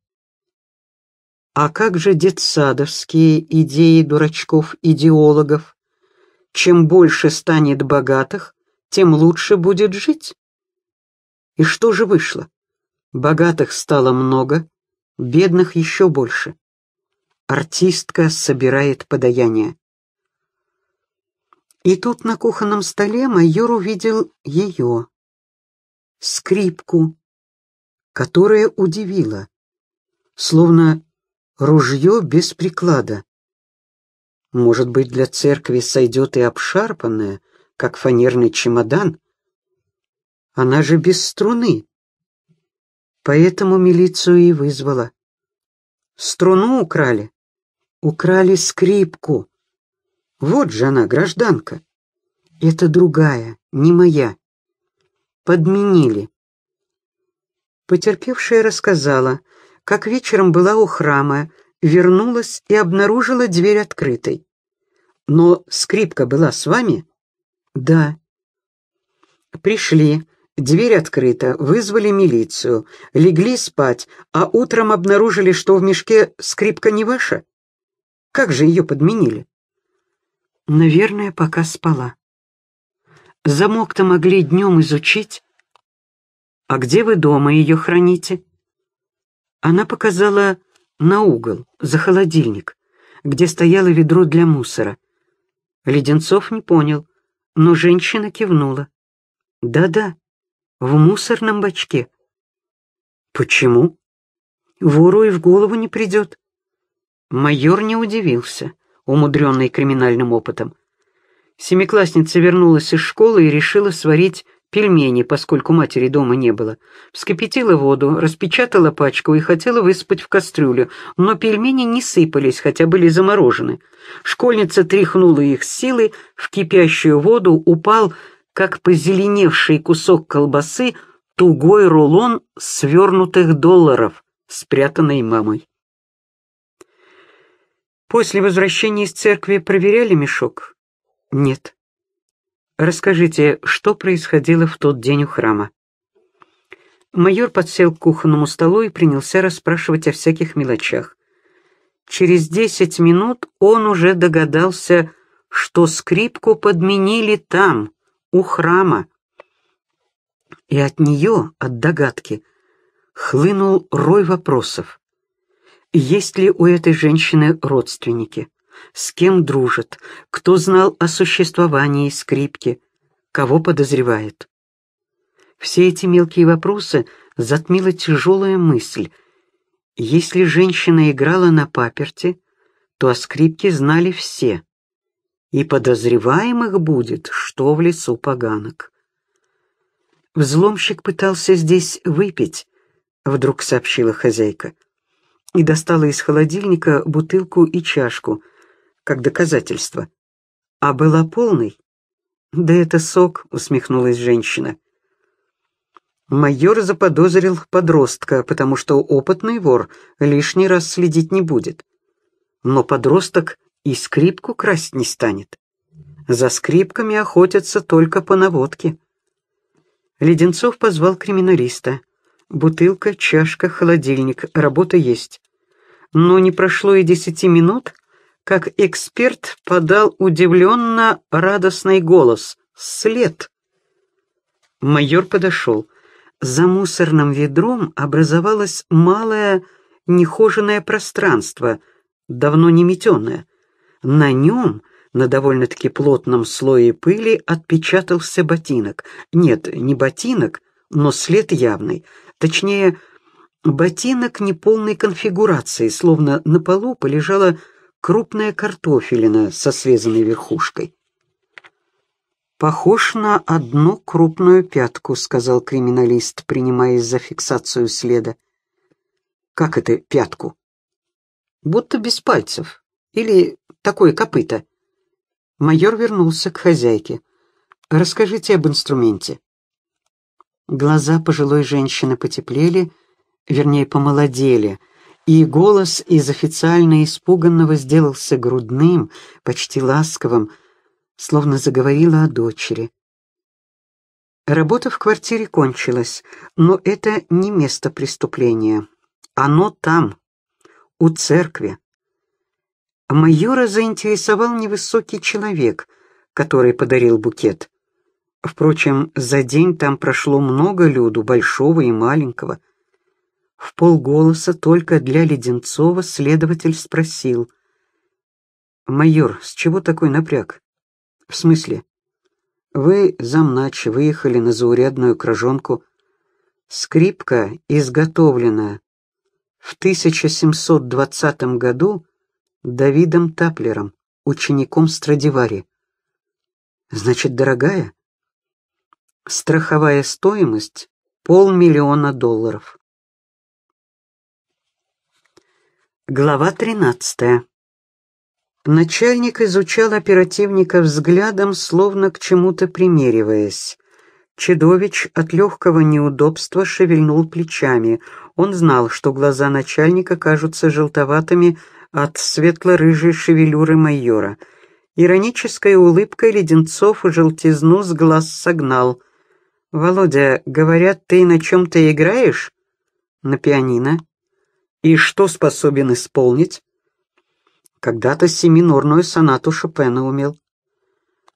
А как же детсадовские идеи дурачков-идеологов? Чем больше станет богатых, тем лучше будет жить. И что же вышло? Богатых стало много, бедных еще больше. Артистка собирает подаяние. И тут на кухонном столе майор увидел ее, скрипку, которая удивила, словно ружье без приклада. Может быть, для церкви сойдет и обшарпанная, как фанерный чемодан. Она же без струны. Поэтому милицию и вызвала. Струну украли. Украли скрипку. Вот же она, гражданка. Это другая, не моя. Подменили. Потерпевшая рассказала, как вечером была у храма, вернулась и обнаружила дверь открытой. Но скрипка была с вами? Да. Пришли, Дверь открыта, вызвали милицию, легли спать, а утром обнаружили, что в мешке скрипка не ваша. Как же ее подменили? Наверное, пока спала. Замок-то могли днем изучить. А где вы дома ее храните? Она показала на угол, за холодильник, где стояло ведро для мусора. Леденцов не понял, но женщина кивнула. «Да-да», в мусорном бачке. Почему? Вору и в голову не придет. Майор не удивился, умудренный криминальным опытом. Семиклассница вернулась из школы и решила сварить пельмени, поскольку матери дома не было. Вскипятила воду, распечатала пачку и хотела высыпать в кастрюлю, но пельмени не сыпались, хотя были заморожены. Школьница тряхнула их с силой, в кипящую воду упал как позеленевший кусок колбасы, тугой рулон свернутых долларов, спрятанный мамой. После возвращения из церкви проверяли мешок? Нет. Расскажите, что происходило в тот день у храма? Майор подсел к кухонному столу и принялся расспрашивать о всяких мелочах. Через десять минут он уже догадался, что скрипку подменили там, у храма. И от нее, от догадки, хлынул рой вопросов. Есть ли у этой женщины родственники? С кем дружит? Кто знал о существовании скрипки? Кого подозревает? Все эти мелкие вопросы затмила тяжелая мысль. Если женщина играла на паперте, то о скрипке знали все и подозреваемых будет, что в лесу поганок. Взломщик пытался здесь выпить, вдруг сообщила хозяйка, и достала из холодильника бутылку и чашку, как доказательство. А была полной. Да это сок, усмехнулась женщина. Майор заподозрил подростка, потому что опытный вор лишний раз следить не будет. Но подросток и скрипку красть не станет. За скрипками охотятся только по наводке. Леденцов позвал криминалиста. Бутылка, чашка, холодильник, работа есть. Но не прошло и десяти минут, как эксперт подал удивленно радостный голос. «След!» Майор подошел. За мусорным ведром образовалось малое нехоженное пространство, давно не метенное — на нем, на довольно-таки плотном слое пыли, отпечатался ботинок. Нет, не ботинок, но след явный. Точнее, ботинок неполной конфигурации, словно на полу полежала крупная картофелина со срезанной верхушкой. «Похож на одну крупную пятку», — сказал криминалист, принимаясь за фиксацию следа. «Как это пятку?» «Будто без пальцев. Или такое копыто?» Майор вернулся к хозяйке. «Расскажите об инструменте». Глаза пожилой женщины потеплели, вернее, помолодели, и голос из официально испуганного сделался грудным, почти ласковым, словно заговорила о дочери. Работа в квартире кончилась, но это не место преступления. Оно там, у церкви. Майора заинтересовал невысокий человек, который подарил букет. Впрочем, за день там прошло много люду, большого и маленького. В полголоса только для Леденцова следователь спросил. «Майор, с чего такой напряг?» «В смысле?» «Вы, замнач, выехали на заурядную кражонку Скрипка изготовленная в 1720 году Давидом Таплером, учеником Страдивари. Значит, дорогая? Страховая стоимость — полмиллиона долларов. Глава тринадцатая. Начальник изучал оперативника взглядом, словно к чему-то примериваясь. Чедович от легкого неудобства шевельнул плечами. Он знал, что глаза начальника кажутся желтоватыми от светло-рыжей шевелюры майора. Иронической улыбкой Леденцов и желтизну с глаз согнал. «Володя, говорят, ты на чем-то играешь?» «На пианино». «И что способен исполнить?» «Когда-то семинорную сонату Шопена умел».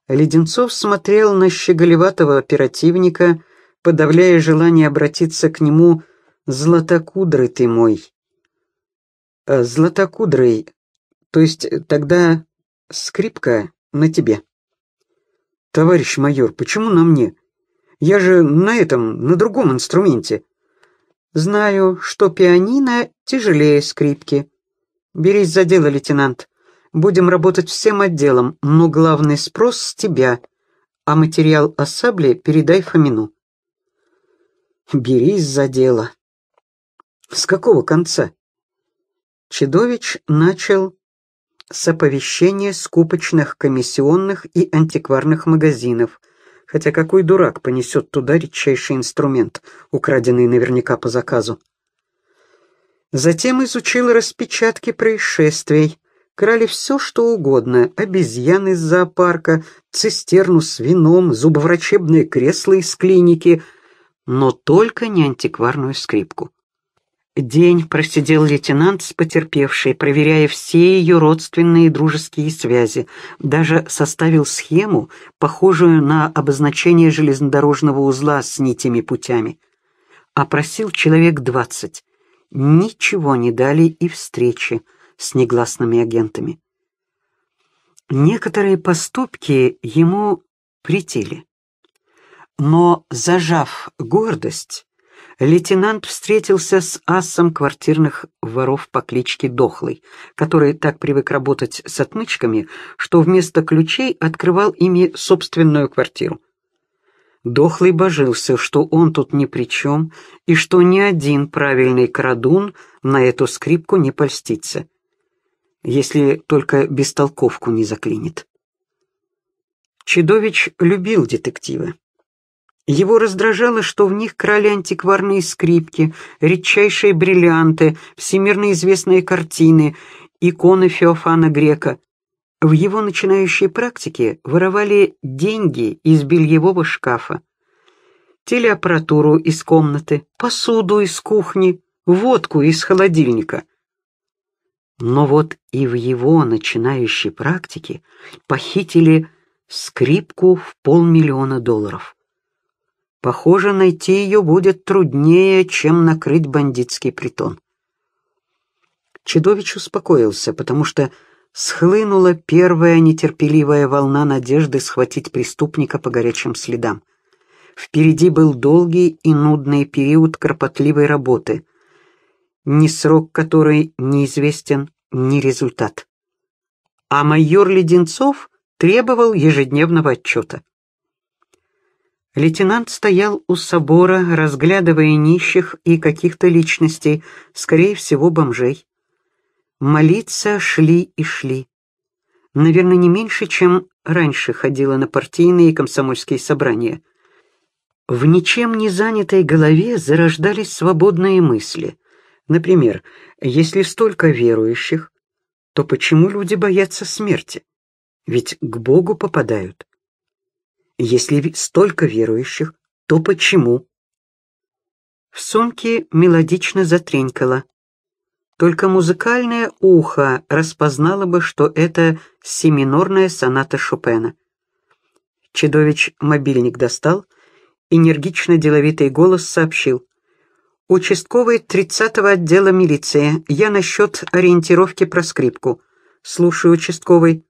Леденцов смотрел на щеголеватого оперативника, подавляя желание обратиться к нему «Златокудрый ты мой, Э, Златокудрый, то есть э, тогда скрипка на тебе. Товарищ майор, почему на мне? Я же на этом, на другом инструменте. Знаю, что пианино тяжелее скрипки. Берись за дело, лейтенант. Будем работать всем отделом, но главный спрос с тебя, а материал о сабле передай Фомину. Берись за дело. С какого конца? Чедович начал с оповещения скупочных комиссионных и антикварных магазинов, хотя какой дурак понесет туда редчайший инструмент, украденный наверняка по заказу. Затем изучил распечатки происшествий. Крали все, что угодно. Обезьян из зоопарка, цистерну с вином, зубоврачебные кресла из клиники. Но только не антикварную скрипку. День просидел лейтенант с потерпевшей, проверяя все ее родственные и дружеские связи, даже составил схему, похожую на обозначение железнодорожного узла с нитями путями. Опросил человек двадцать. Ничего не дали и встречи с негласными агентами. Некоторые поступки ему претели. Но, зажав гордость, лейтенант встретился с асом квартирных воров по кличке Дохлый, который так привык работать с отмычками, что вместо ключей открывал ими собственную квартиру. Дохлый божился, что он тут ни при чем, и что ни один правильный крадун на эту скрипку не польстится. Если только бестолковку не заклинит. Чедович любил детективы. Его раздражало, что в них крали антикварные скрипки, редчайшие бриллианты, всемирно известные картины, иконы Феофана Грека. В его начинающей практике воровали деньги из бельевого шкафа, телеаппаратуру из комнаты, посуду из кухни, водку из холодильника. Но вот и в его начинающей практике похитили скрипку в полмиллиона долларов. Похоже, найти ее будет труднее, чем накрыть бандитский притон. Чедович успокоился, потому что схлынула первая нетерпеливая волна надежды схватить преступника по горячим следам. Впереди был долгий и нудный период кропотливой работы, ни срок которой неизвестен, ни результат. А майор Леденцов требовал ежедневного отчета. Лейтенант стоял у собора, разглядывая нищих и каких-то личностей, скорее всего, бомжей. Молиться шли и шли. Наверное, не меньше, чем раньше ходила на партийные и комсомольские собрания. В ничем не занятой голове зарождались свободные мысли. Например, если столько верующих, то почему люди боятся смерти? Ведь к Богу попадают. Если столько верующих, то почему? В сумке мелодично затренькало. Только музыкальное ухо распознало бы, что это семинорная соната Шопена. Чедович мобильник достал, энергично деловитый голос сообщил. «Участковый 30-го отдела милиции. Я насчет ориентировки про скрипку. Слушаю, участковый».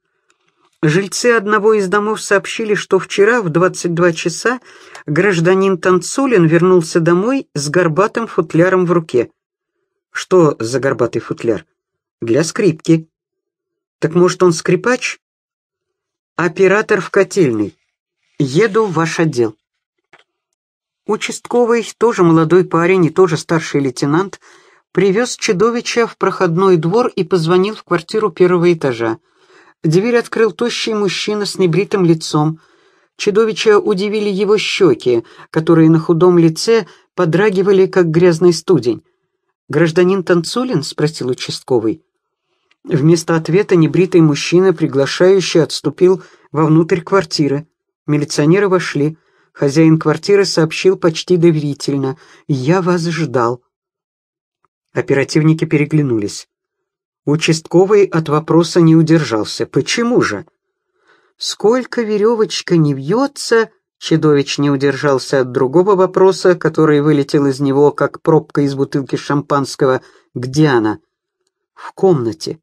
Жильцы одного из домов сообщили, что вчера в 22 часа гражданин Танцулин вернулся домой с горбатым футляром в руке. Что за горбатый футляр? Для скрипки. Так может, он скрипач? Оператор в котельной. Еду в ваш отдел. Участковый, тоже молодой парень и тоже старший лейтенант, привез Чедовича в проходной двор и позвонил в квартиру первого этажа. Дверь открыл тощий мужчина с небритым лицом. Чудовища удивили его щеки, которые на худом лице подрагивали, как грязный студень. «Гражданин Танцулин?» — спросил участковый. Вместо ответа небритый мужчина, приглашающий, отступил вовнутрь квартиры. Милиционеры вошли. Хозяин квартиры сообщил почти доверительно. «Я вас ждал». Оперативники переглянулись. Участковый от вопроса не удержался. «Почему же?» «Сколько веревочка не вьется...» Чедович не удержался от другого вопроса, который вылетел из него, как пробка из бутылки шампанского. «Где она?» «В комнате».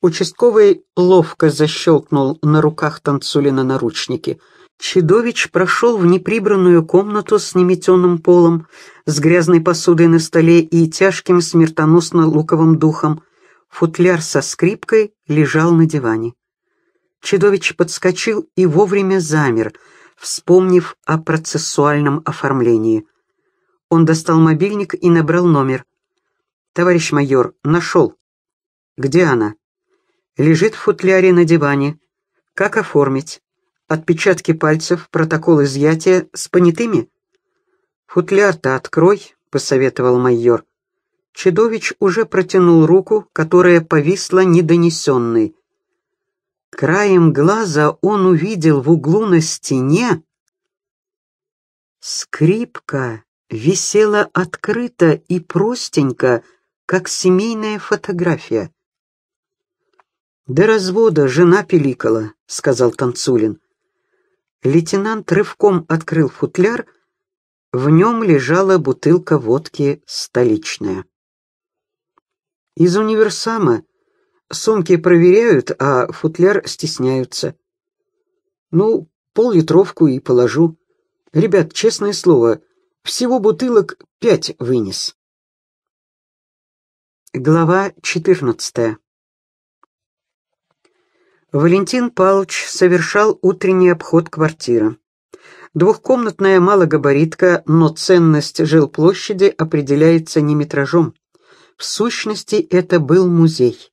Участковый ловко защелкнул на руках Танцулина наручники. Чедович прошел в неприбранную комнату с неметенным полом, с грязной посудой на столе и тяжким смертоносно-луковым духом — Футляр со скрипкой лежал на диване. Чедович подскочил и вовремя замер, вспомнив о процессуальном оформлении. Он достал мобильник и набрал номер. «Товарищ майор, нашел». «Где она?» «Лежит в футляре на диване. Как оформить? Отпечатки пальцев, протокол изъятия с понятыми?» «Футляр-то открой», — посоветовал майор. Чедович уже протянул руку, которая повисла недонесенной. Краем глаза он увидел в углу на стене... Скрипка висела открыто и простенько, как семейная фотография. «До развода жена пиликала», — сказал Танцулин. Лейтенант рывком открыл футляр, в нем лежала бутылка водки столичная. Из универсама. Сумки проверяют, а футляр стесняются. Ну, пол-литровку и положу. Ребят, честное слово, всего бутылок пять вынес. Глава четырнадцатая. Валентин Павлович совершал утренний обход квартиры. Двухкомнатная малогабаритка, но ценность жилплощади определяется не метражом. В сущности, это был музей.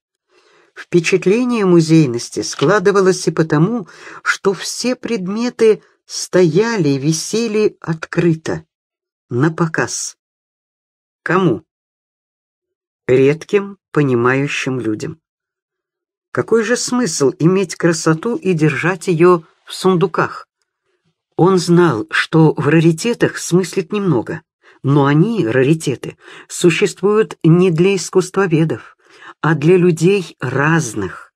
Впечатление музейности складывалось и потому, что все предметы стояли и висели открыто, на показ. Кому? Редким, понимающим людям. Какой же смысл иметь красоту и держать ее в сундуках? Он знал, что в раритетах смыслит немного – но они, раритеты, существуют не для искусствоведов, а для людей разных.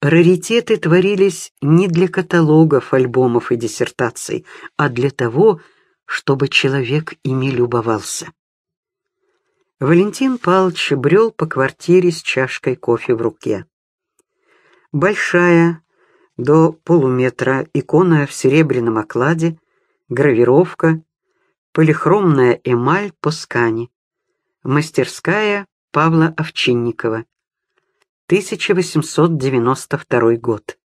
Раритеты творились не для каталогов, альбомов и диссертаций, а для того, чтобы человек ими любовался. Валентин Палч брел по квартире с чашкой кофе в руке. Большая, до полуметра, икона в серебряном окладе, гравировка Полихромная эмаль Тоскани. Мастерская Павла Овчинникова. 1892 год.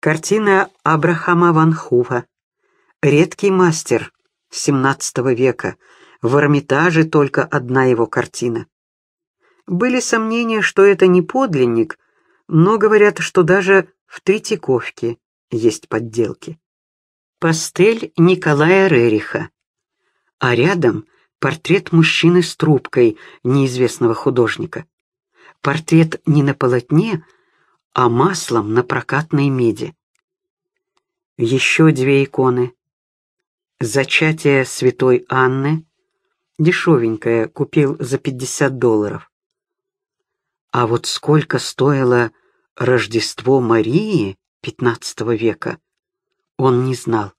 Картина Абрахама Ван Хува. Редкий мастер XVII века. В Эрмитаже только одна его картина. Были сомнения, что это не подлинник, но говорят, что даже в Третьяковке есть подделки. Пастель Николая Рериха. А рядом портрет мужчины с трубкой неизвестного художника. Портрет не на полотне, а маслом на прокатной меди. Еще две иконы. Зачатие святой Анны. Дешевенькое, купил за 50 долларов. А вот сколько стоило Рождество Марии XV века — он не знал.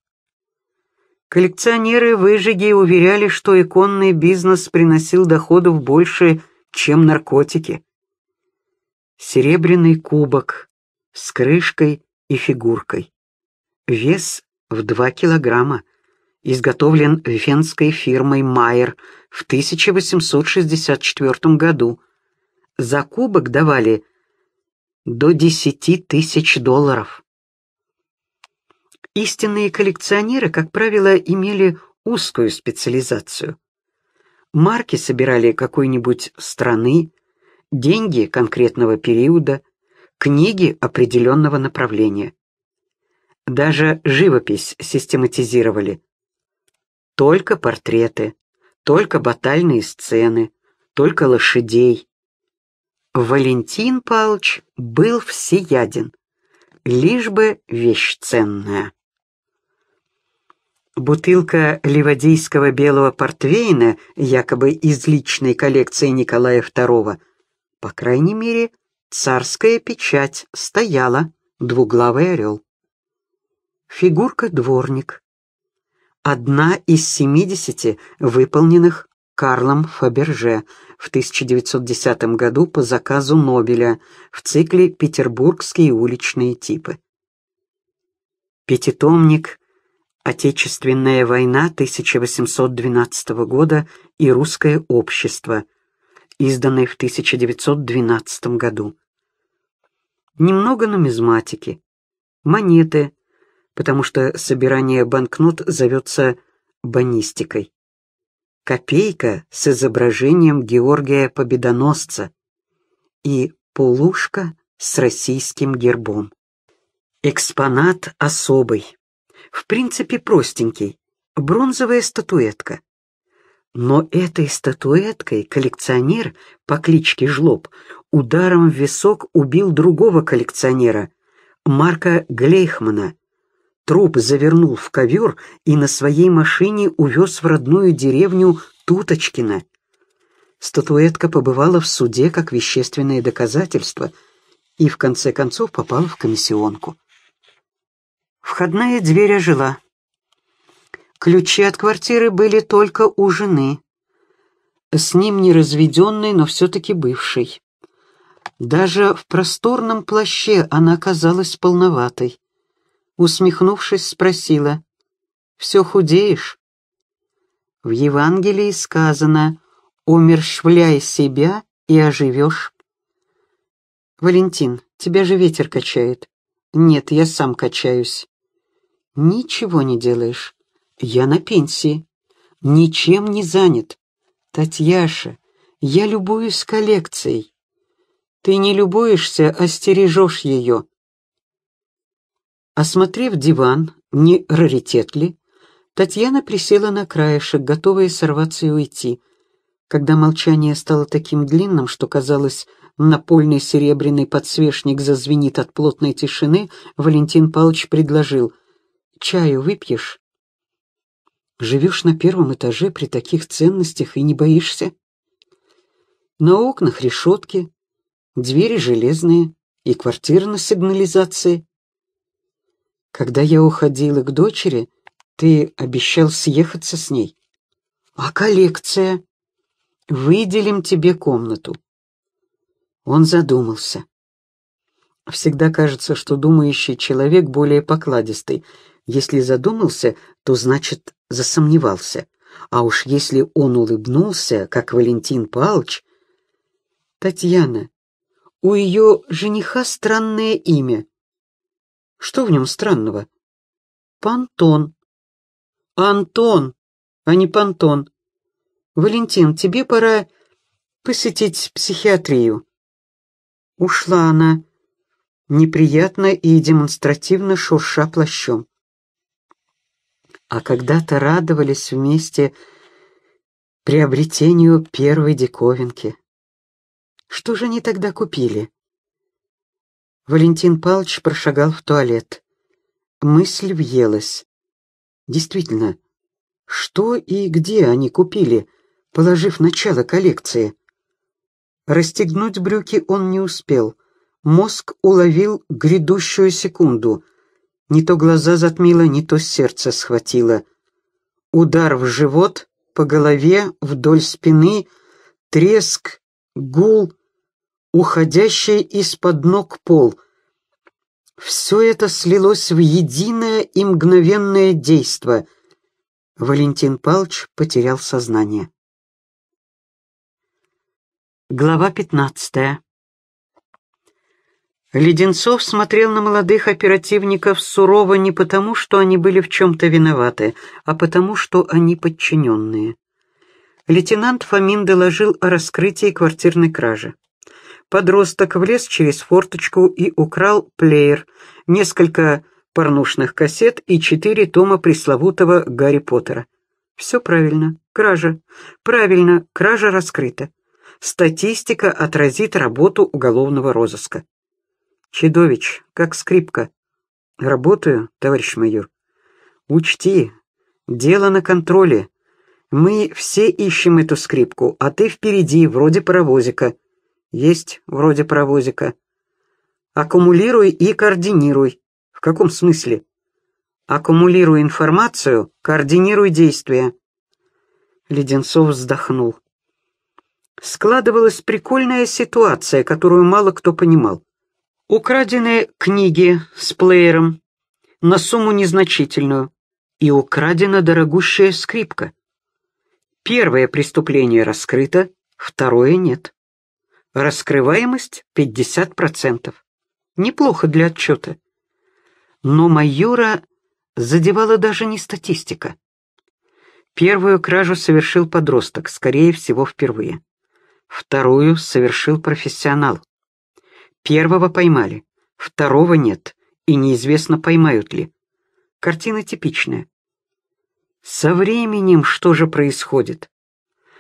Коллекционеры выжиги уверяли, что иконный бизнес приносил доходов больше, чем наркотики. Серебряный кубок с крышкой и фигуркой. Вес в 2 килограмма. Изготовлен венской фирмой «Майер» в 1864 году. За кубок давали до 10 тысяч долларов. Истинные коллекционеры, как правило, имели узкую специализацию. Марки собирали какой-нибудь страны, деньги конкретного периода, книги определенного направления. Даже живопись систематизировали. Только портреты, только батальные сцены, только лошадей. Валентин Палч был всеяден, лишь бы вещь ценная. Бутылка ливадийского белого портвейна, якобы из личной коллекции Николая II, по крайней мере, царская печать стояла, двуглавый орел. Фигурка дворник. Одна из 70 выполненных Карлом Фаберже в 1910 году по заказу Нобеля в цикле «Петербургские уличные типы». Пятитомник Отечественная война 1812 года и Русское общество, Изданное в 1912 году. Немного нумизматики, монеты, потому что собирание банкнот зовется банистикой. Копейка с изображением Георгия Победоносца и полушка с российским гербом. Экспонат особый в принципе, простенький, бронзовая статуэтка. Но этой статуэткой коллекционер по кличке Жлоб ударом в висок убил другого коллекционера, Марка Глейхмана. Труп завернул в ковер и на своей машине увез в родную деревню Туточкина. Статуэтка побывала в суде как вещественное доказательство и в конце концов попала в комиссионку. Входная дверь ожила. Ключи от квартиры были только у жены. С ним неразведенный, но все-таки бывший. Даже в просторном плаще она казалась полноватой. Усмехнувшись, спросила, «Все худеешь?» В Евангелии сказано «Умерщвляй себя и оживешь». «Валентин, тебя же ветер качает». «Нет, я сам качаюсь». Ничего не делаешь. Я на пенсии. Ничем не занят. Татьяша, я любуюсь коллекцией. Ты не любуешься, а стережешь ее. Осмотрев диван, не раритет ли, Татьяна присела на краешек, готовая сорваться и уйти. Когда молчание стало таким длинным, что, казалось, напольный серебряный подсвечник зазвенит от плотной тишины, Валентин Павлович предложил — Чаю выпьешь?» «Живешь на первом этаже при таких ценностях и не боишься?» «На окнах решетки, двери железные и квартира на сигнализации. Когда я уходила к дочери, ты обещал съехаться с ней. А коллекция? Выделим тебе комнату. Он задумался. Всегда кажется, что думающий человек более покладистый, если задумался, то значит засомневался. А уж если он улыбнулся, как Валентин Палч... Татьяна, у ее жениха странное имя. Что в нем странного? Пантон. Антон, а не Пантон. Валентин, тебе пора посетить психиатрию. Ушла она, неприятно и демонстративно шурша плащом а когда-то радовались вместе приобретению первой диковинки. Что же они тогда купили? Валентин Палыч прошагал в туалет. Мысль въелась. Действительно, что и где они купили, положив начало коллекции? Расстегнуть брюки он не успел. Мозг уловил грядущую секунду — не то глаза затмило, не то сердце схватило. Удар в живот, по голове, вдоль спины, треск, гул, уходящий из-под ног пол. Все это слилось в единое и мгновенное действо. Валентин Палч потерял сознание. Глава пятнадцатая Леденцов смотрел на молодых оперативников сурово не потому, что они были в чем-то виноваты, а потому, что они подчиненные. Лейтенант Фомин доложил о раскрытии квартирной кражи. Подросток влез через форточку и украл плеер, несколько порнушных кассет и четыре тома пресловутого Гарри Поттера. Все правильно. Кража. Правильно, кража раскрыта. Статистика отразит работу уголовного розыска. Чедович, как скрипка. Работаю, товарищ майор. Учти, дело на контроле. Мы все ищем эту скрипку, а ты впереди, вроде паровозика. Есть вроде паровозика. Аккумулируй и координируй. В каком смысле? Аккумулируй информацию, координируй действия. Леденцов вздохнул. Складывалась прикольная ситуация, которую мало кто понимал. Украдены книги с плеером на сумму незначительную и украдена дорогущая скрипка. Первое преступление раскрыто, второе нет. Раскрываемость 50%. Неплохо для отчета. Но майора задевала даже не статистика. Первую кражу совершил подросток, скорее всего, впервые. Вторую совершил профессионал. Первого поймали, второго нет, и неизвестно, поймают ли. Картина типичная. Со временем что же происходит?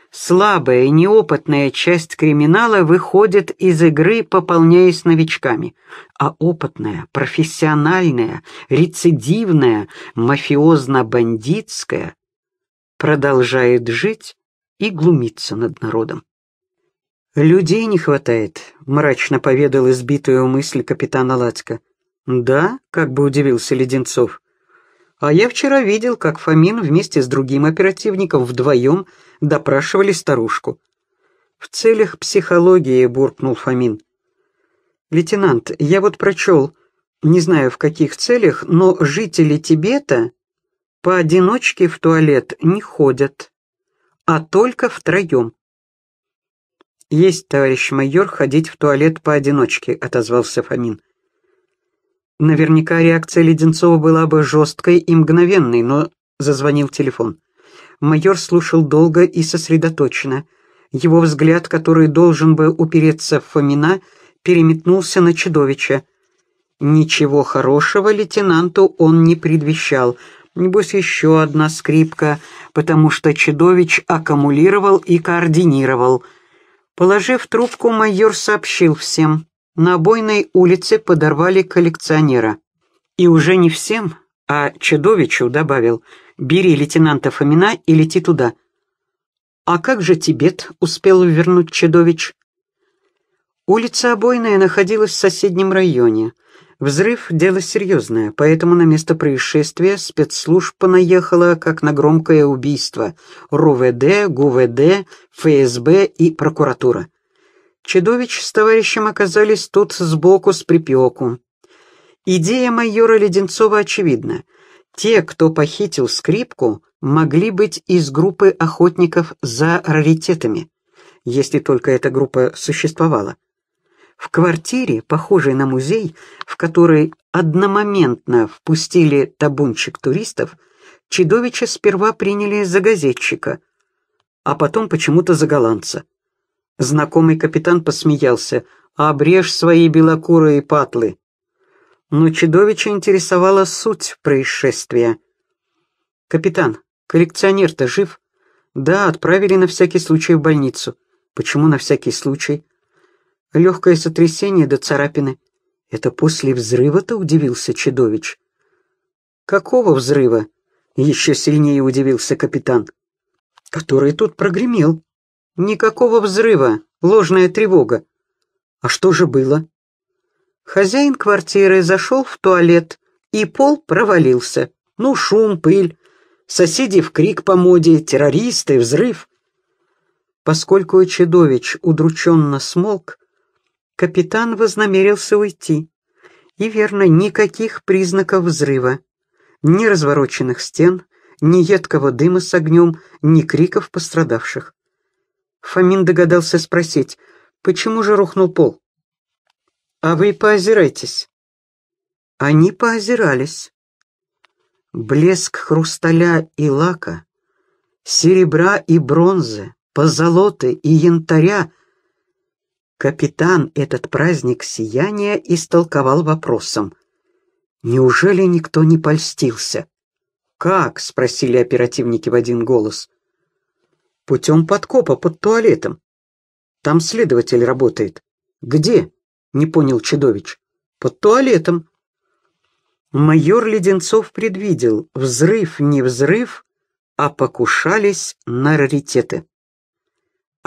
Слабая и неопытная часть криминала выходит из игры, пополняясь новичками, а опытная, профессиональная, рецидивная, мафиозно-бандитская продолжает жить и глумиться над народом. «Людей не хватает», — мрачно поведал избитую мысль капитана Ладько. «Да?» — как бы удивился Леденцов. «А я вчера видел, как Фомин вместе с другим оперативником вдвоем допрашивали старушку». «В целях психологии», — буркнул Фомин. «Лейтенант, я вот прочел, не знаю в каких целях, но жители Тибета поодиночке в туалет не ходят, а только втроем есть, товарищ майор, ходить в туалет поодиночке», — отозвался Фомин. Наверняка реакция Леденцова была бы жесткой и мгновенной, но зазвонил телефон. Майор слушал долго и сосредоточенно. Его взгляд, который должен был упереться в Фомина, переметнулся на чудовище. Ничего хорошего лейтенанту он не предвещал. Небось, еще одна скрипка, потому что Чедович аккумулировал и координировал — Положив трубку, майор сообщил всем. На обойной улице подорвали коллекционера. И уже не всем, а чудовищу добавил. «Бери лейтенанта Фомина и лети туда». «А как же Тибет?» — успел вернуть Чедович. Улица Обойная находилась в соседнем районе — Взрыв – дело серьезное, поэтому на место происшествия спецслужба наехала как на громкое убийство – РУВД, ГУВД, ФСБ и прокуратура. Чедович с товарищем оказались тут сбоку с припеку. Идея майора Леденцова очевидна. Те, кто похитил скрипку, могли быть из группы охотников за раритетами, если только эта группа существовала. В квартире, похожей на музей, в которой одномоментно впустили табунчик туристов, Чедовича сперва приняли за газетчика, а потом почему-то за голландца. Знакомый капитан посмеялся. «Обрежь свои белокурые патлы!» Но Чедовича интересовала суть происшествия. «Капитан, коллекционер-то жив?» «Да, отправили на всякий случай в больницу». «Почему на всякий случай?» Легкое сотрясение до царапины. Это после взрыва-то удивился Чедович. Какого взрыва? Еще сильнее удивился капитан. Который тут прогремел. Никакого взрыва, ложная тревога. А что же было? Хозяин квартиры зашел в туалет, и пол провалился. Ну, шум, пыль, соседи в крик по моде, террористы, взрыв. Поскольку Чедович удрученно смолк, Капитан вознамерился уйти. И верно, никаких признаков взрыва. Ни развороченных стен, ни едкого дыма с огнем, ни криков пострадавших. Фомин догадался спросить, почему же рухнул пол? «А вы поозирайтесь». Они поозирались. Блеск хрусталя и лака, серебра и бронзы, позолоты и янтаря Капитан этот праздник сияния истолковал вопросом. «Неужели никто не польстился?» «Как?» — спросили оперативники в один голос. «Путем подкопа под туалетом. Там следователь работает». «Где?» — не понял Чедович. «Под туалетом». Майор Леденцов предвидел, взрыв не взрыв, а покушались на раритеты.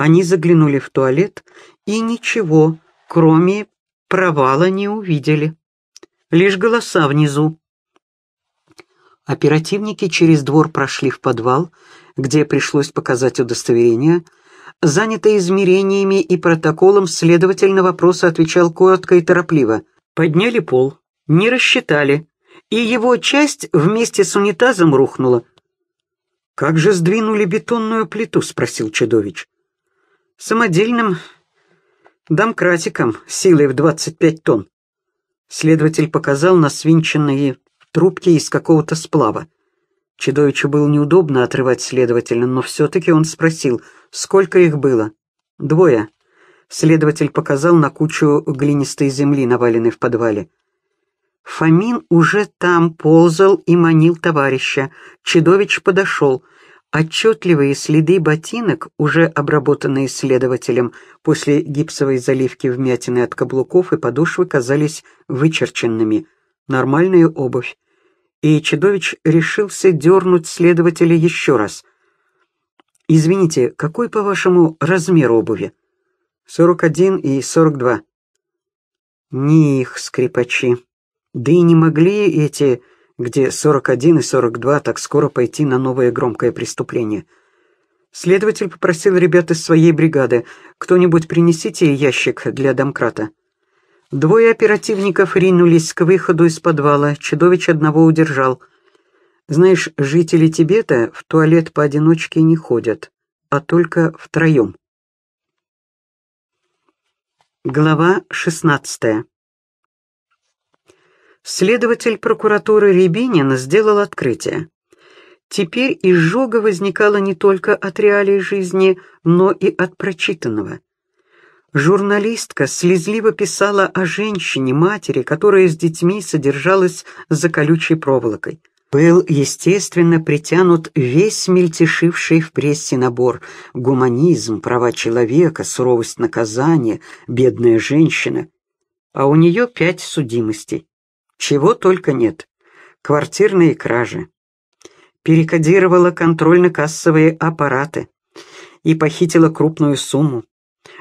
Они заглянули в туалет и ничего, кроме провала, не увидели. Лишь голоса внизу. Оперативники через двор прошли в подвал, где пришлось показать удостоверение. Занятый измерениями и протоколом, следователь на вопросы отвечал коротко и торопливо. Подняли пол, не рассчитали, и его часть вместе с унитазом рухнула. «Как же сдвинули бетонную плиту?» — спросил Чедович самодельным домкратиком силой в 25 тонн. Следователь показал на свинченные трубки из какого-то сплава. Чедовичу было неудобно отрывать следователя, но все-таки он спросил, сколько их было. «Двое». Следователь показал на кучу глинистой земли, наваленной в подвале. Фомин уже там ползал и манил товарища. Чедович подошел — Отчетливые следы ботинок, уже обработанные следователем после гипсовой заливки вмятины от каблуков и подошвы, казались вычерченными. Нормальная обувь. И Чедович решился дернуть следователя еще раз. «Извините, какой, по-вашему, размер обуви?» «Сорок один и сорок два». «Не их, скрипачи. Да и не могли эти где 41 и 42 так скоро пойти на новое громкое преступление. Следователь попросил ребят из своей бригады, кто-нибудь принесите ящик для домкрата. Двое оперативников ринулись к выходу из подвала, Чудович одного удержал. Знаешь, жители Тибета в туалет поодиночке не ходят, а только втроем. Глава шестнадцатая Следователь прокуратуры Рябинин сделал открытие. Теперь изжога возникала не только от реалий жизни, но и от прочитанного. Журналистка слезливо писала о женщине-матери, которая с детьми содержалась за колючей проволокой. Был, естественно, притянут весь мельтешивший в прессе набор гуманизм, права человека, суровость наказания, бедная женщина. А у нее пять судимостей. Чего только нет. Квартирные кражи. Перекодировала контрольно-кассовые аппараты. И похитила крупную сумму.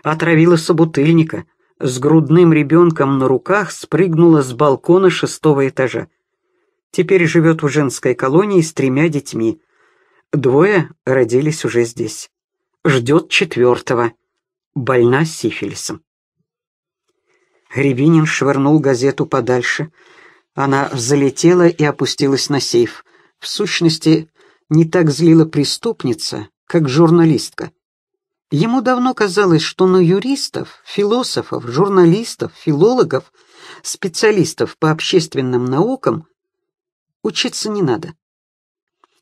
Отравила собутыльника. С грудным ребенком на руках спрыгнула с балкона шестого этажа. Теперь живет в женской колонии с тремя детьми. Двое родились уже здесь. Ждет четвертого. Больна сифилисом. Гребинин швырнул газету подальше — она залетела и опустилась на сейф. В сущности, не так злила преступница, как журналистка. Ему давно казалось, что на юристов, философов, журналистов, филологов, специалистов по общественным наукам учиться не надо.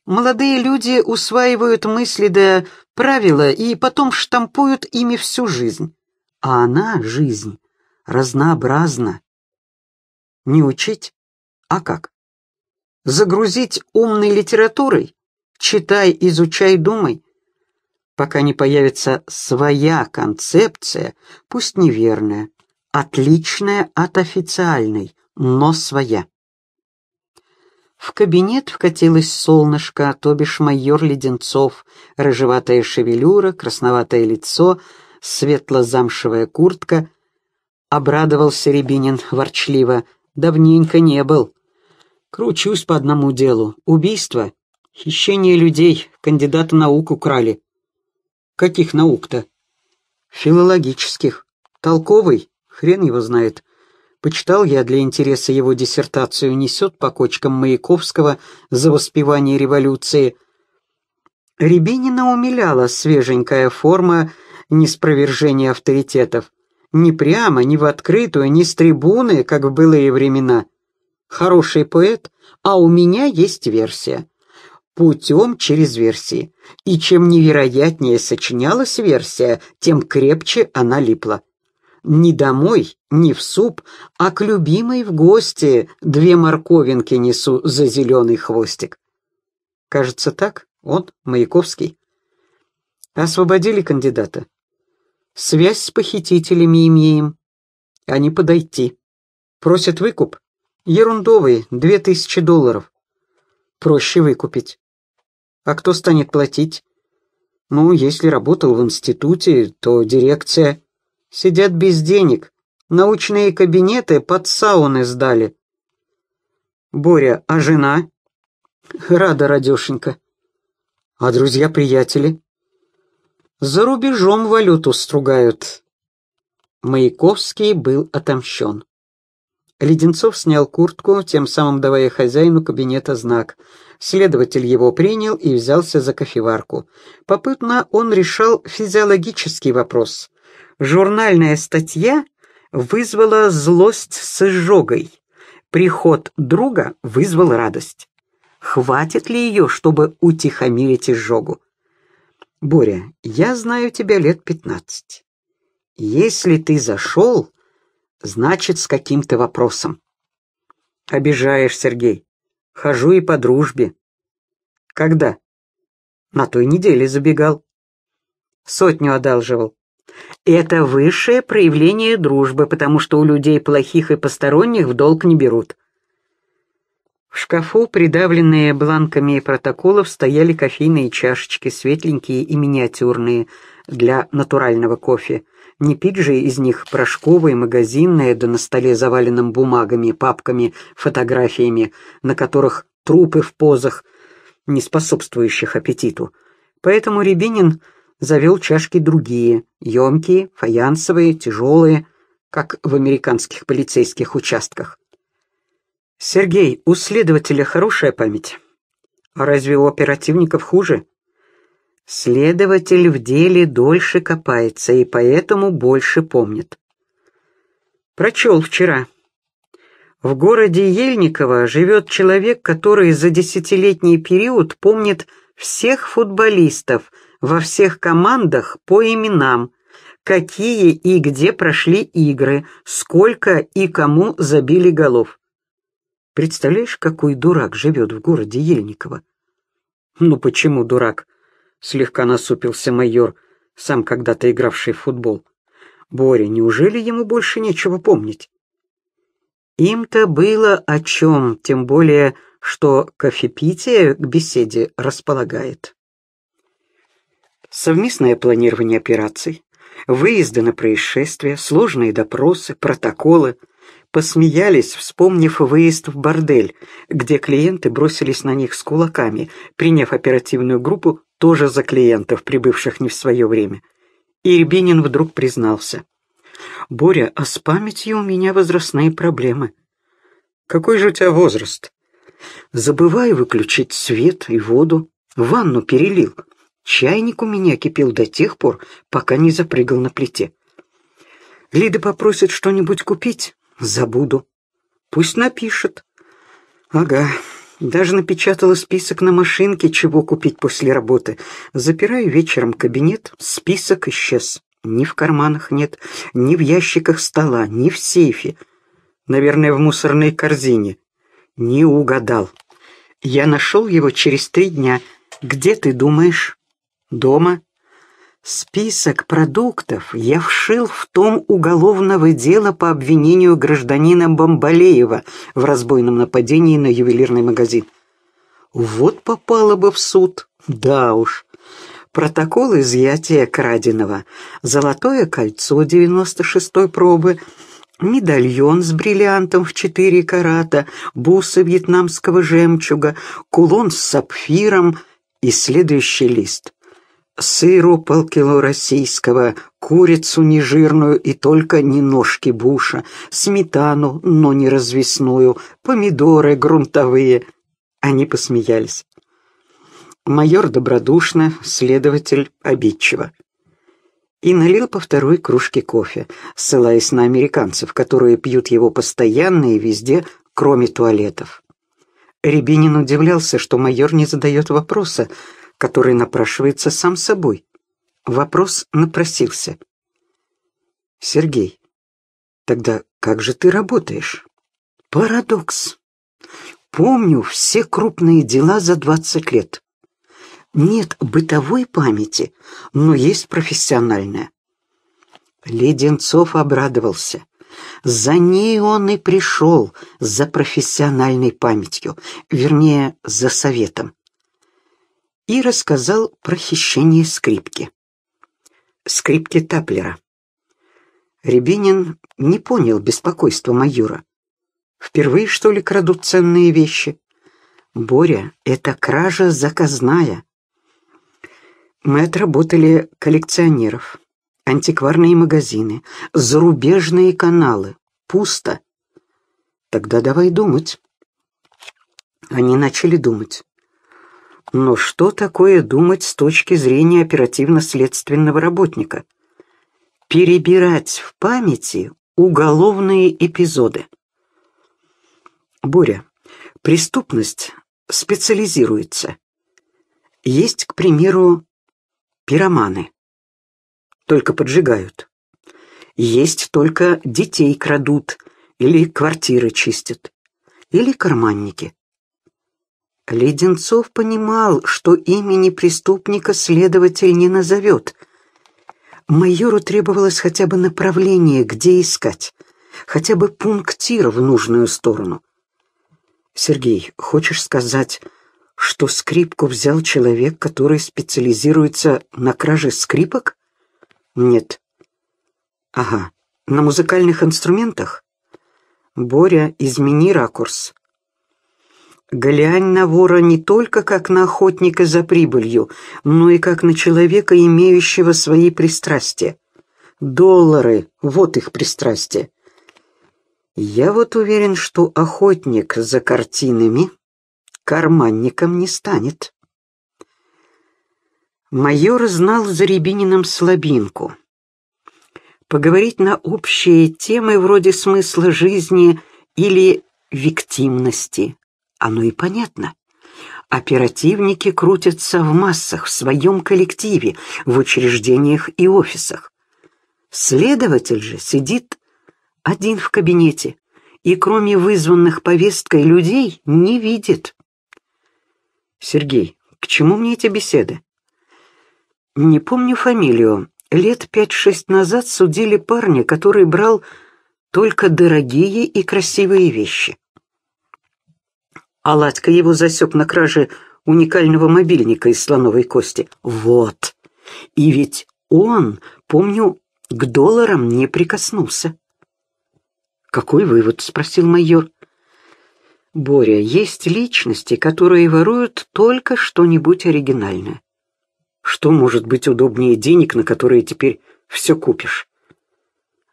Молодые люди усваивают мысли да правила и потом штампуют ими всю жизнь. А она, жизнь, разнообразна. Не учить а как? Загрузить умной литературой? Читай, изучай, думай. Пока не появится своя концепция, пусть неверная, отличная от официальной, но своя. В кабинет вкатилось солнышко, то бишь майор Леденцов, рыжеватая шевелюра, красноватое лицо, светло-замшевая куртка. Обрадовался Рябинин ворчливо. «Давненько не был». Кручусь по одному делу. Убийство, хищение людей, кандидата наук украли. Каких наук-то? Филологических. Толковый? Хрен его знает. Почитал я для интереса его диссертацию «Несет по кочкам Маяковского за воспевание революции». Рябинина умиляла свеженькая форма неспровержения авторитетов. Не прямо, не в открытую, не с трибуны, как в былые времена — хороший поэт, а у меня есть версия. Путем через версии. И чем невероятнее сочинялась версия, тем крепче она липла. Не домой, не в суп, а к любимой в гости две морковинки несу за зеленый хвостик. Кажется, так он, Маяковский. Освободили кандидата. Связь с похитителями имеем. Они подойти. Просят выкуп. Ерундовые, две тысячи долларов. Проще выкупить. А кто станет платить? Ну, если работал в институте, то дирекция. Сидят без денег. Научные кабинеты под сауны сдали. Боря, а жена? Рада, Радешенька. А друзья-приятели? За рубежом валюту стругают. Маяковский был отомщен. Леденцов снял куртку, тем самым давая хозяину кабинета знак. Следователь его принял и взялся за кофеварку. Попытно он решал физиологический вопрос. Журнальная статья вызвала злость с изжогой. Приход друга вызвал радость. Хватит ли ее, чтобы утихомирить изжогу? «Боря, я знаю тебя лет пятнадцать. Если ты зашел, значит, с каким-то вопросом. Обижаешь, Сергей. Хожу и по дружбе. Когда? На той неделе забегал. Сотню одалживал. Это высшее проявление дружбы, потому что у людей плохих и посторонних в долг не берут. В шкафу, придавленные бланками и протоколов, стояли кофейные чашечки, светленькие и миниатюрные, для натурального кофе – не пить же из них порошковые, магазинные, да на столе заваленным бумагами, папками, фотографиями, на которых трупы в позах, не способствующих аппетиту. Поэтому Рябинин завел чашки другие, емкие, фаянсовые, тяжелые, как в американских полицейских участках. «Сергей, у следователя хорошая память. А разве у оперативников хуже?» Следователь в деле дольше копается и поэтому больше помнит. Прочел вчера. В городе Ельниково живет человек, который за десятилетний период помнит всех футболистов во всех командах по именам, какие и где прошли игры, сколько и кому забили голов. Представляешь, какой дурак живет в городе Ельниково? Ну почему дурак? слегка насупился майор, сам когда-то игравший в футбол. Боря, неужели ему больше нечего помнить? Им-то было о чем, тем более, что кофепитие к беседе располагает. Совместное планирование операций, выезды на происшествия, сложные допросы, протоколы. Посмеялись, вспомнив выезд в бордель, где клиенты бросились на них с кулаками, приняв оперативную группу тоже за клиентов, прибывших не в свое время. И Ирбинин вдруг признался. «Боря, а с памятью у меня возрастные проблемы». «Какой же у тебя возраст?» «Забываю выключить свет и воду. Ванну перелил. Чайник у меня кипел до тех пор, пока не запрыгал на плите. Лида попросит что-нибудь купить. Забуду. Пусть напишет». «Ага, даже напечатала список на машинке, чего купить после работы. Запираю вечером кабинет, список исчез. Ни в карманах нет, ни в ящиках стола, ни в сейфе. Наверное, в мусорной корзине. Не угадал. Я нашел его через три дня. Где ты думаешь? Дома. Список продуктов я вшил в том уголовного дела по обвинению гражданина Бомбалеева в разбойном нападении на ювелирный магазин. Вот попало бы в суд. Да уж. Протокол изъятия краденого. Золотое кольцо 96-й пробы, медальон с бриллиантом в 4 карата, бусы вьетнамского жемчуга, кулон с сапфиром и следующий лист — сыру полкило российского, курицу нежирную и только не ножки буша, сметану, но не развесную, помидоры грунтовые. Они посмеялись. Майор добродушно, следователь обидчиво. И налил по второй кружке кофе, ссылаясь на американцев, которые пьют его постоянно и везде, кроме туалетов. Рябинин удивлялся, что майор не задает вопроса, который напрашивается сам собой. Вопрос напросился. «Сергей, тогда как же ты работаешь?» «Парадокс. Помню все крупные дела за двадцать лет. Нет бытовой памяти, но есть профессиональная». Леденцов обрадовался. За ней он и пришел, за профессиональной памятью, вернее, за советом и рассказал про хищение скрипки. Скрипки Таплера. Рябинин не понял беспокойства майора. Впервые, что ли, крадут ценные вещи? Боря, это кража заказная. Мы отработали коллекционеров, антикварные магазины, зарубежные каналы. Пусто. Тогда давай думать. Они начали думать. Но что такое думать с точки зрения оперативно-следственного работника? Перебирать в памяти уголовные эпизоды. Боря, преступность специализируется. Есть, к примеру, пироманы. Только поджигают. Есть только детей крадут или квартиры чистят. Или карманники. Леденцов понимал, что имени преступника следователь не назовет. Майору требовалось хотя бы направление, где искать, хотя бы пунктир в нужную сторону. «Сергей, хочешь сказать, что скрипку взял человек, который специализируется на краже скрипок?» «Нет». «Ага, на музыкальных инструментах?» «Боря, измени ракурс». Глянь на вора не только как на охотника за прибылью, но и как на человека, имеющего свои пристрастия. Доллары — вот их пристрастие. Я вот уверен, что охотник за картинами карманником не станет. Майор знал за Рябининым слабинку. Поговорить на общие темы вроде смысла жизни или виктимности, оно и понятно. Оперативники крутятся в массах, в своем коллективе, в учреждениях и офисах. Следователь же сидит один в кабинете и кроме вызванных повесткой людей не видит. «Сергей, к чему мне эти беседы?» «Не помню фамилию. Лет пять-шесть назад судили парня, который брал только дорогие и красивые вещи а Ладька его засек на краже уникального мобильника из слоновой кости. Вот. И ведь он, помню, к долларам не прикоснулся. «Какой вывод?» — спросил майор. «Боря, есть личности, которые воруют только что-нибудь оригинальное. Что может быть удобнее денег, на которые теперь все купишь?»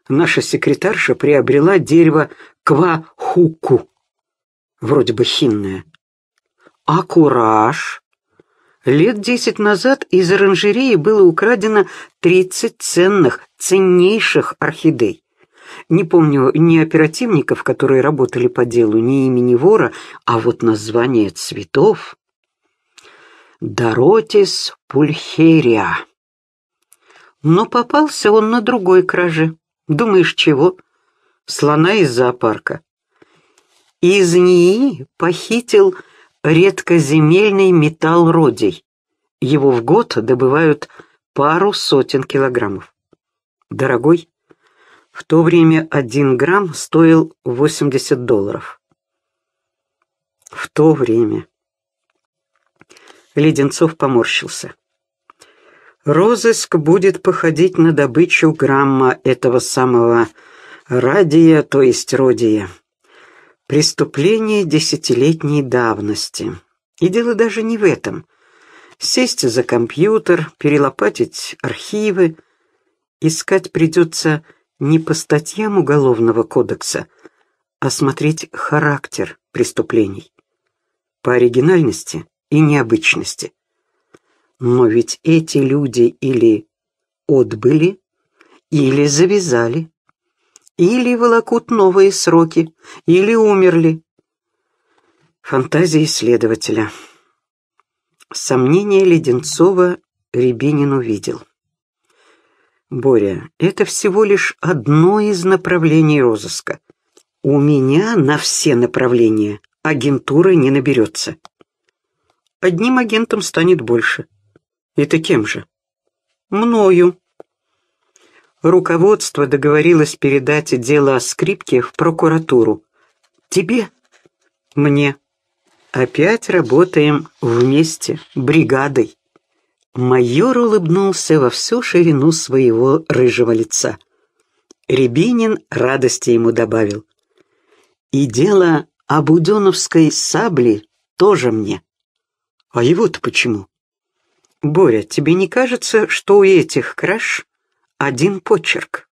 Наша секретарша приобрела дерево квахуку вроде бы хинная. А кураж? Лет десять назад из оранжереи было украдено тридцать ценных, ценнейших орхидей. Не помню ни оперативников, которые работали по делу, ни имени вора, а вот название цветов. Доротис пульхерия. Но попался он на другой краже. Думаешь, чего? Слона из зоопарка из НИИ похитил редкоземельный металл родий. Его в год добывают пару сотен килограммов. Дорогой, в то время один грамм стоил 80 долларов. В то время. Леденцов поморщился. Розыск будет походить на добычу грамма этого самого радия, то есть родия. Преступление десятилетней давности. И дело даже не в этом. Сесть за компьютер, перелопатить архивы. Искать придется не по статьям Уголовного кодекса, а смотреть характер преступлений. По оригинальности и необычности. Но ведь эти люди или отбыли, или завязали, или волокут новые сроки, или умерли. Фантазии следователя. Сомнение Леденцова Рябинин увидел. «Боря, это всего лишь одно из направлений розыска. У меня на все направления агентуры не наберется. Одним агентом станет больше. Это кем же? Мною руководство договорилось передать дело о скрипке в прокуратуру. Тебе? Мне. Опять работаем вместе, бригадой. Майор улыбнулся во всю ширину своего рыжего лица. Рябинин радости ему добавил. И дело о буденовской сабле тоже мне. А его-то почему? Боря, тебе не кажется, что у этих краж один почерк.